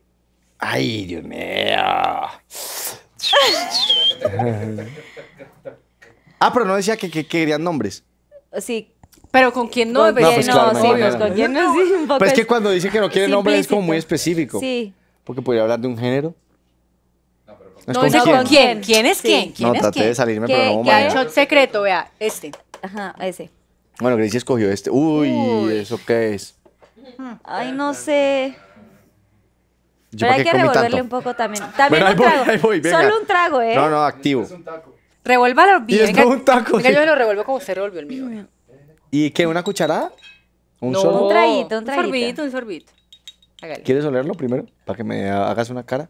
Ay, Dios mío. ah, pero no decía que, querían nombres. Sí, pero con quién no, no, pues, claro, pues con Pero es que cuando dice que no quiere nombres es como muy específico. Sí. Porque podría hablar de un género. No, pero con, con quién. ¿Quién es quién? no, traté de salirme, pero no, ¿qué hay shot secreto, vea, este. Ajá, ese. Bueno, Gracie escogió este. Uy. ¿eso qué es? Ay, no sé. Pero hay que revolverle un poco también. También Solo un trago, ¿eh? No, no, activo. Es un taco. Revuélvalo bien. Y es un taco. yo me lo revuelvo como se revolvió el mío. ¿Y qué? ¿Una cucharada? ¿Un sorbito Un sorbito, un sorbito. ¿Quieres olerlo primero? Para que me hagas una cara.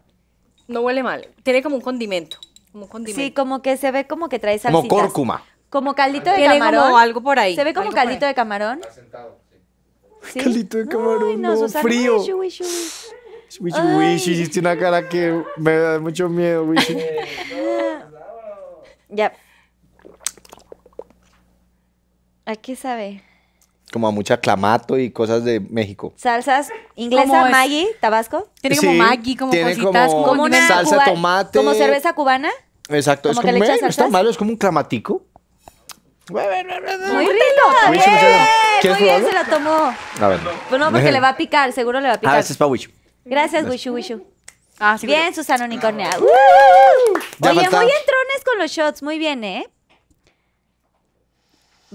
No huele mal. Tiene como un condimento. Como un condimento. Sí, como que se ve como que trae salsitas. Como córcuma. Como caldito de camarón. o algo por ahí. Se ve como caldito de camarón. Caldito de camarón, frío. Wishy, wishy, hiciste una cara que me da mucho miedo, ya. ¿A qué sabe? Como a mucha clamato y cosas de México. Salsas inglesa, Maggi, Tabasco. Tiene como Maggi, como cositas, como, una salsa tomate. ¿Como cerveza cubana? Exacto, es ¿Como eh, malo, es como un clamatico. Muy rico. Muy bien, se la tomó. Pues a ver. Pues no, porque le va a picar, seguro le va a ah, picar. Ah, este es para Gracias, Wishu Wishu. Ah, bien, Susana Unicornia. Uh, Oye, muy entrones con los shots. Muy bien, ¿eh?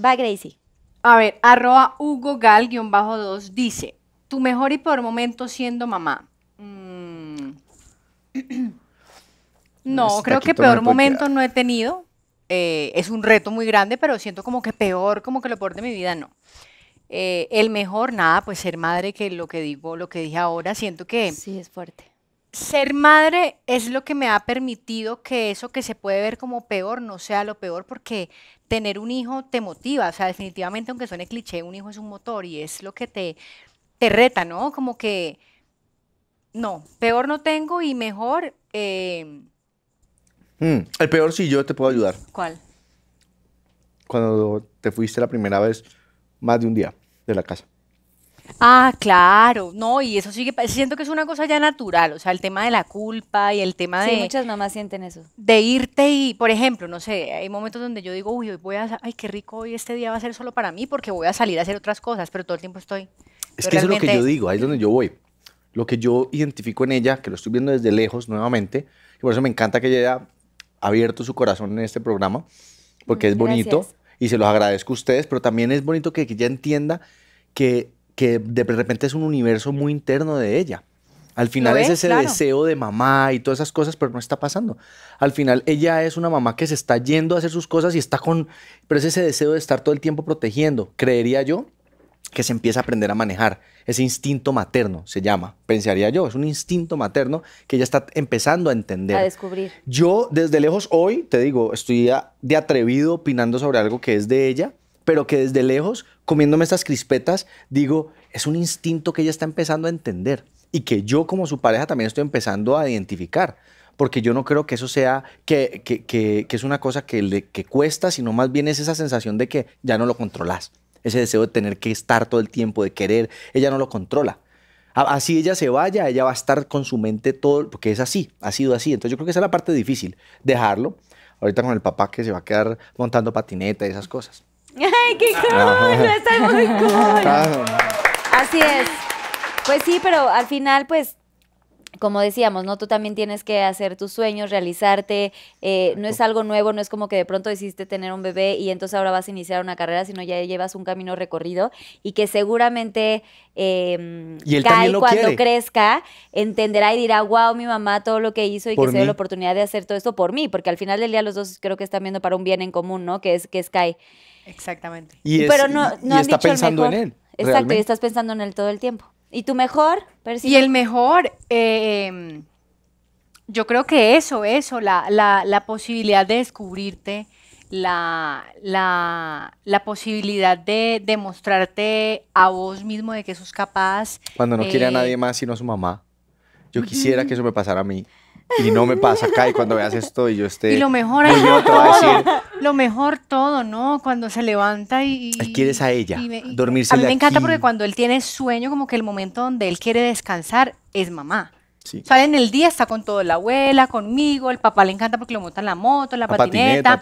Va, Gracie. A ver, arroba Hugo Gal-2 dice, tu mejor y peor momento siendo mamá. Mm. no, creo que peor momento no he tenido. Eh, es un reto muy grande, pero siento como que peor, como que lo peor de mi vida no. Eh, el mejor, nada, pues ser madre, que lo que digo, lo que dije ahora, siento que... Sí, es fuerte. Ser madre es lo que me ha permitido que eso que se puede ver como peor no sea lo peor, porque tener un hijo te motiva, o sea, definitivamente, aunque suene cliché, un hijo es un motor y es lo que te, te reta, ¿no? Como que, no, peor no tengo y mejor... Em, mm, el peor sí, yo te puedo ayudar. ¿Cuál? Cuando te fuiste la primera vez más de un día de la casa. Ah, claro, no, y eso sigue, siento que es una cosa ya natural, o sea, el tema de la culpa y el tema de... Sí, muchas mamás sienten eso. De irte y, por ejemplo, no sé, hay momentos donde yo digo, uy, hoy voy a, ay, qué rico, hoy este día va a ser solo para mí porque voy a salir a hacer otras cosas, pero todo el tiempo estoy... Es que eso es lo que yo digo, ahí es donde yo voy. Lo que yo identifico en ella, que lo estoy viendo desde lejos nuevamente, y por eso me encanta que ella haya abierto su corazón en este programa, porque es bonito y se los agradezco a ustedes, pero también es bonito que ella entienda que, que de repente es un universo muy interno de ella. Al final es, es, ese deseo de mamá y todas esas cosas, pero no está pasando. Al final ella es una mamá que se está yendo a hacer sus cosas y está con, pero es ese deseo de estar todo el tiempo protegiendo, creería yo, que se empieza a aprender a manejar. Ese instinto materno se llama, pensaría yo, es un instinto materno que ella está empezando a entender. A descubrir. Yo desde lejos hoy, te digo, estoy de atrevido opinando sobre algo que es de ella, pero que desde lejos, comiéndome estas crispetas, digo, es un instinto que ella está empezando a entender y que yo como su pareja también estoy empezando a identificar porque yo no creo que eso sea, que, es una cosa que, le, que cuesta, sino más bien es esa sensación de que ya no lo controlas ese deseo de tener que estar todo el tiempo, de querer, ella no lo controla. Así ella se vaya, ella va a estar con su mente todo, porque es así, ha sido así. Entonces yo creo que esa es la parte difícil, dejarlo. Ahorita con el papá que se va a quedar montando patineta y esas cosas. ¡Ay, qué cool! Está muy cool. Así es. Pues sí, pero al final, pues como decíamos, ¿no? Tú también tienes que hacer tus sueños, realizarte. Eh, no es algo nuevo, no es como que de pronto decidiste tener un bebé y entonces ahora vas a iniciar una carrera, sino ya llevas un camino recorrido y que seguramente Kai em, cuando crezca entenderá y dirá, wow, mi mamá todo lo que hizo y que se dio la oportunidad de hacer todo esto por mí, porque al final del día los dos creo que están viendo para un bien en común, ¿no? Que es, que es Kai. Exactamente. Y Pero no, está pensando en él. Exacto, y estás pensando en él todo el tiempo. ¿Y tu mejor? Y el mejor, em, yo creo que eso, eso, la, la, la posibilidad de descubrirte, la, la, posibilidad de demostrarte a vos mismo de que sos capaz. Cuando no quiere a eh, nadie más sino a su mamá. Yo quisiera que eso me pasara a mí y no me pasa acá y cuando veas esto y yo esté y lo mejor lo mejor todo no cuando se levanta y, quieres a ella dormirse a mí me encanta porque cuando él tiene sueño como que el momento donde él quiere descansar es mamá Sí. Sale en el día, está con todo, la abuela, conmigo, el papá le encanta porque lo monta la moto, la, patineta,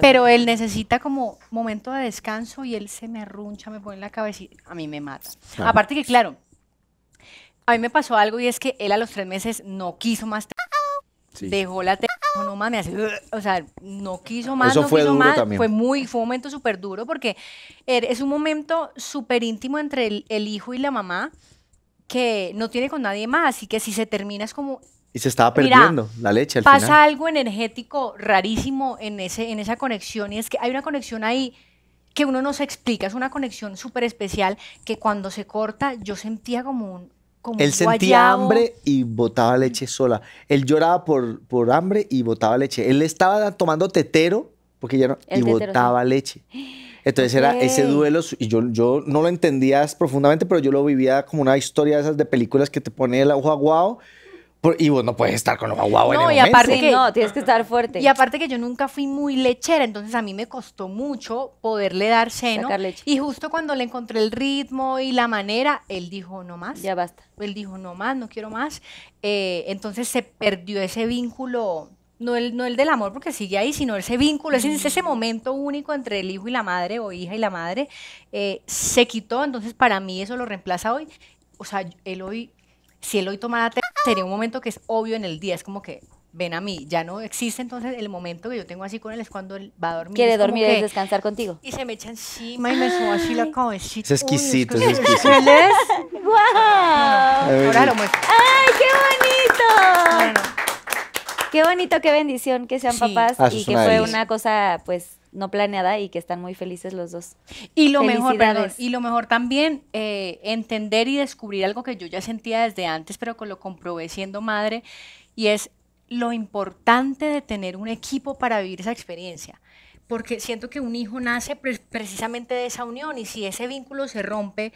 pero él necesita como momento de descanso y él se me arruncha, me pone en la y a mí me mata. Aparte que claro, a mí me pasó algo y es que él a los tres meses no quiso más. Dejó la no mames, o sea, no quiso más, no fue quiso más. Fue muy, fue un momento súper duro porque er, es un momento súper íntimo entre el, hijo y la mamá que no tiene con nadie más, así que si se termina es como... Y se estaba perdiendo la leche Pasa algo energético rarísimo en, ese, en esa conexión y es que hay una conexión ahí que uno no se explica, es una conexión súper especial que cuando se corta yo sentía como un, él sentía hambre y botaba leche sola. Él lloraba por, por hambre y botaba leche. Él estaba tomando tetero, porque ya no, y botaba leche. Entonces era ese duelo, y yo, yo no lo entendía profundamente, pero yo lo vivía como una historia de esas de películas que te pone el ojo aguado y vos no puedes estar con lo guau no, en el y aparte que, no, tienes que estar fuerte. Y aparte que yo nunca fui muy lechera, entonces a mí me costó mucho poderle dar seno. Y justo cuando le encontré el ritmo y la manera, él dijo no más. Ya basta. Él dijo no más, no quiero más. Eh, entonces se perdió ese vínculo no el, no el del amor porque sigue ahí, sino ese vínculo, ese, ese mm. momento único entre el hijo y la madre o hija y la madre, eh, se quitó, entonces para mí eso lo reemplaza hoy. O sea, él hoy, si él hoy tomara sería un momento que es obvio en el día, es como que ven a mí, ya no existe entonces el momento que yo tengo así con él es cuando él va a dormir. Quiere dormir, es descansar contigo. Y se me echa encima y me así la cabecita. Es exquisito, es, ¡Wow! ¡Ay, qué bonito! Qué bonito, qué bendición que sean papás ah, y que fue una cosa, pues, no planeada y que están muy felices los dos. Y lo mejor, también, eh, entender y descubrir algo que yo ya sentía desde antes, pero que lo comprobé siendo madre, y es lo importante de tener un equipo para vivir esa experiencia. Porque siento que un hijo nace precisamente de esa unión y si ese vínculo se rompe,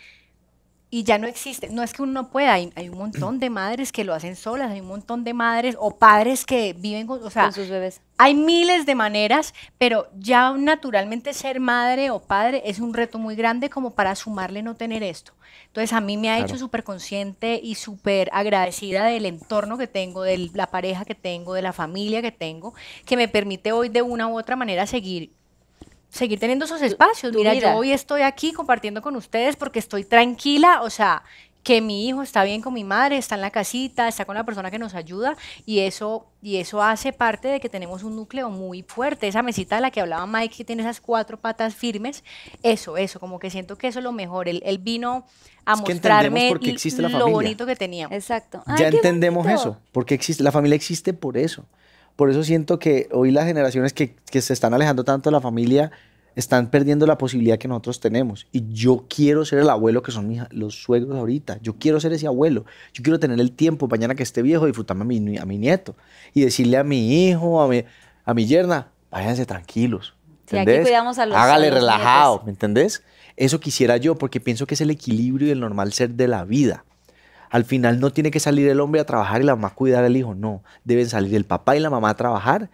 y ya no existe. No es que uno no pueda, hay, un montón de madres que lo hacen solas, hay un montón de madres o padres que viven con, sus bebés. Hay miles de maneras, pero ya naturalmente ser madre o padre es un reto muy grande como para sumarle no tener esto. Entonces a mí me ha hecho súper consciente y súper agradecida del entorno que tengo, de la pareja que tengo, de la familia que tengo, que me permite hoy de una u otra manera seguir seguir teniendo esos espacios. mira, yo hoy estoy aquí compartiendo con ustedes porque estoy tranquila, o sea, que mi hijo está bien con mi madre, está en la casita, está con la persona que nos ayuda y eso y eso hace parte de que tenemos un núcleo muy fuerte, esa mesita de la que hablaba Mike que tiene esas cuatro patas firmes, eso, eso, como que siento que eso es lo mejor, él, vino a mostrarme lo bonito que teníamos. Exacto. ya entendemos eso, porque existe la familia existe por eso. Por eso siento que hoy las generaciones que, se están alejando tanto de la familia están perdiendo la posibilidad que nosotros tenemos. Y yo quiero ser el abuelo que son los suegros ahorita. Yo quiero ser ese abuelo. Yo quiero tener el tiempo mañana que esté viejo, disfrutando a mi, nieto y decirle a mi hijo, a mi, a mi yerna, váyanse tranquilos. ¿entendés? cuidamos a los Hágale relajado, ¿me entendés? Eso quisiera yo porque pienso que es el equilibrio y el normal ser de la vida. Al final no tiene que salir el hombre a trabajar y la mamá cuidar al hijo, no. Deben salir el papá y la mamá a trabajar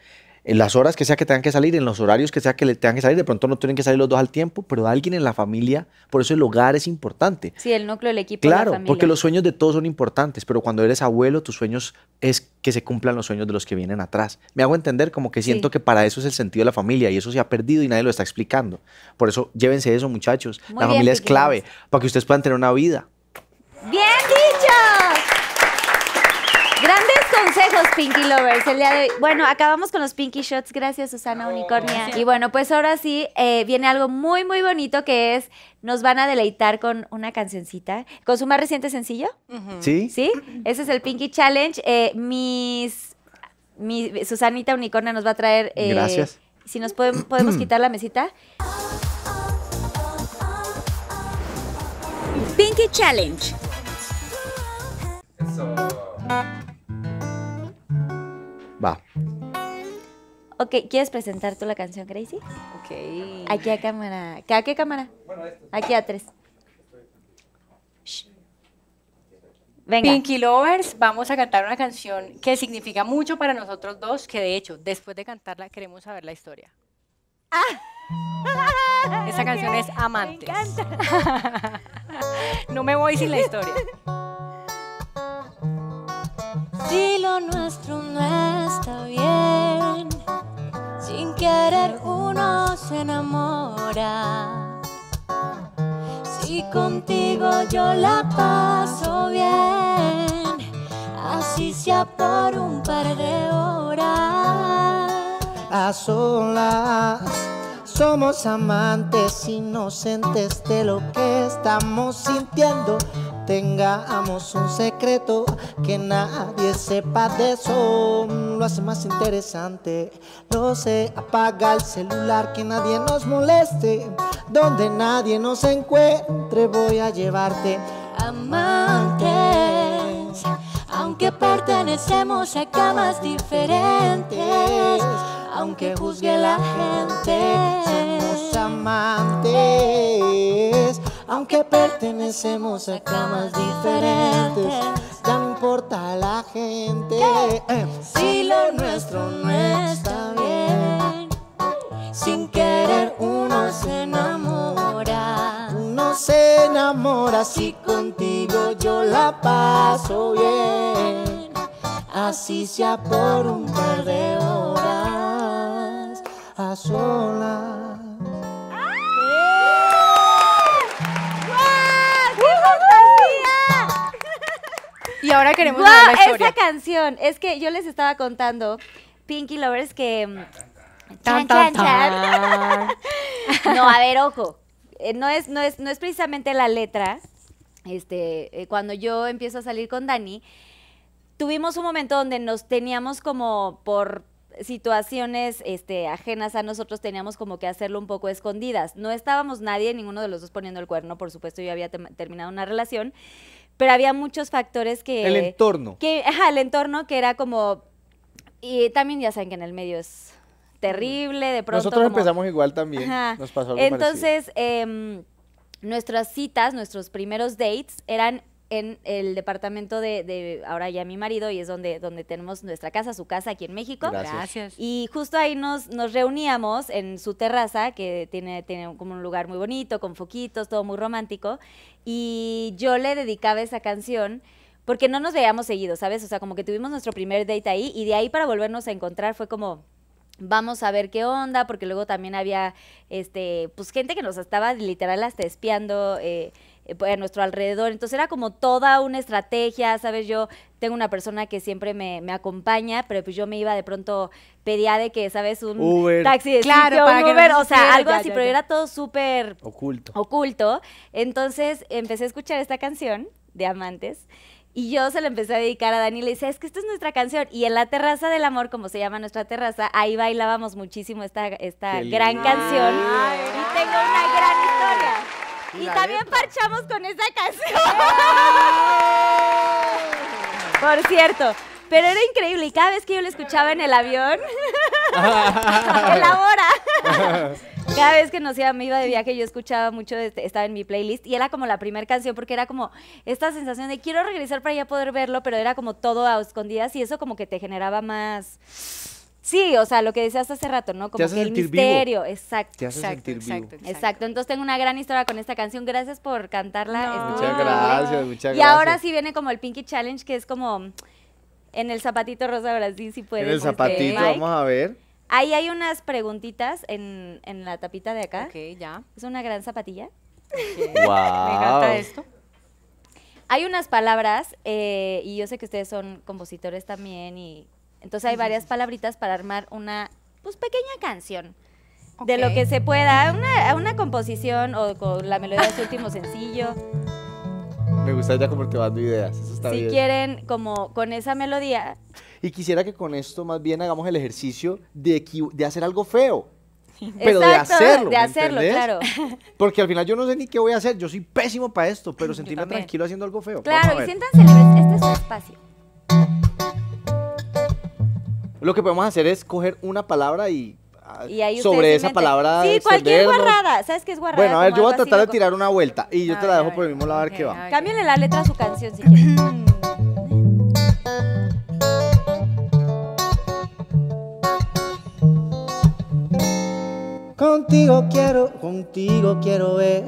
en las horas que sea que tengan que salir, en los horarios que sea que le tengan que salir, de pronto no tienen que salir los dos al tiempo, pero alguien en la familia, por eso el hogar es importante. Sí, el núcleo, el equipo. Claro, porque los sueños de todos son importantes, pero cuando eres abuelo, tus sueños es que se cumplan los sueños de los que vienen atrás. Me hago entender como que siento que para eso es el sentido de la familia y eso se ha perdido y nadie lo está explicando. Por eso llévense eso, muchachos. la familia es clave para que ustedes puedan tener una vida. Bien. los Pinky Lovers el día de Bueno, acabamos con los Pinky Shots. Gracias, Susana Unicornia. Y bueno, pues ahora sí eh, viene algo muy, muy bonito que es nos van a deleitar con una cancioncita, con su más reciente sencillo. Sí. Sí, ese es el Pinky Challenge. Eh, mis, mi, Susanita Unicornia nos va a traer. Eh, gracias. Si nos podemos, podemos quitar la mesita. Pinky Challenge. Eso. Va. Ok, ¿quieres presentar tú la canción, Crazy? Ok. Aquí a cámara. ¿A qué cámara? Aquí a tres. Venga. Pinky Lovers, vamos a cantar una canción que significa mucho para nosotros dos, que de hecho, después de cantarla, queremos saber la historia. Ah. Esa canción es Amantes. no me voy sin la historia. Si lo nuestro no está bien, sin querer uno se enamora. Si contigo yo la paso bien, así sea por un par de horas. A solas somos amantes inocentes de lo que estamos sintiendo tengamos un secreto que nadie sepa de eso. Lo hace más interesante. No se apaga el celular que nadie nos moleste. Donde nadie nos encuentre, voy a llevarte. Amantes, aunque pertenecemos a camas diferentes, aunque juzgue la gente. Somos amantes aunque pertenecemos a camas diferentes, ya no importa la gente, eh, si lo nuestro no está bien, sin querer uno se enamora, uno se enamora, si contigo yo la paso bien, así sea por un par de horas a solas. Y ahora queremos ver la historia. Esa canción, es que yo les estaba contando, Pinky Lovers, que... Mm, no, a ver, ojo. Eh, no, es, no, es, no es precisamente la letra. Este, eh, cuando yo empiezo a salir con Dani, tuvimos un momento donde nos teníamos como por situaciones este, ajenas a nosotros teníamos como que hacerlo un poco escondidas. No estábamos nadie, ninguno de los dos poniendo el cuerno, por supuesto yo había terminado una relación pero había muchos factores que... El entorno. Que, ajá, el entorno que era como... Y también ya saben que en el medio es terrible, de pronto... Nosotros empezamos igual también, nos pasó algo Entonces, em, nuestras citas, nuestros primeros dates eran en el departamento de, ahora ya mi marido y es donde, donde tenemos nuestra casa, su casa aquí en México. Gracias. Y justo ahí nos, nos reuníamos en su terraza, que tiene, tiene como un lugar muy bonito, con foquitos, todo muy romántico. Y yo le dedicaba esa canción porque no nos veíamos seguido, ¿sabes? O sea, como que tuvimos nuestro primer date ahí y de ahí para volvernos a encontrar fue como vamos a ver qué onda, porque luego también había este pues gente que nos estaba literal hasta espiando eh, eh, pues, a nuestro alrededor. Entonces era como toda una estrategia, ¿sabes? Yo tengo una persona que siempre me, me acompaña, pero pues yo me iba de pronto, pedía de que, ¿sabes? Un taxi de sitio, para Uber, o sea, algo así, pero era todo súper... Oculto. Oculto. Entonces empecé a escuchar esta canción de Amantes. Y yo se la empecé a dedicar a Dani y le dice, es que esta es nuestra canción. Y en la terraza del amor, como se llama nuestra terraza, ahí bailábamos muchísimo esta, esta gran canción. Ay, y tengo una gran historia. Y, también parchamos con esa canción. Por cierto, pero era increíble y cada vez que yo lo escuchaba en el avión, en la hora. Cada vez que nos iba, me iba de viaje, yo escuchaba mucho, este, estaba en mi playlist y era como la primera canción porque era como esta sensación de quiero regresar para ya poder verlo, pero era como todo a escondidas y eso como que te generaba más Sí, o sea, lo que decías hace rato, ¿no? Como el misterio, exacto. Te hace exacto, sentir exacto, vivo. Exacto, Entonces tengo una gran historia con esta canción. Gracias por cantarla. Muchas gracias, muchas gracias. Y ahora sí viene como el Pinky Challenge, que es como en el zapatito rosa de Brasil, si puedes. En el este, zapatito, vamos a ver. Ahí hay unas preguntitas en, en la tapita de acá. Ok, ya. Es una gran zapatilla. Wow. Me encanta esto. Hay unas palabras, eh, y yo sé que ustedes son compositores también y entonces hay varias palabritas para armar una pues pequeña canción. De lo que se pueda, una, una composición o con la melodía de su último sencillo. Me gusta ya como te dando ideas. Eso está si quieren, como con esa melodía. Y quisiera que con esto más bien hagamos el ejercicio de, de hacer algo feo. Pero de hacerlo. De hacerlo, claro. Porque al final yo no sé ni qué voy a hacer. Yo soy pésimo para esto, pero sentirme tranquilo haciendo algo feo. Claro, y siéntanse libres. Este es su espacio. Lo que podemos hacer es coger una palabra y ah, sobre esa palabra. Sí, cualquier guarrada. ¿Sabes qué es guarrada? Bueno, a ver, yo voy a tratar de tirar una vuelta y yo ah, te la dejo por el mismo lado a ver qué va. Cámbiale la letra a su canción si quieres. Contigo quiero, contigo quiero ver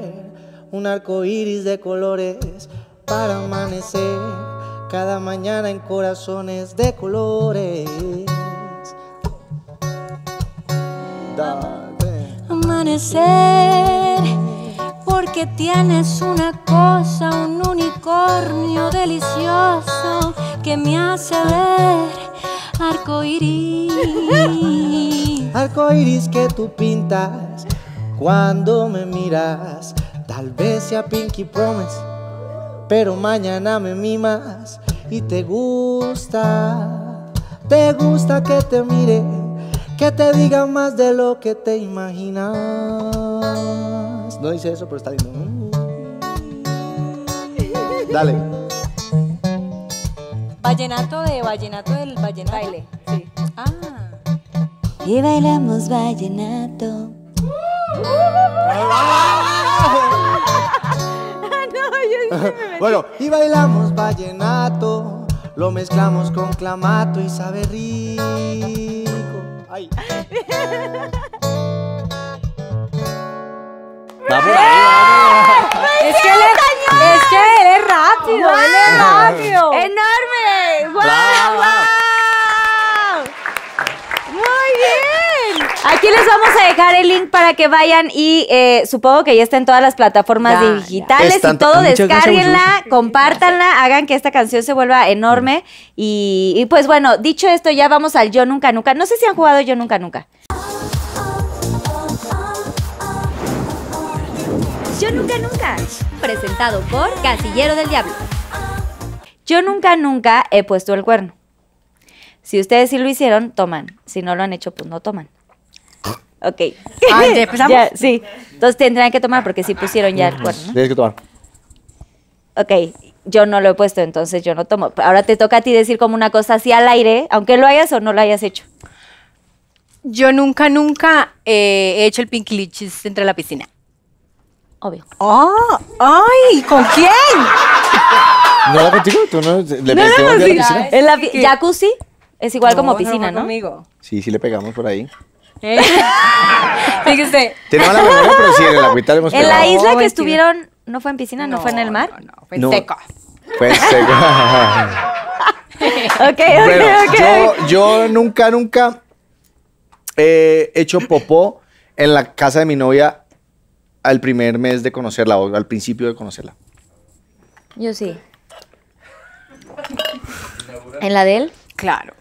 un arco iris de colores para amanecer cada mañana en corazones de colores. Amanecer, porque tienes una cosa, un unicornio delicioso que me hace ver arco Arco arcoiris que tú pintas cuando me miras. Tal vez sea Pinky Promise, pero mañana me mimas y te gusta, te gusta que te mire que te diga más de lo que te imaginas. No dice eso, pero está lindo. Dale. Vallenato de vallenato del vallenato. Baile, sí. Ah. Y bailamos vallenato. bueno, y bailamos vallenato, lo mezclamos con clamato y sabe Ay. Va por ahí, es, que él es, es que él es rápido, él es rápido. ¡Enorme! ¡Wow! wow. Aquí les vamos a dejar el link para que vayan y eh, supongo que ya está en todas las plataformas digitales y todo. descarguenla, compártanla, hagan que esta canción se vuelva enorme. Mm. Y, y pues bueno, dicho esto, ya vamos al Yo Nunca Nunca. No sé si han jugado Yo Nunca Nunca. Yo Nunca Nunca, presentado por Casillero del Diablo. Yo nunca, nunca he puesto el cuerno. Si ustedes sí lo hicieron, toman. Si no lo han hecho, pues no toman. Ok. Ah, empezamos. sí. Entonces tendrán que tomar porque sí pusieron ya el cuerno. Tienes que tomar. Ok. Yo no lo he puesto, entonces yo no tomo. Ahora te toca a ti decir como una cosa así al aire, aunque lo hayas o no lo hayas hecho. Yo nunca, nunca eh, he hecho el pinklichis entre la piscina. Obvio. Oh, ¡Ay! ¿Con quién? ¿No contigo? ¿Tú no le no, jacuzzi es igual como piscina, ¿no? Sí, sí le pegamos por ahí. Eh. Fíjese. en la isla que estuvieron, ¿no fue en piscina? No, fue en el mar? No, no fue en seco. Fue en seco. ok, ok, Yo, yo, nunca, nunca he hecho popó en la casa de mi novia al primer mes de conocerla o al principio de conocerla. Yo sí. ¿En la de él? Claro.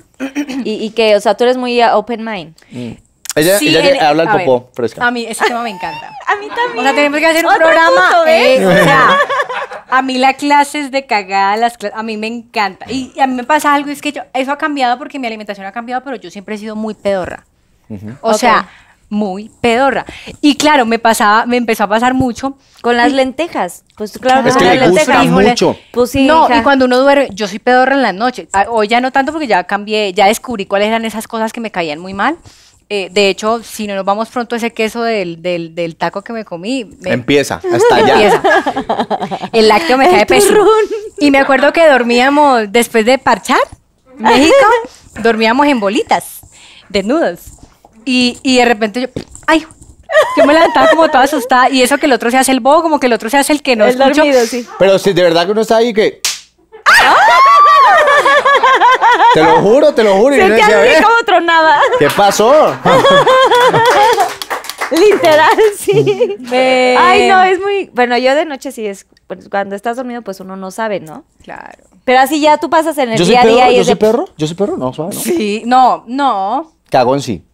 ¿Y, que, o sea, tú eres muy open mind. Mm. Ella, habla el popó fresca. A mí ese tema me encanta. a mí también. O sea, tenemos que hacer un programa. a mí clase clases de cagada, las a mí me encanta. Y, a mí me pasa algo, es que eso ha cambiado porque mi alimentación ha cambiado, pero yo siempre he sido muy pedorra. O sea, muy pedorra. Y claro, me pasaba, me empezó a pasar mucho. Con las lentejas. Pues claro, es que mucho. Pues pues no, y cuando uno duerme, yo soy pedorra en las noches. Ah, hoy ya no tanto porque ya cambié, ya descubrí cuáles eran esas cosas que me caían muy mal. Eh, de hecho, si no nos vamos pronto, ese queso del, taco que me comí. Empieza, hasta allá. Empieza. El lácteo me cae peso Y me acuerdo que dormíamos, después de parchar, México, dormíamos en bolitas, desnudos. Y, de repente yo, ay, yo me levantaba como toda asustada. Y eso que el otro se hace el bobo, como que el otro se hace el que no es Dormido, sí. Pero si de verdad que uno está ahí que. Te lo juro, te lo juro. como eh, tronada. ¿Qué pasó? Literal, sí. Ay, no, es muy. Bueno, yo de noche sí es. Pues, cuando estás dormido, pues uno no sabe, ¿no? Claro. Pero así ya tú pasas en el día a día ¿Yo soy perro? ¿Yo soy perro? No, suave, ¿no? Sí, no, no. Cagón sí.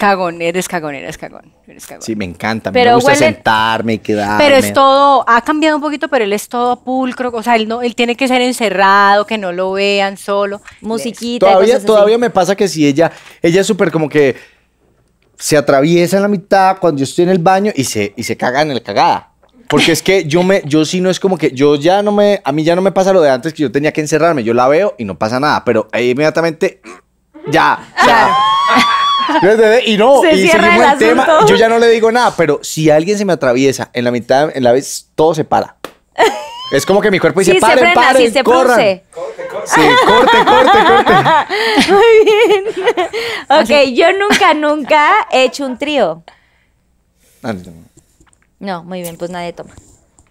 Cagón, eres cagón, eres cagón, eres cagón. Sí, me encanta, me gusta sentarme y quedarme. Pero es todo, ha cambiado un poquito, pero él es todo pulcro, o sea, él, no, él tiene que ser encerrado, que no lo vean solo, musiquita. Todavía, todavía me pasa que si ella, ella es súper como que se atraviesa en la mitad cuando yo estoy en el baño y se, y se caga en el cagada. Porque es que yo me, yo sí no es como que yo ya no me, a mí ya no me pasa lo de antes que yo tenía que encerrarme, yo la veo y no pasa nada, pero ahí inmediatamente ya, ya y no, y el, Yo ya no le digo nada, pero si alguien se me atraviesa en la mitad, en la vez, todo se para. Es como que mi cuerpo dice, paren, se paren, sí, se Corte, corte. Sí, corte, corte, Muy bien. Ok, yo nunca, nunca he hecho un trío. Ah, no, no, muy bien, pues nadie toma.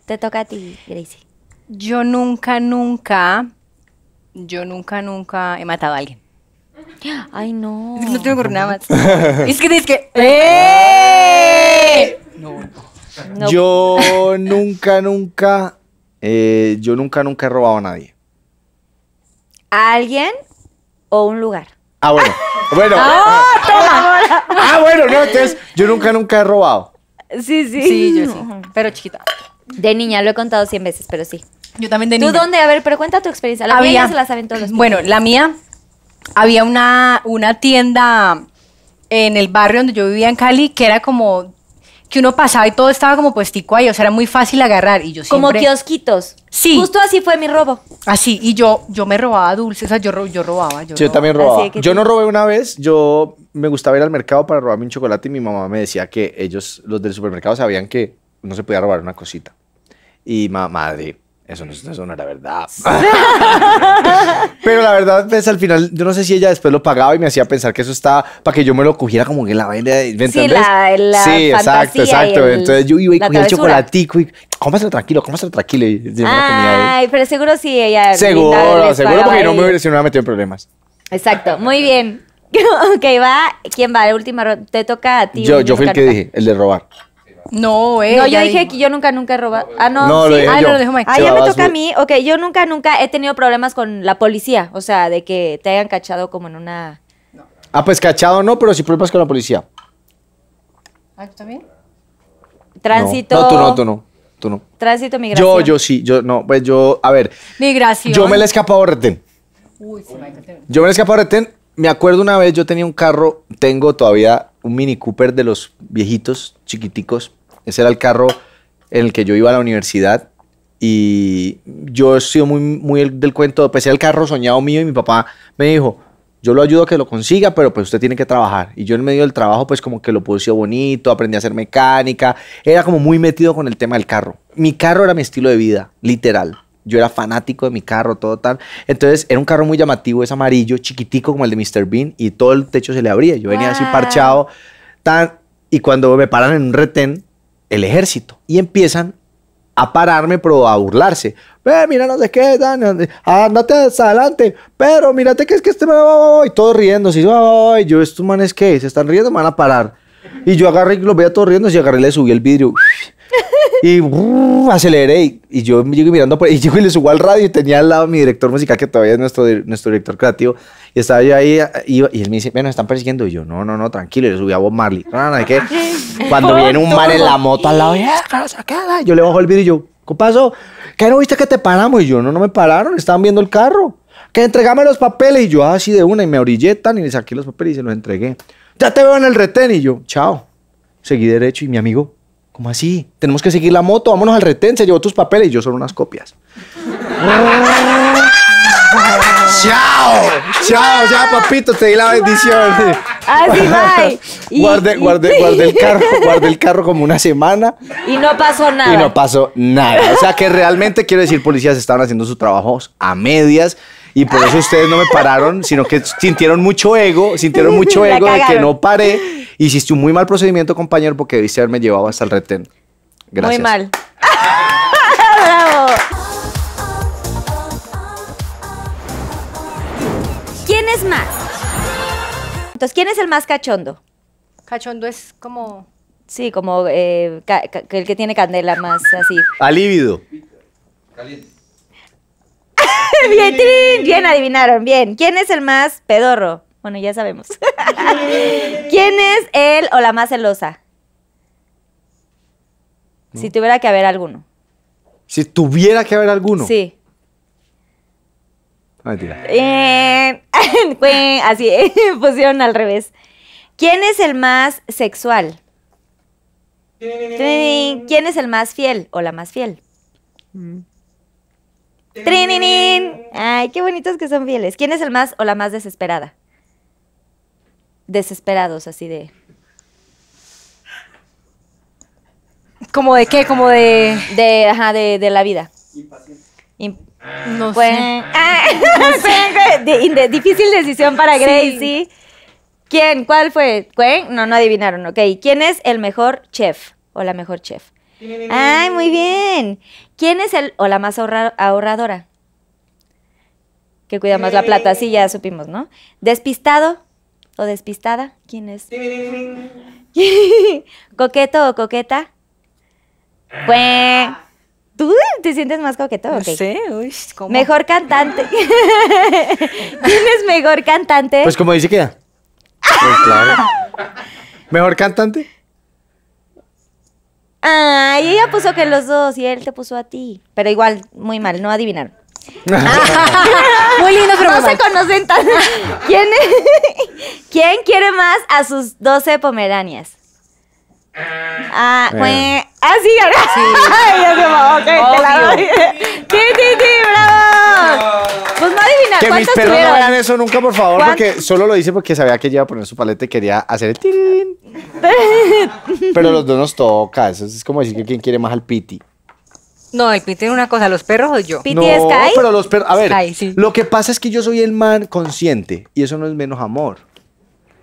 Te toca a ti, Gracie. Yo nunca, nunca, yo nunca, nunca he matado a alguien. Ay, no. Es que no tengo nada más. es que es que. ¡Eh! No, no. Yo nunca, nunca. Eh, yo nunca, nunca he robado a nadie. ¿A alguien o un lugar? Ah, bueno. Bueno. ah, toma. ah, bueno, no, entonces yo nunca, nunca he robado. Sí, sí. Sí, yo sí. Pero chiquita. De niña, lo he contado 100 veces, pero sí. Yo también de niña. ¿Tú dónde? A ver, pero cuenta tu experiencia. La mía se la saben todos. Los bueno, la mía había una, una tienda en el barrio donde yo vivía en Cali que era como que uno pasaba y todo estaba como puestico ahí, o sea, era muy fácil agarrar y yo siempre... Como kiosquitos. Sí. Justo así fue mi robo. Así, y yo, yo me robaba dulces, o sea, yo, robaba. Yo, también robaba. Yo no robé una vez, yo me gustaba ir al mercado para robarme un chocolate y mi mamá me decía que ellos, los del supermercado, sabían que no se podía robar una cosita. Y mamá madre, eso no, eso no era verdad. Pero la verdad, pues, al final, yo no sé si ella después lo pagaba y me hacía pensar que eso estaba para que yo me lo cogiera como que la vaina. Sí, la, la sí exacto, exacto. Entonces yo iba y cogía el chocolatico y cómaselo tranquilo, cómaselo tranquilo. Y, y Ay, pero seguro sí ella. Seguro, seguro porque no me hubiera, metido en problemas. Exacto, muy bien. ok, va. ¿Quién va? La última Te toca a ti. Yo, yo fui el que dije, el de robar. No, eh. No, yo dije que yo nunca, nunca he robado. Eh, ah, no, no ah, lo Ah, ya me toca a mí. Ok, yo nunca, nunca he tenido problemas con la policía. O sea, de que te hayan cachado como en una. Ah, pues cachado no, pero si problemas con la policía. Ah, ¿tú también? Tránsito. No, tú no, tú no. Tránsito, migración. Yo, yo sí, yo no, pues yo, a ver. Migración. Yo me la he escapado Uy, sí, Yo me la he escapado Me acuerdo una vez, yo tenía un carro, tengo todavía un Mini Cooper de los viejitos, chiquiticos. Ese era el carro en el que yo iba a la universidad y yo he sido muy, muy del cuento, Pues era el carro soñado mío y mi papá me dijo, yo lo ayudo a que lo consiga, pero pues usted tiene que trabajar. Y yo en medio del trabajo pues como que lo puse bonito, aprendí a hacer mecánica, era como muy metido con el tema del carro. Mi carro era mi estilo de vida, literal. Yo era fanático de mi carro, todo tal. Entonces era un carro muy llamativo, es amarillo, chiquitico como el de Mr. Bean y todo el techo se le abría. Yo venía así parchado, tan, y cuando me paran en un retén, el ejército. Y empiezan a pararme, pero a burlarse. Ve, mira, no sé qué, andate hasta adelante, pero mírate que es que este me y todos riendo Y yo, estos manes que se están riendo, me van a parar. Y yo agarré y los veía todos riendo, y agarré y le subí el vidrio. Y uh, aceleré. Y, yo me llego mirando por, y y le subo al radio. Y tenía al lado mi director musical, que todavía es nuestro, nuestro director creativo. Y estaba yo ahí. Y, y él me dice, bueno, están persiguiendo. Y yo, no, no, no, tranquilo. Y le subí a Bob Marley. No, no, no, qué Cuando viene un mal en la moto al lado, eh, yo le bajo el vidrio y yo, ¿qué pasó? ¿Qué no viste que te paramos? Y yo, no, no me pararon. Estaban viendo el carro. Que entregame los papeles. Y yo, así ah, de una. Y me orilletan y le saqué los papeles y se los entregué. Ya te veo en el retén. Y yo, chao. Seguí derecho y mi amigo ¿Cómo así? Tenemos que seguir la moto, vámonos al retén, se llevó tus papeles y yo solo unas copias. ¡Chao! ¡Chao! Ya, papito, te di la bendición. Así va. Guardé, guardé, guardé, el carro, guardé el carro como una semana. Y no pasó nada. Y no pasó nada. O sea que realmente quiero decir, policías estaban haciendo su trabajo a medias. Y por eso ustedes no me pararon, sino que sintieron mucho ego, sintieron mucho ego de que no paré Hiciste un muy mal procedimiento, compañero, porque debiste haberme llevado hasta el retén. Gracias. Muy mal. ¡Bravo! ¿Quién es más? Entonces, ¿quién es el más cachondo? Cachondo es como... Sí, como eh, el que tiene candela más así. Alívido. Caliente. bien, bien adivinaron, bien. ¿Quién es el más pedorro? Bueno, ya sabemos. ¿Quién es él o la más celosa? Si tuviera que haber alguno. Si tuviera que haber alguno. Sí. No, ah, mentira. Eh, así, eh, pusieron al revés. ¿Quién es el más sexual? ¿Quién es el más fiel o la más fiel? Mm. Trininin. Ay, qué bonitos que son fieles. ¿Quién es el más o la más desesperada? desesperados, así de... ¿Como de qué? Como de... de ajá, de, la vida. Impaciente. Ah. Pues, ah, no sé. difícil decisión para Gracie. ¿Quién? ¿Cuál fue? ¿Quién? No, no adivinaron, ok. ¿Quién es el mejor chef o la mejor chef? Ay, muy bien. ¿Quién es el o la más ahorradora? Que cuida más la plata, sí, ya supimos, ¿no? Despistado o despistada, ¿quién es? ¿Coqueto o coqueta? Pues, ¿tú te sientes más coqueto? No Mejor cantante. ¿Quién es mejor cantante? Pues como dice que pues ¿Mejor cantante? y ella puso que los dos y él te puso a ti. Pero igual, muy mal, no adivinar. Muy lindo, pero no se conocen tan. ¿Quién, ¿Quién quiere más a sus 12 pomeranias? Ah, eh. pues. Ah, sí, ahora. Sí. Ay, se va, ok, te la Sí, bravo. Pues no adivina Que mis perros no vean eso nunca, por favor, porque solo lo hice porque sabía que ella iba a poner su paleta y quería hacer el tirín. Pero los dos nos toca. Eso es como decir que quién quiere más al piti. No, el tiene una cosa, ¿los perros o yo? no, pero los perros. A ver, lo que pasa es que yo soy el man consciente y eso no es menos amor.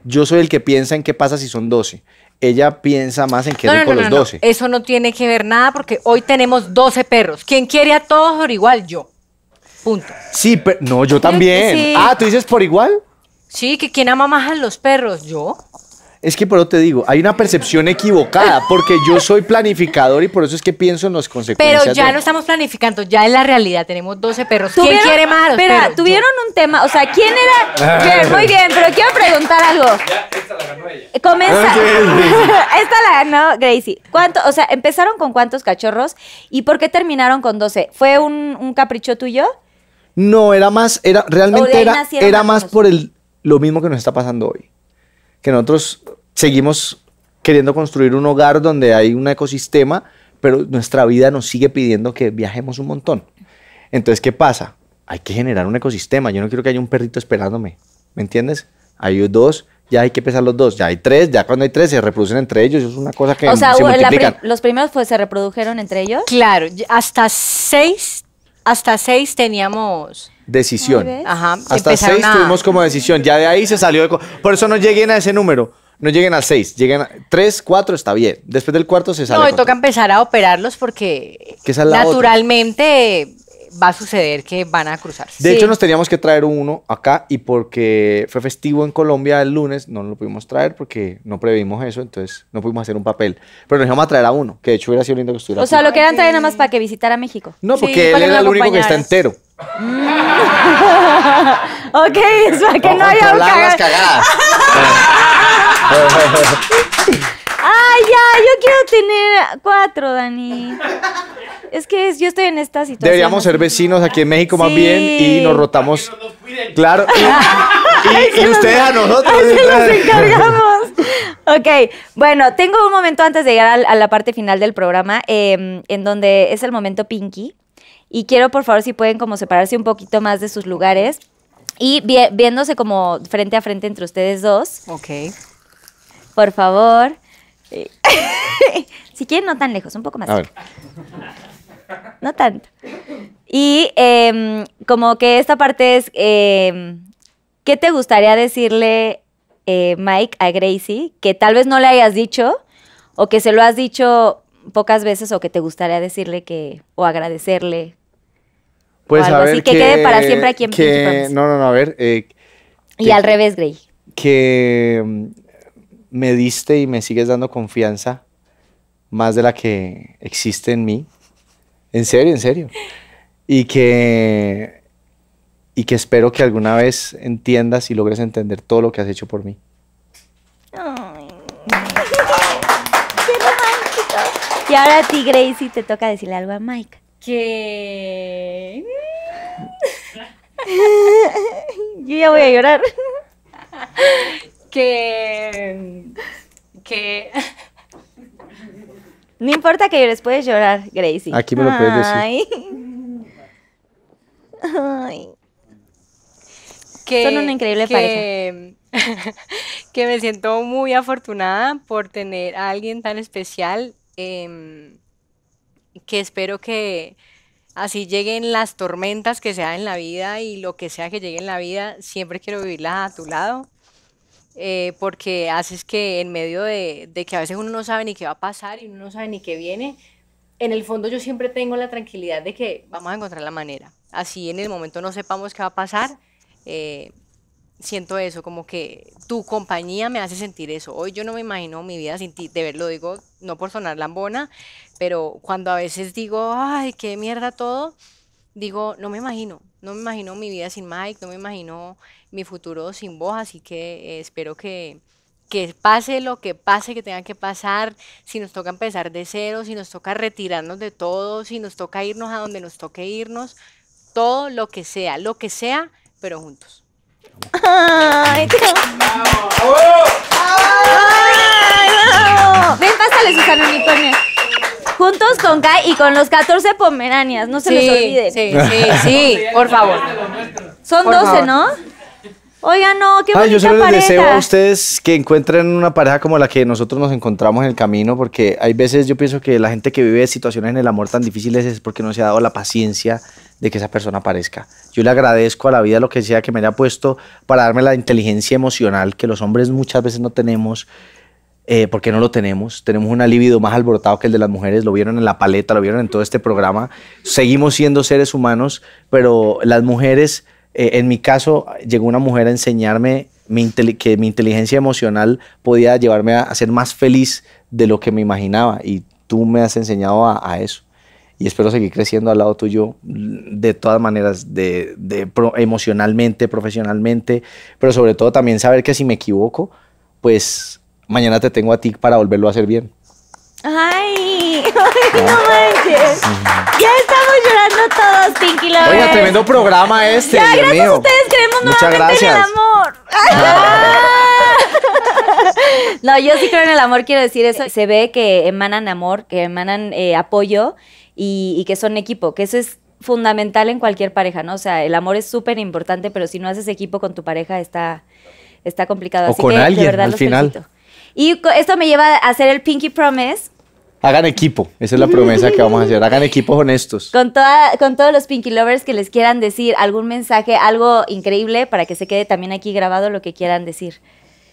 Yo soy el que piensa en qué pasa si son 12. Ella piensa más en qué no, con los 12. Eso no tiene que ver nada porque hoy tenemos 12 perros. ¿Quién quiere a todos por igual? Yo. Punto. Sí, pero no, yo también. Ah, ¿tú dices por igual? Sí, que quién ama más a los perros, yo. Es que por eso te digo, hay una percepción equivocada, porque yo soy planificador y por eso es que pienso en las consecuencias. Pero ya no estamos planificando, ya es la realidad. Tenemos 12 perros. ¿Quién quiere más? Espera, tuvieron un tema, o sea, ¿quién era? muy bien, pero quiero preguntar algo. Ya, esta la ganó ella. Comienza. esta la ganó Gracie. ¿Cuánto, o sea, empezaron con cuántos cachorros y por qué terminaron con 12? ¿Fue un, capricho tuyo? No, era más, era realmente era, era más por el lo mismo que nos está pasando hoy que nosotros seguimos queriendo construir un hogar donde hay un ecosistema, pero nuestra vida nos sigue pidiendo que viajemos un montón. Entonces, ¿qué pasa? Hay que generar un ecosistema. Yo no quiero que haya un perrito esperándome, ¿me entiendes? Hay dos, ya hay que pesar los dos, ya hay tres, ya cuando hay tres se reproducen entre ellos, es una cosa que o sea, se O sea, los primeros pues, se reprodujeron entre ellos. Claro, hasta seis, hasta seis teníamos decisión. Ajá, Hasta seis tuvimos como decisión. Ya de ahí se salió Por eso no lleguen a ese número. No lleguen a seis lleguen a 3, 4 está bien. Después del cuarto se sale. No, y toca empezar a operarlos porque naturalmente va a suceder que van a cruzarse. De hecho, nos teníamos que traer uno acá y porque fue festivo en Colombia el lunes, no lo pudimos traer porque no previmos eso, entonces no pudimos hacer un papel. Pero nos íbamos a traer a uno, que de hecho hubiera sido lindo que estuviera. O sea, lo querían traer nada más para que visitara México. No, porque él era el único que está entero. Mm. ok, es para que no haya un cagadas. Ay, ya, yo quiero tener cuatro, Dani. Es que yo estoy en esta situación. Deberíamos ser vecinos aquí en México más bien y nos rotamos. Claro. Y, ustedes a nosotros. Así nos encargamos. Ok, bueno, tengo un momento antes de llegar a, la parte final del programa, em, en donde es el momento Pinky y quiero, por favor, si pueden como separarse un poquito más de sus lugares y viéndose como frente a frente entre ustedes dos. Ok. Por favor. si quieren, no tan lejos, un poco más. A ver. No tanto. Y em, como que esta parte es, em, ¿qué te gustaría decirle, eh, Mike, a Gracie que tal vez no le hayas dicho o que se lo has dicho pocas veces o que te gustaría decirle que o agradecerle pues a ver así, que, quede para siempre aquí en que, No, no, no, a ver. Eh, y al revés, Grey. Que mm, me diste y me sigues dando confianza más de la que existe en mí. En serio, en serio. Y que, y que espero que alguna vez entiendas y logres entender todo lo que has hecho por mí. Ay. ¡Qué romántico! Y ahora a ti, Gracie, te toca decirle algo a Mike. Que... voy a llorar. que. que. No importa que llores, puedes llorar, Gracie. Aquí me lo puedes decir. Que, Son una increíble que, pareja. que me siento muy afortunada por tener a alguien tan especial. Em, que espero que, así lleguen las tormentas que sea en la vida y lo que sea que llegue en la vida, siempre quiero vivirlas a tu lado. Eh, porque haces que en medio de, que a veces uno no sabe ni qué va a pasar y uno no sabe ni qué viene, en el fondo yo siempre tengo la tranquilidad de que vamos a encontrar la manera. Así en el momento no sepamos qué va a pasar, eh, siento eso, como que tu compañía me hace sentir eso. Hoy yo no me imagino mi vida sin ti, de verlo digo no por sonar lambona, pero cuando a veces digo, ay, qué mierda todo, digo, no me imagino, no me imagino mi vida sin Mike, no me imagino mi futuro sin vos, así que eh, espero que, que pase lo que pase, que tenga que pasar, si nos toca empezar de cero, si nos toca retirarnos de todo, si nos toca irnos a donde nos toque irnos, todo lo que sea, lo que sea, pero juntos. Ay, te amo. Ven, pásale sus Juntos con Kai y con los 14 pomeranias, no se les olvide. Sí, sí, sí, por favor. Son 12, ¿no? Oigan, no, qué yo solo les deseo a ustedes que encuentren una pareja como la que nosotros nos encontramos en el camino, porque hay veces yo pienso que la gente que vive situaciones en el amor tan difíciles es porque no se ha dado la paciencia de que esa persona aparezca. Yo le agradezco a la vida lo que sea que me haya puesto para darme la inteligencia emocional que los hombres muchas veces no tenemos. Eh, porque no lo tenemos. Tenemos un alivio más alborotado que el de las mujeres. Lo vieron en la paleta, lo vieron en todo este programa. Seguimos siendo seres humanos, pero las mujeres, eh, en mi caso, llegó una mujer a enseñarme que mi inteligencia emocional podía llevarme a, ser más feliz de lo que me imaginaba. Y tú me has enseñado a eso y espero seguir creciendo al lado tuyo de todas maneras, de, emocionalmente, profesionalmente, pero sobre todo también saber que si me equivoco, pues mañana te tengo a ti para volverlo a hacer bien. Ay, no ah. manches. Ya estamos llorando todos, Pinky Lovers. Oiga, tremendo programa este. Ya, gracias a ustedes creemos Muchas en el amor. Ah. No, yo sí creo en el amor, quiero decir eso. Se ve que emanan amor, que emanan eh, apoyo y, que son equipo, que eso es fundamental en cualquier pareja, ¿no? O sea, el amor es súper importante, pero si no haces equipo con tu pareja está, está complicado. Así que, alguien, de verdad, al final. Y esto me lleva a hacer el Pinky Promise. Hagan equipo, esa es la promesa que vamos a hacer. Hagan equipos honestos. Con, toda, con todos los Pinky Lovers que les quieran decir algún mensaje, algo increíble, para que se quede también aquí grabado lo que quieran decir.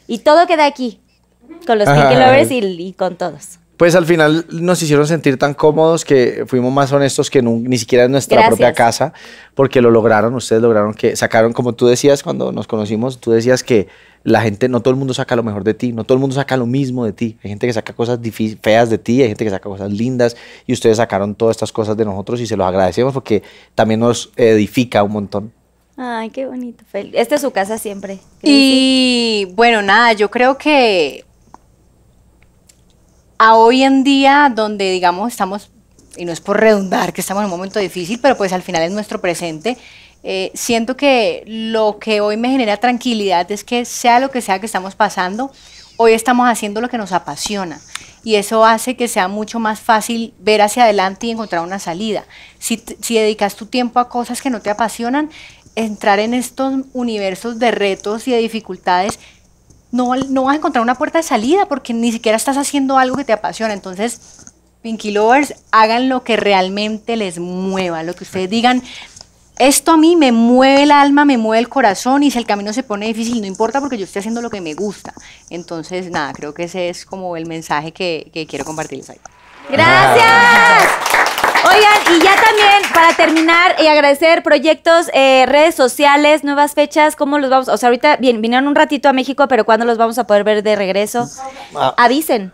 Y todo queda aquí, con los Pinky Lovers y con todos pues al final nos hicieron sentir tan cómodos que fuimos más honestos que ni siquiera en nuestra propia casa, porque lo lograron, ustedes lograron que sacaron, como tú decías cuando nos conocimos, tú decías que la gente, no todo el mundo saca lo mejor de ti, no todo el mundo saca lo mismo de ti. Hay gente que saca cosas feas de ti, hay gente que saca cosas lindas y ustedes sacaron todas estas cosas de nosotros y se los agradecemos porque también nos edifica un montón. Ay, qué bonito. Esta es su casa siempre. Y bueno, nada, yo creo que hoy en día donde, digamos, estamos, y no es por redundar que estamos en un momento difícil, pero pues al final es nuestro presente, eh, siento que lo que hoy me genera tranquilidad es que sea lo que sea que estamos pasando, hoy estamos haciendo lo que nos apasiona y eso hace que sea mucho más fácil ver hacia adelante y encontrar una salida. Si, si dedicas tu tiempo a cosas que no te apasionan, entrar en estos universos de retos y de dificultades no, no vas a encontrar una puerta de salida porque ni siquiera estás haciendo algo que te apasiona. Entonces, Pinky Lovers, hagan lo que realmente les mueva, lo que ustedes digan. Esto a mí me mueve el alma, me mueve el corazón y si el camino se pone difícil, no importa porque yo estoy haciendo lo que me gusta. Entonces, nada, creo que ese es como el mensaje que, que quiero compartirles ahí. Gracias. Oigan, y ya también para terminar y agradecer proyectos, eh, redes sociales, nuevas fechas, ¿cómo los vamos? O sea, ahorita bien, vinieron un ratito a México, pero ¿cuándo los vamos a poder ver de regreso? Ah. Avisen.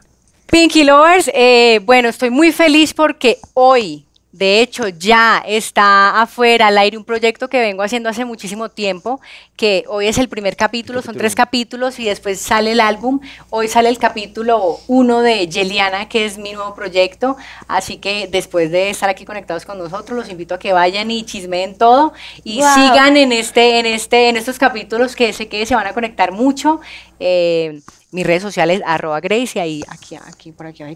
Pinky Lovers, eh, bueno, estoy muy feliz porque hoy, de hecho, ya está afuera al aire un proyecto que vengo haciendo hace muchísimo tiempo, que hoy es el primer capítulo, son tres capítulos y después sale el álbum. Hoy sale el capítulo uno de Yeliana, que es mi nuevo proyecto. Así que después de estar aquí conectados con nosotros, los invito a que vayan y chismeen todo y sigan en este, en este, en estos capítulos que sé que se van a conectar mucho. Eh, mis redes sociales arroba Gracie y aquí, aquí, por aquí. wow,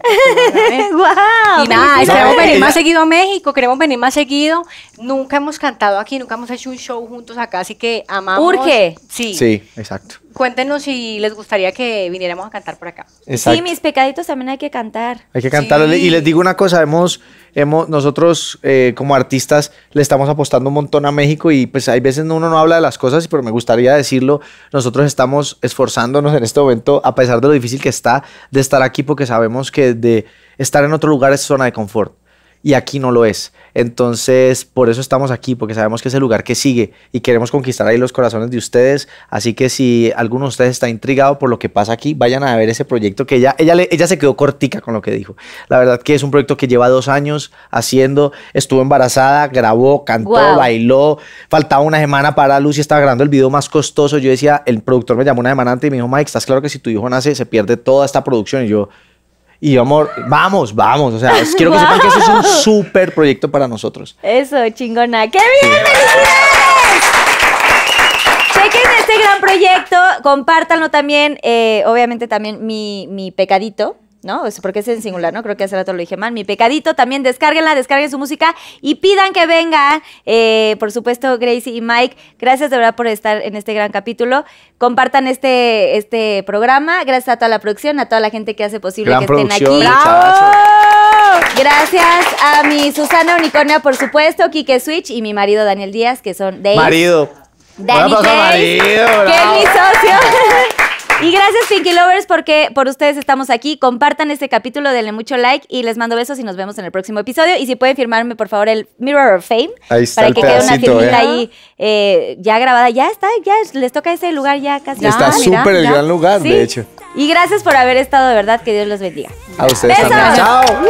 y nada, queremos venir más seguido a México, queremos venir más seguido. Nunca hemos cantado aquí, nunca hemos hecho un show juntos acá, así que amamos. ¿Por Sí. Sí, exacto. Cuéntenos si les gustaría que viniéramos a cantar por acá. Sí, mis pecaditos también hay que cantar. Hay que cantar. Y les digo una cosa, hemos, hemos nosotros eh, como artistas le estamos apostando un montón a México y pues hay veces uno no habla de las cosas, pero me gustaría decirlo, nosotros estamos esforzándonos en este momento, a pesar de lo difícil que está, de estar aquí porque sabemos que de estar en otro lugar es zona de confort y aquí no lo es. Entonces, por eso estamos aquí, porque sabemos que es el lugar que sigue y queremos conquistar ahí los corazones de ustedes. Así que si alguno de ustedes está intrigado por lo que pasa aquí, vayan a ver ese proyecto que ella, ella, ella se quedó cortica con lo que dijo. La verdad que es un proyecto que lleva dos años haciendo, estuvo embarazada, grabó, cantó, bailó, faltaba una semana para Lucy, estaba grabando el video más costoso. Yo decía, el productor me llamó una semana antes y me dijo, Mike, estás claro que si tu hijo nace, se pierde toda esta producción. Y yo, y amor, vamos, vamos. O sea, quiero que sepan que eso es un súper proyecto para nosotros. Eso, chingona. ¡Qué bien! ¡Felicidades! Chequen este gran proyecto, compártanlo también. Eh, obviamente también mi, mi pecadito, ¿no? porque es en singular, ¿no? Creo que hace rato lo dije mal. Mi pecadito, también descárguenla, descarguen su música y pidan que venga eh, por supuesto, Gracie y Mike. Gracias de verdad por estar en este gran capítulo. Compartan este, este programa. Gracias a toda la producción, a toda la gente que hace posible que estén aquí. Gracias a mi Susana Unicornia, por supuesto, Kike Switch y mi marido Daniel Díaz, que son de... Marido. que es mi socio. Y gracias Pinky Lovers porque por ustedes estamos aquí. Compartan este capítulo, denle mucho like y les mando besos y nos vemos en el próximo episodio. Y si pueden firmarme por favor el Mirror of Fame para que quede una firmita ¿eh? ahí eh, ya grabada. Ya está, ya les toca ese lugar ya casi. ya Está ah, súper el gran lugar, de hecho. Y gracias por haber estado, de verdad, que Dios los bendiga. A ustedes Chao.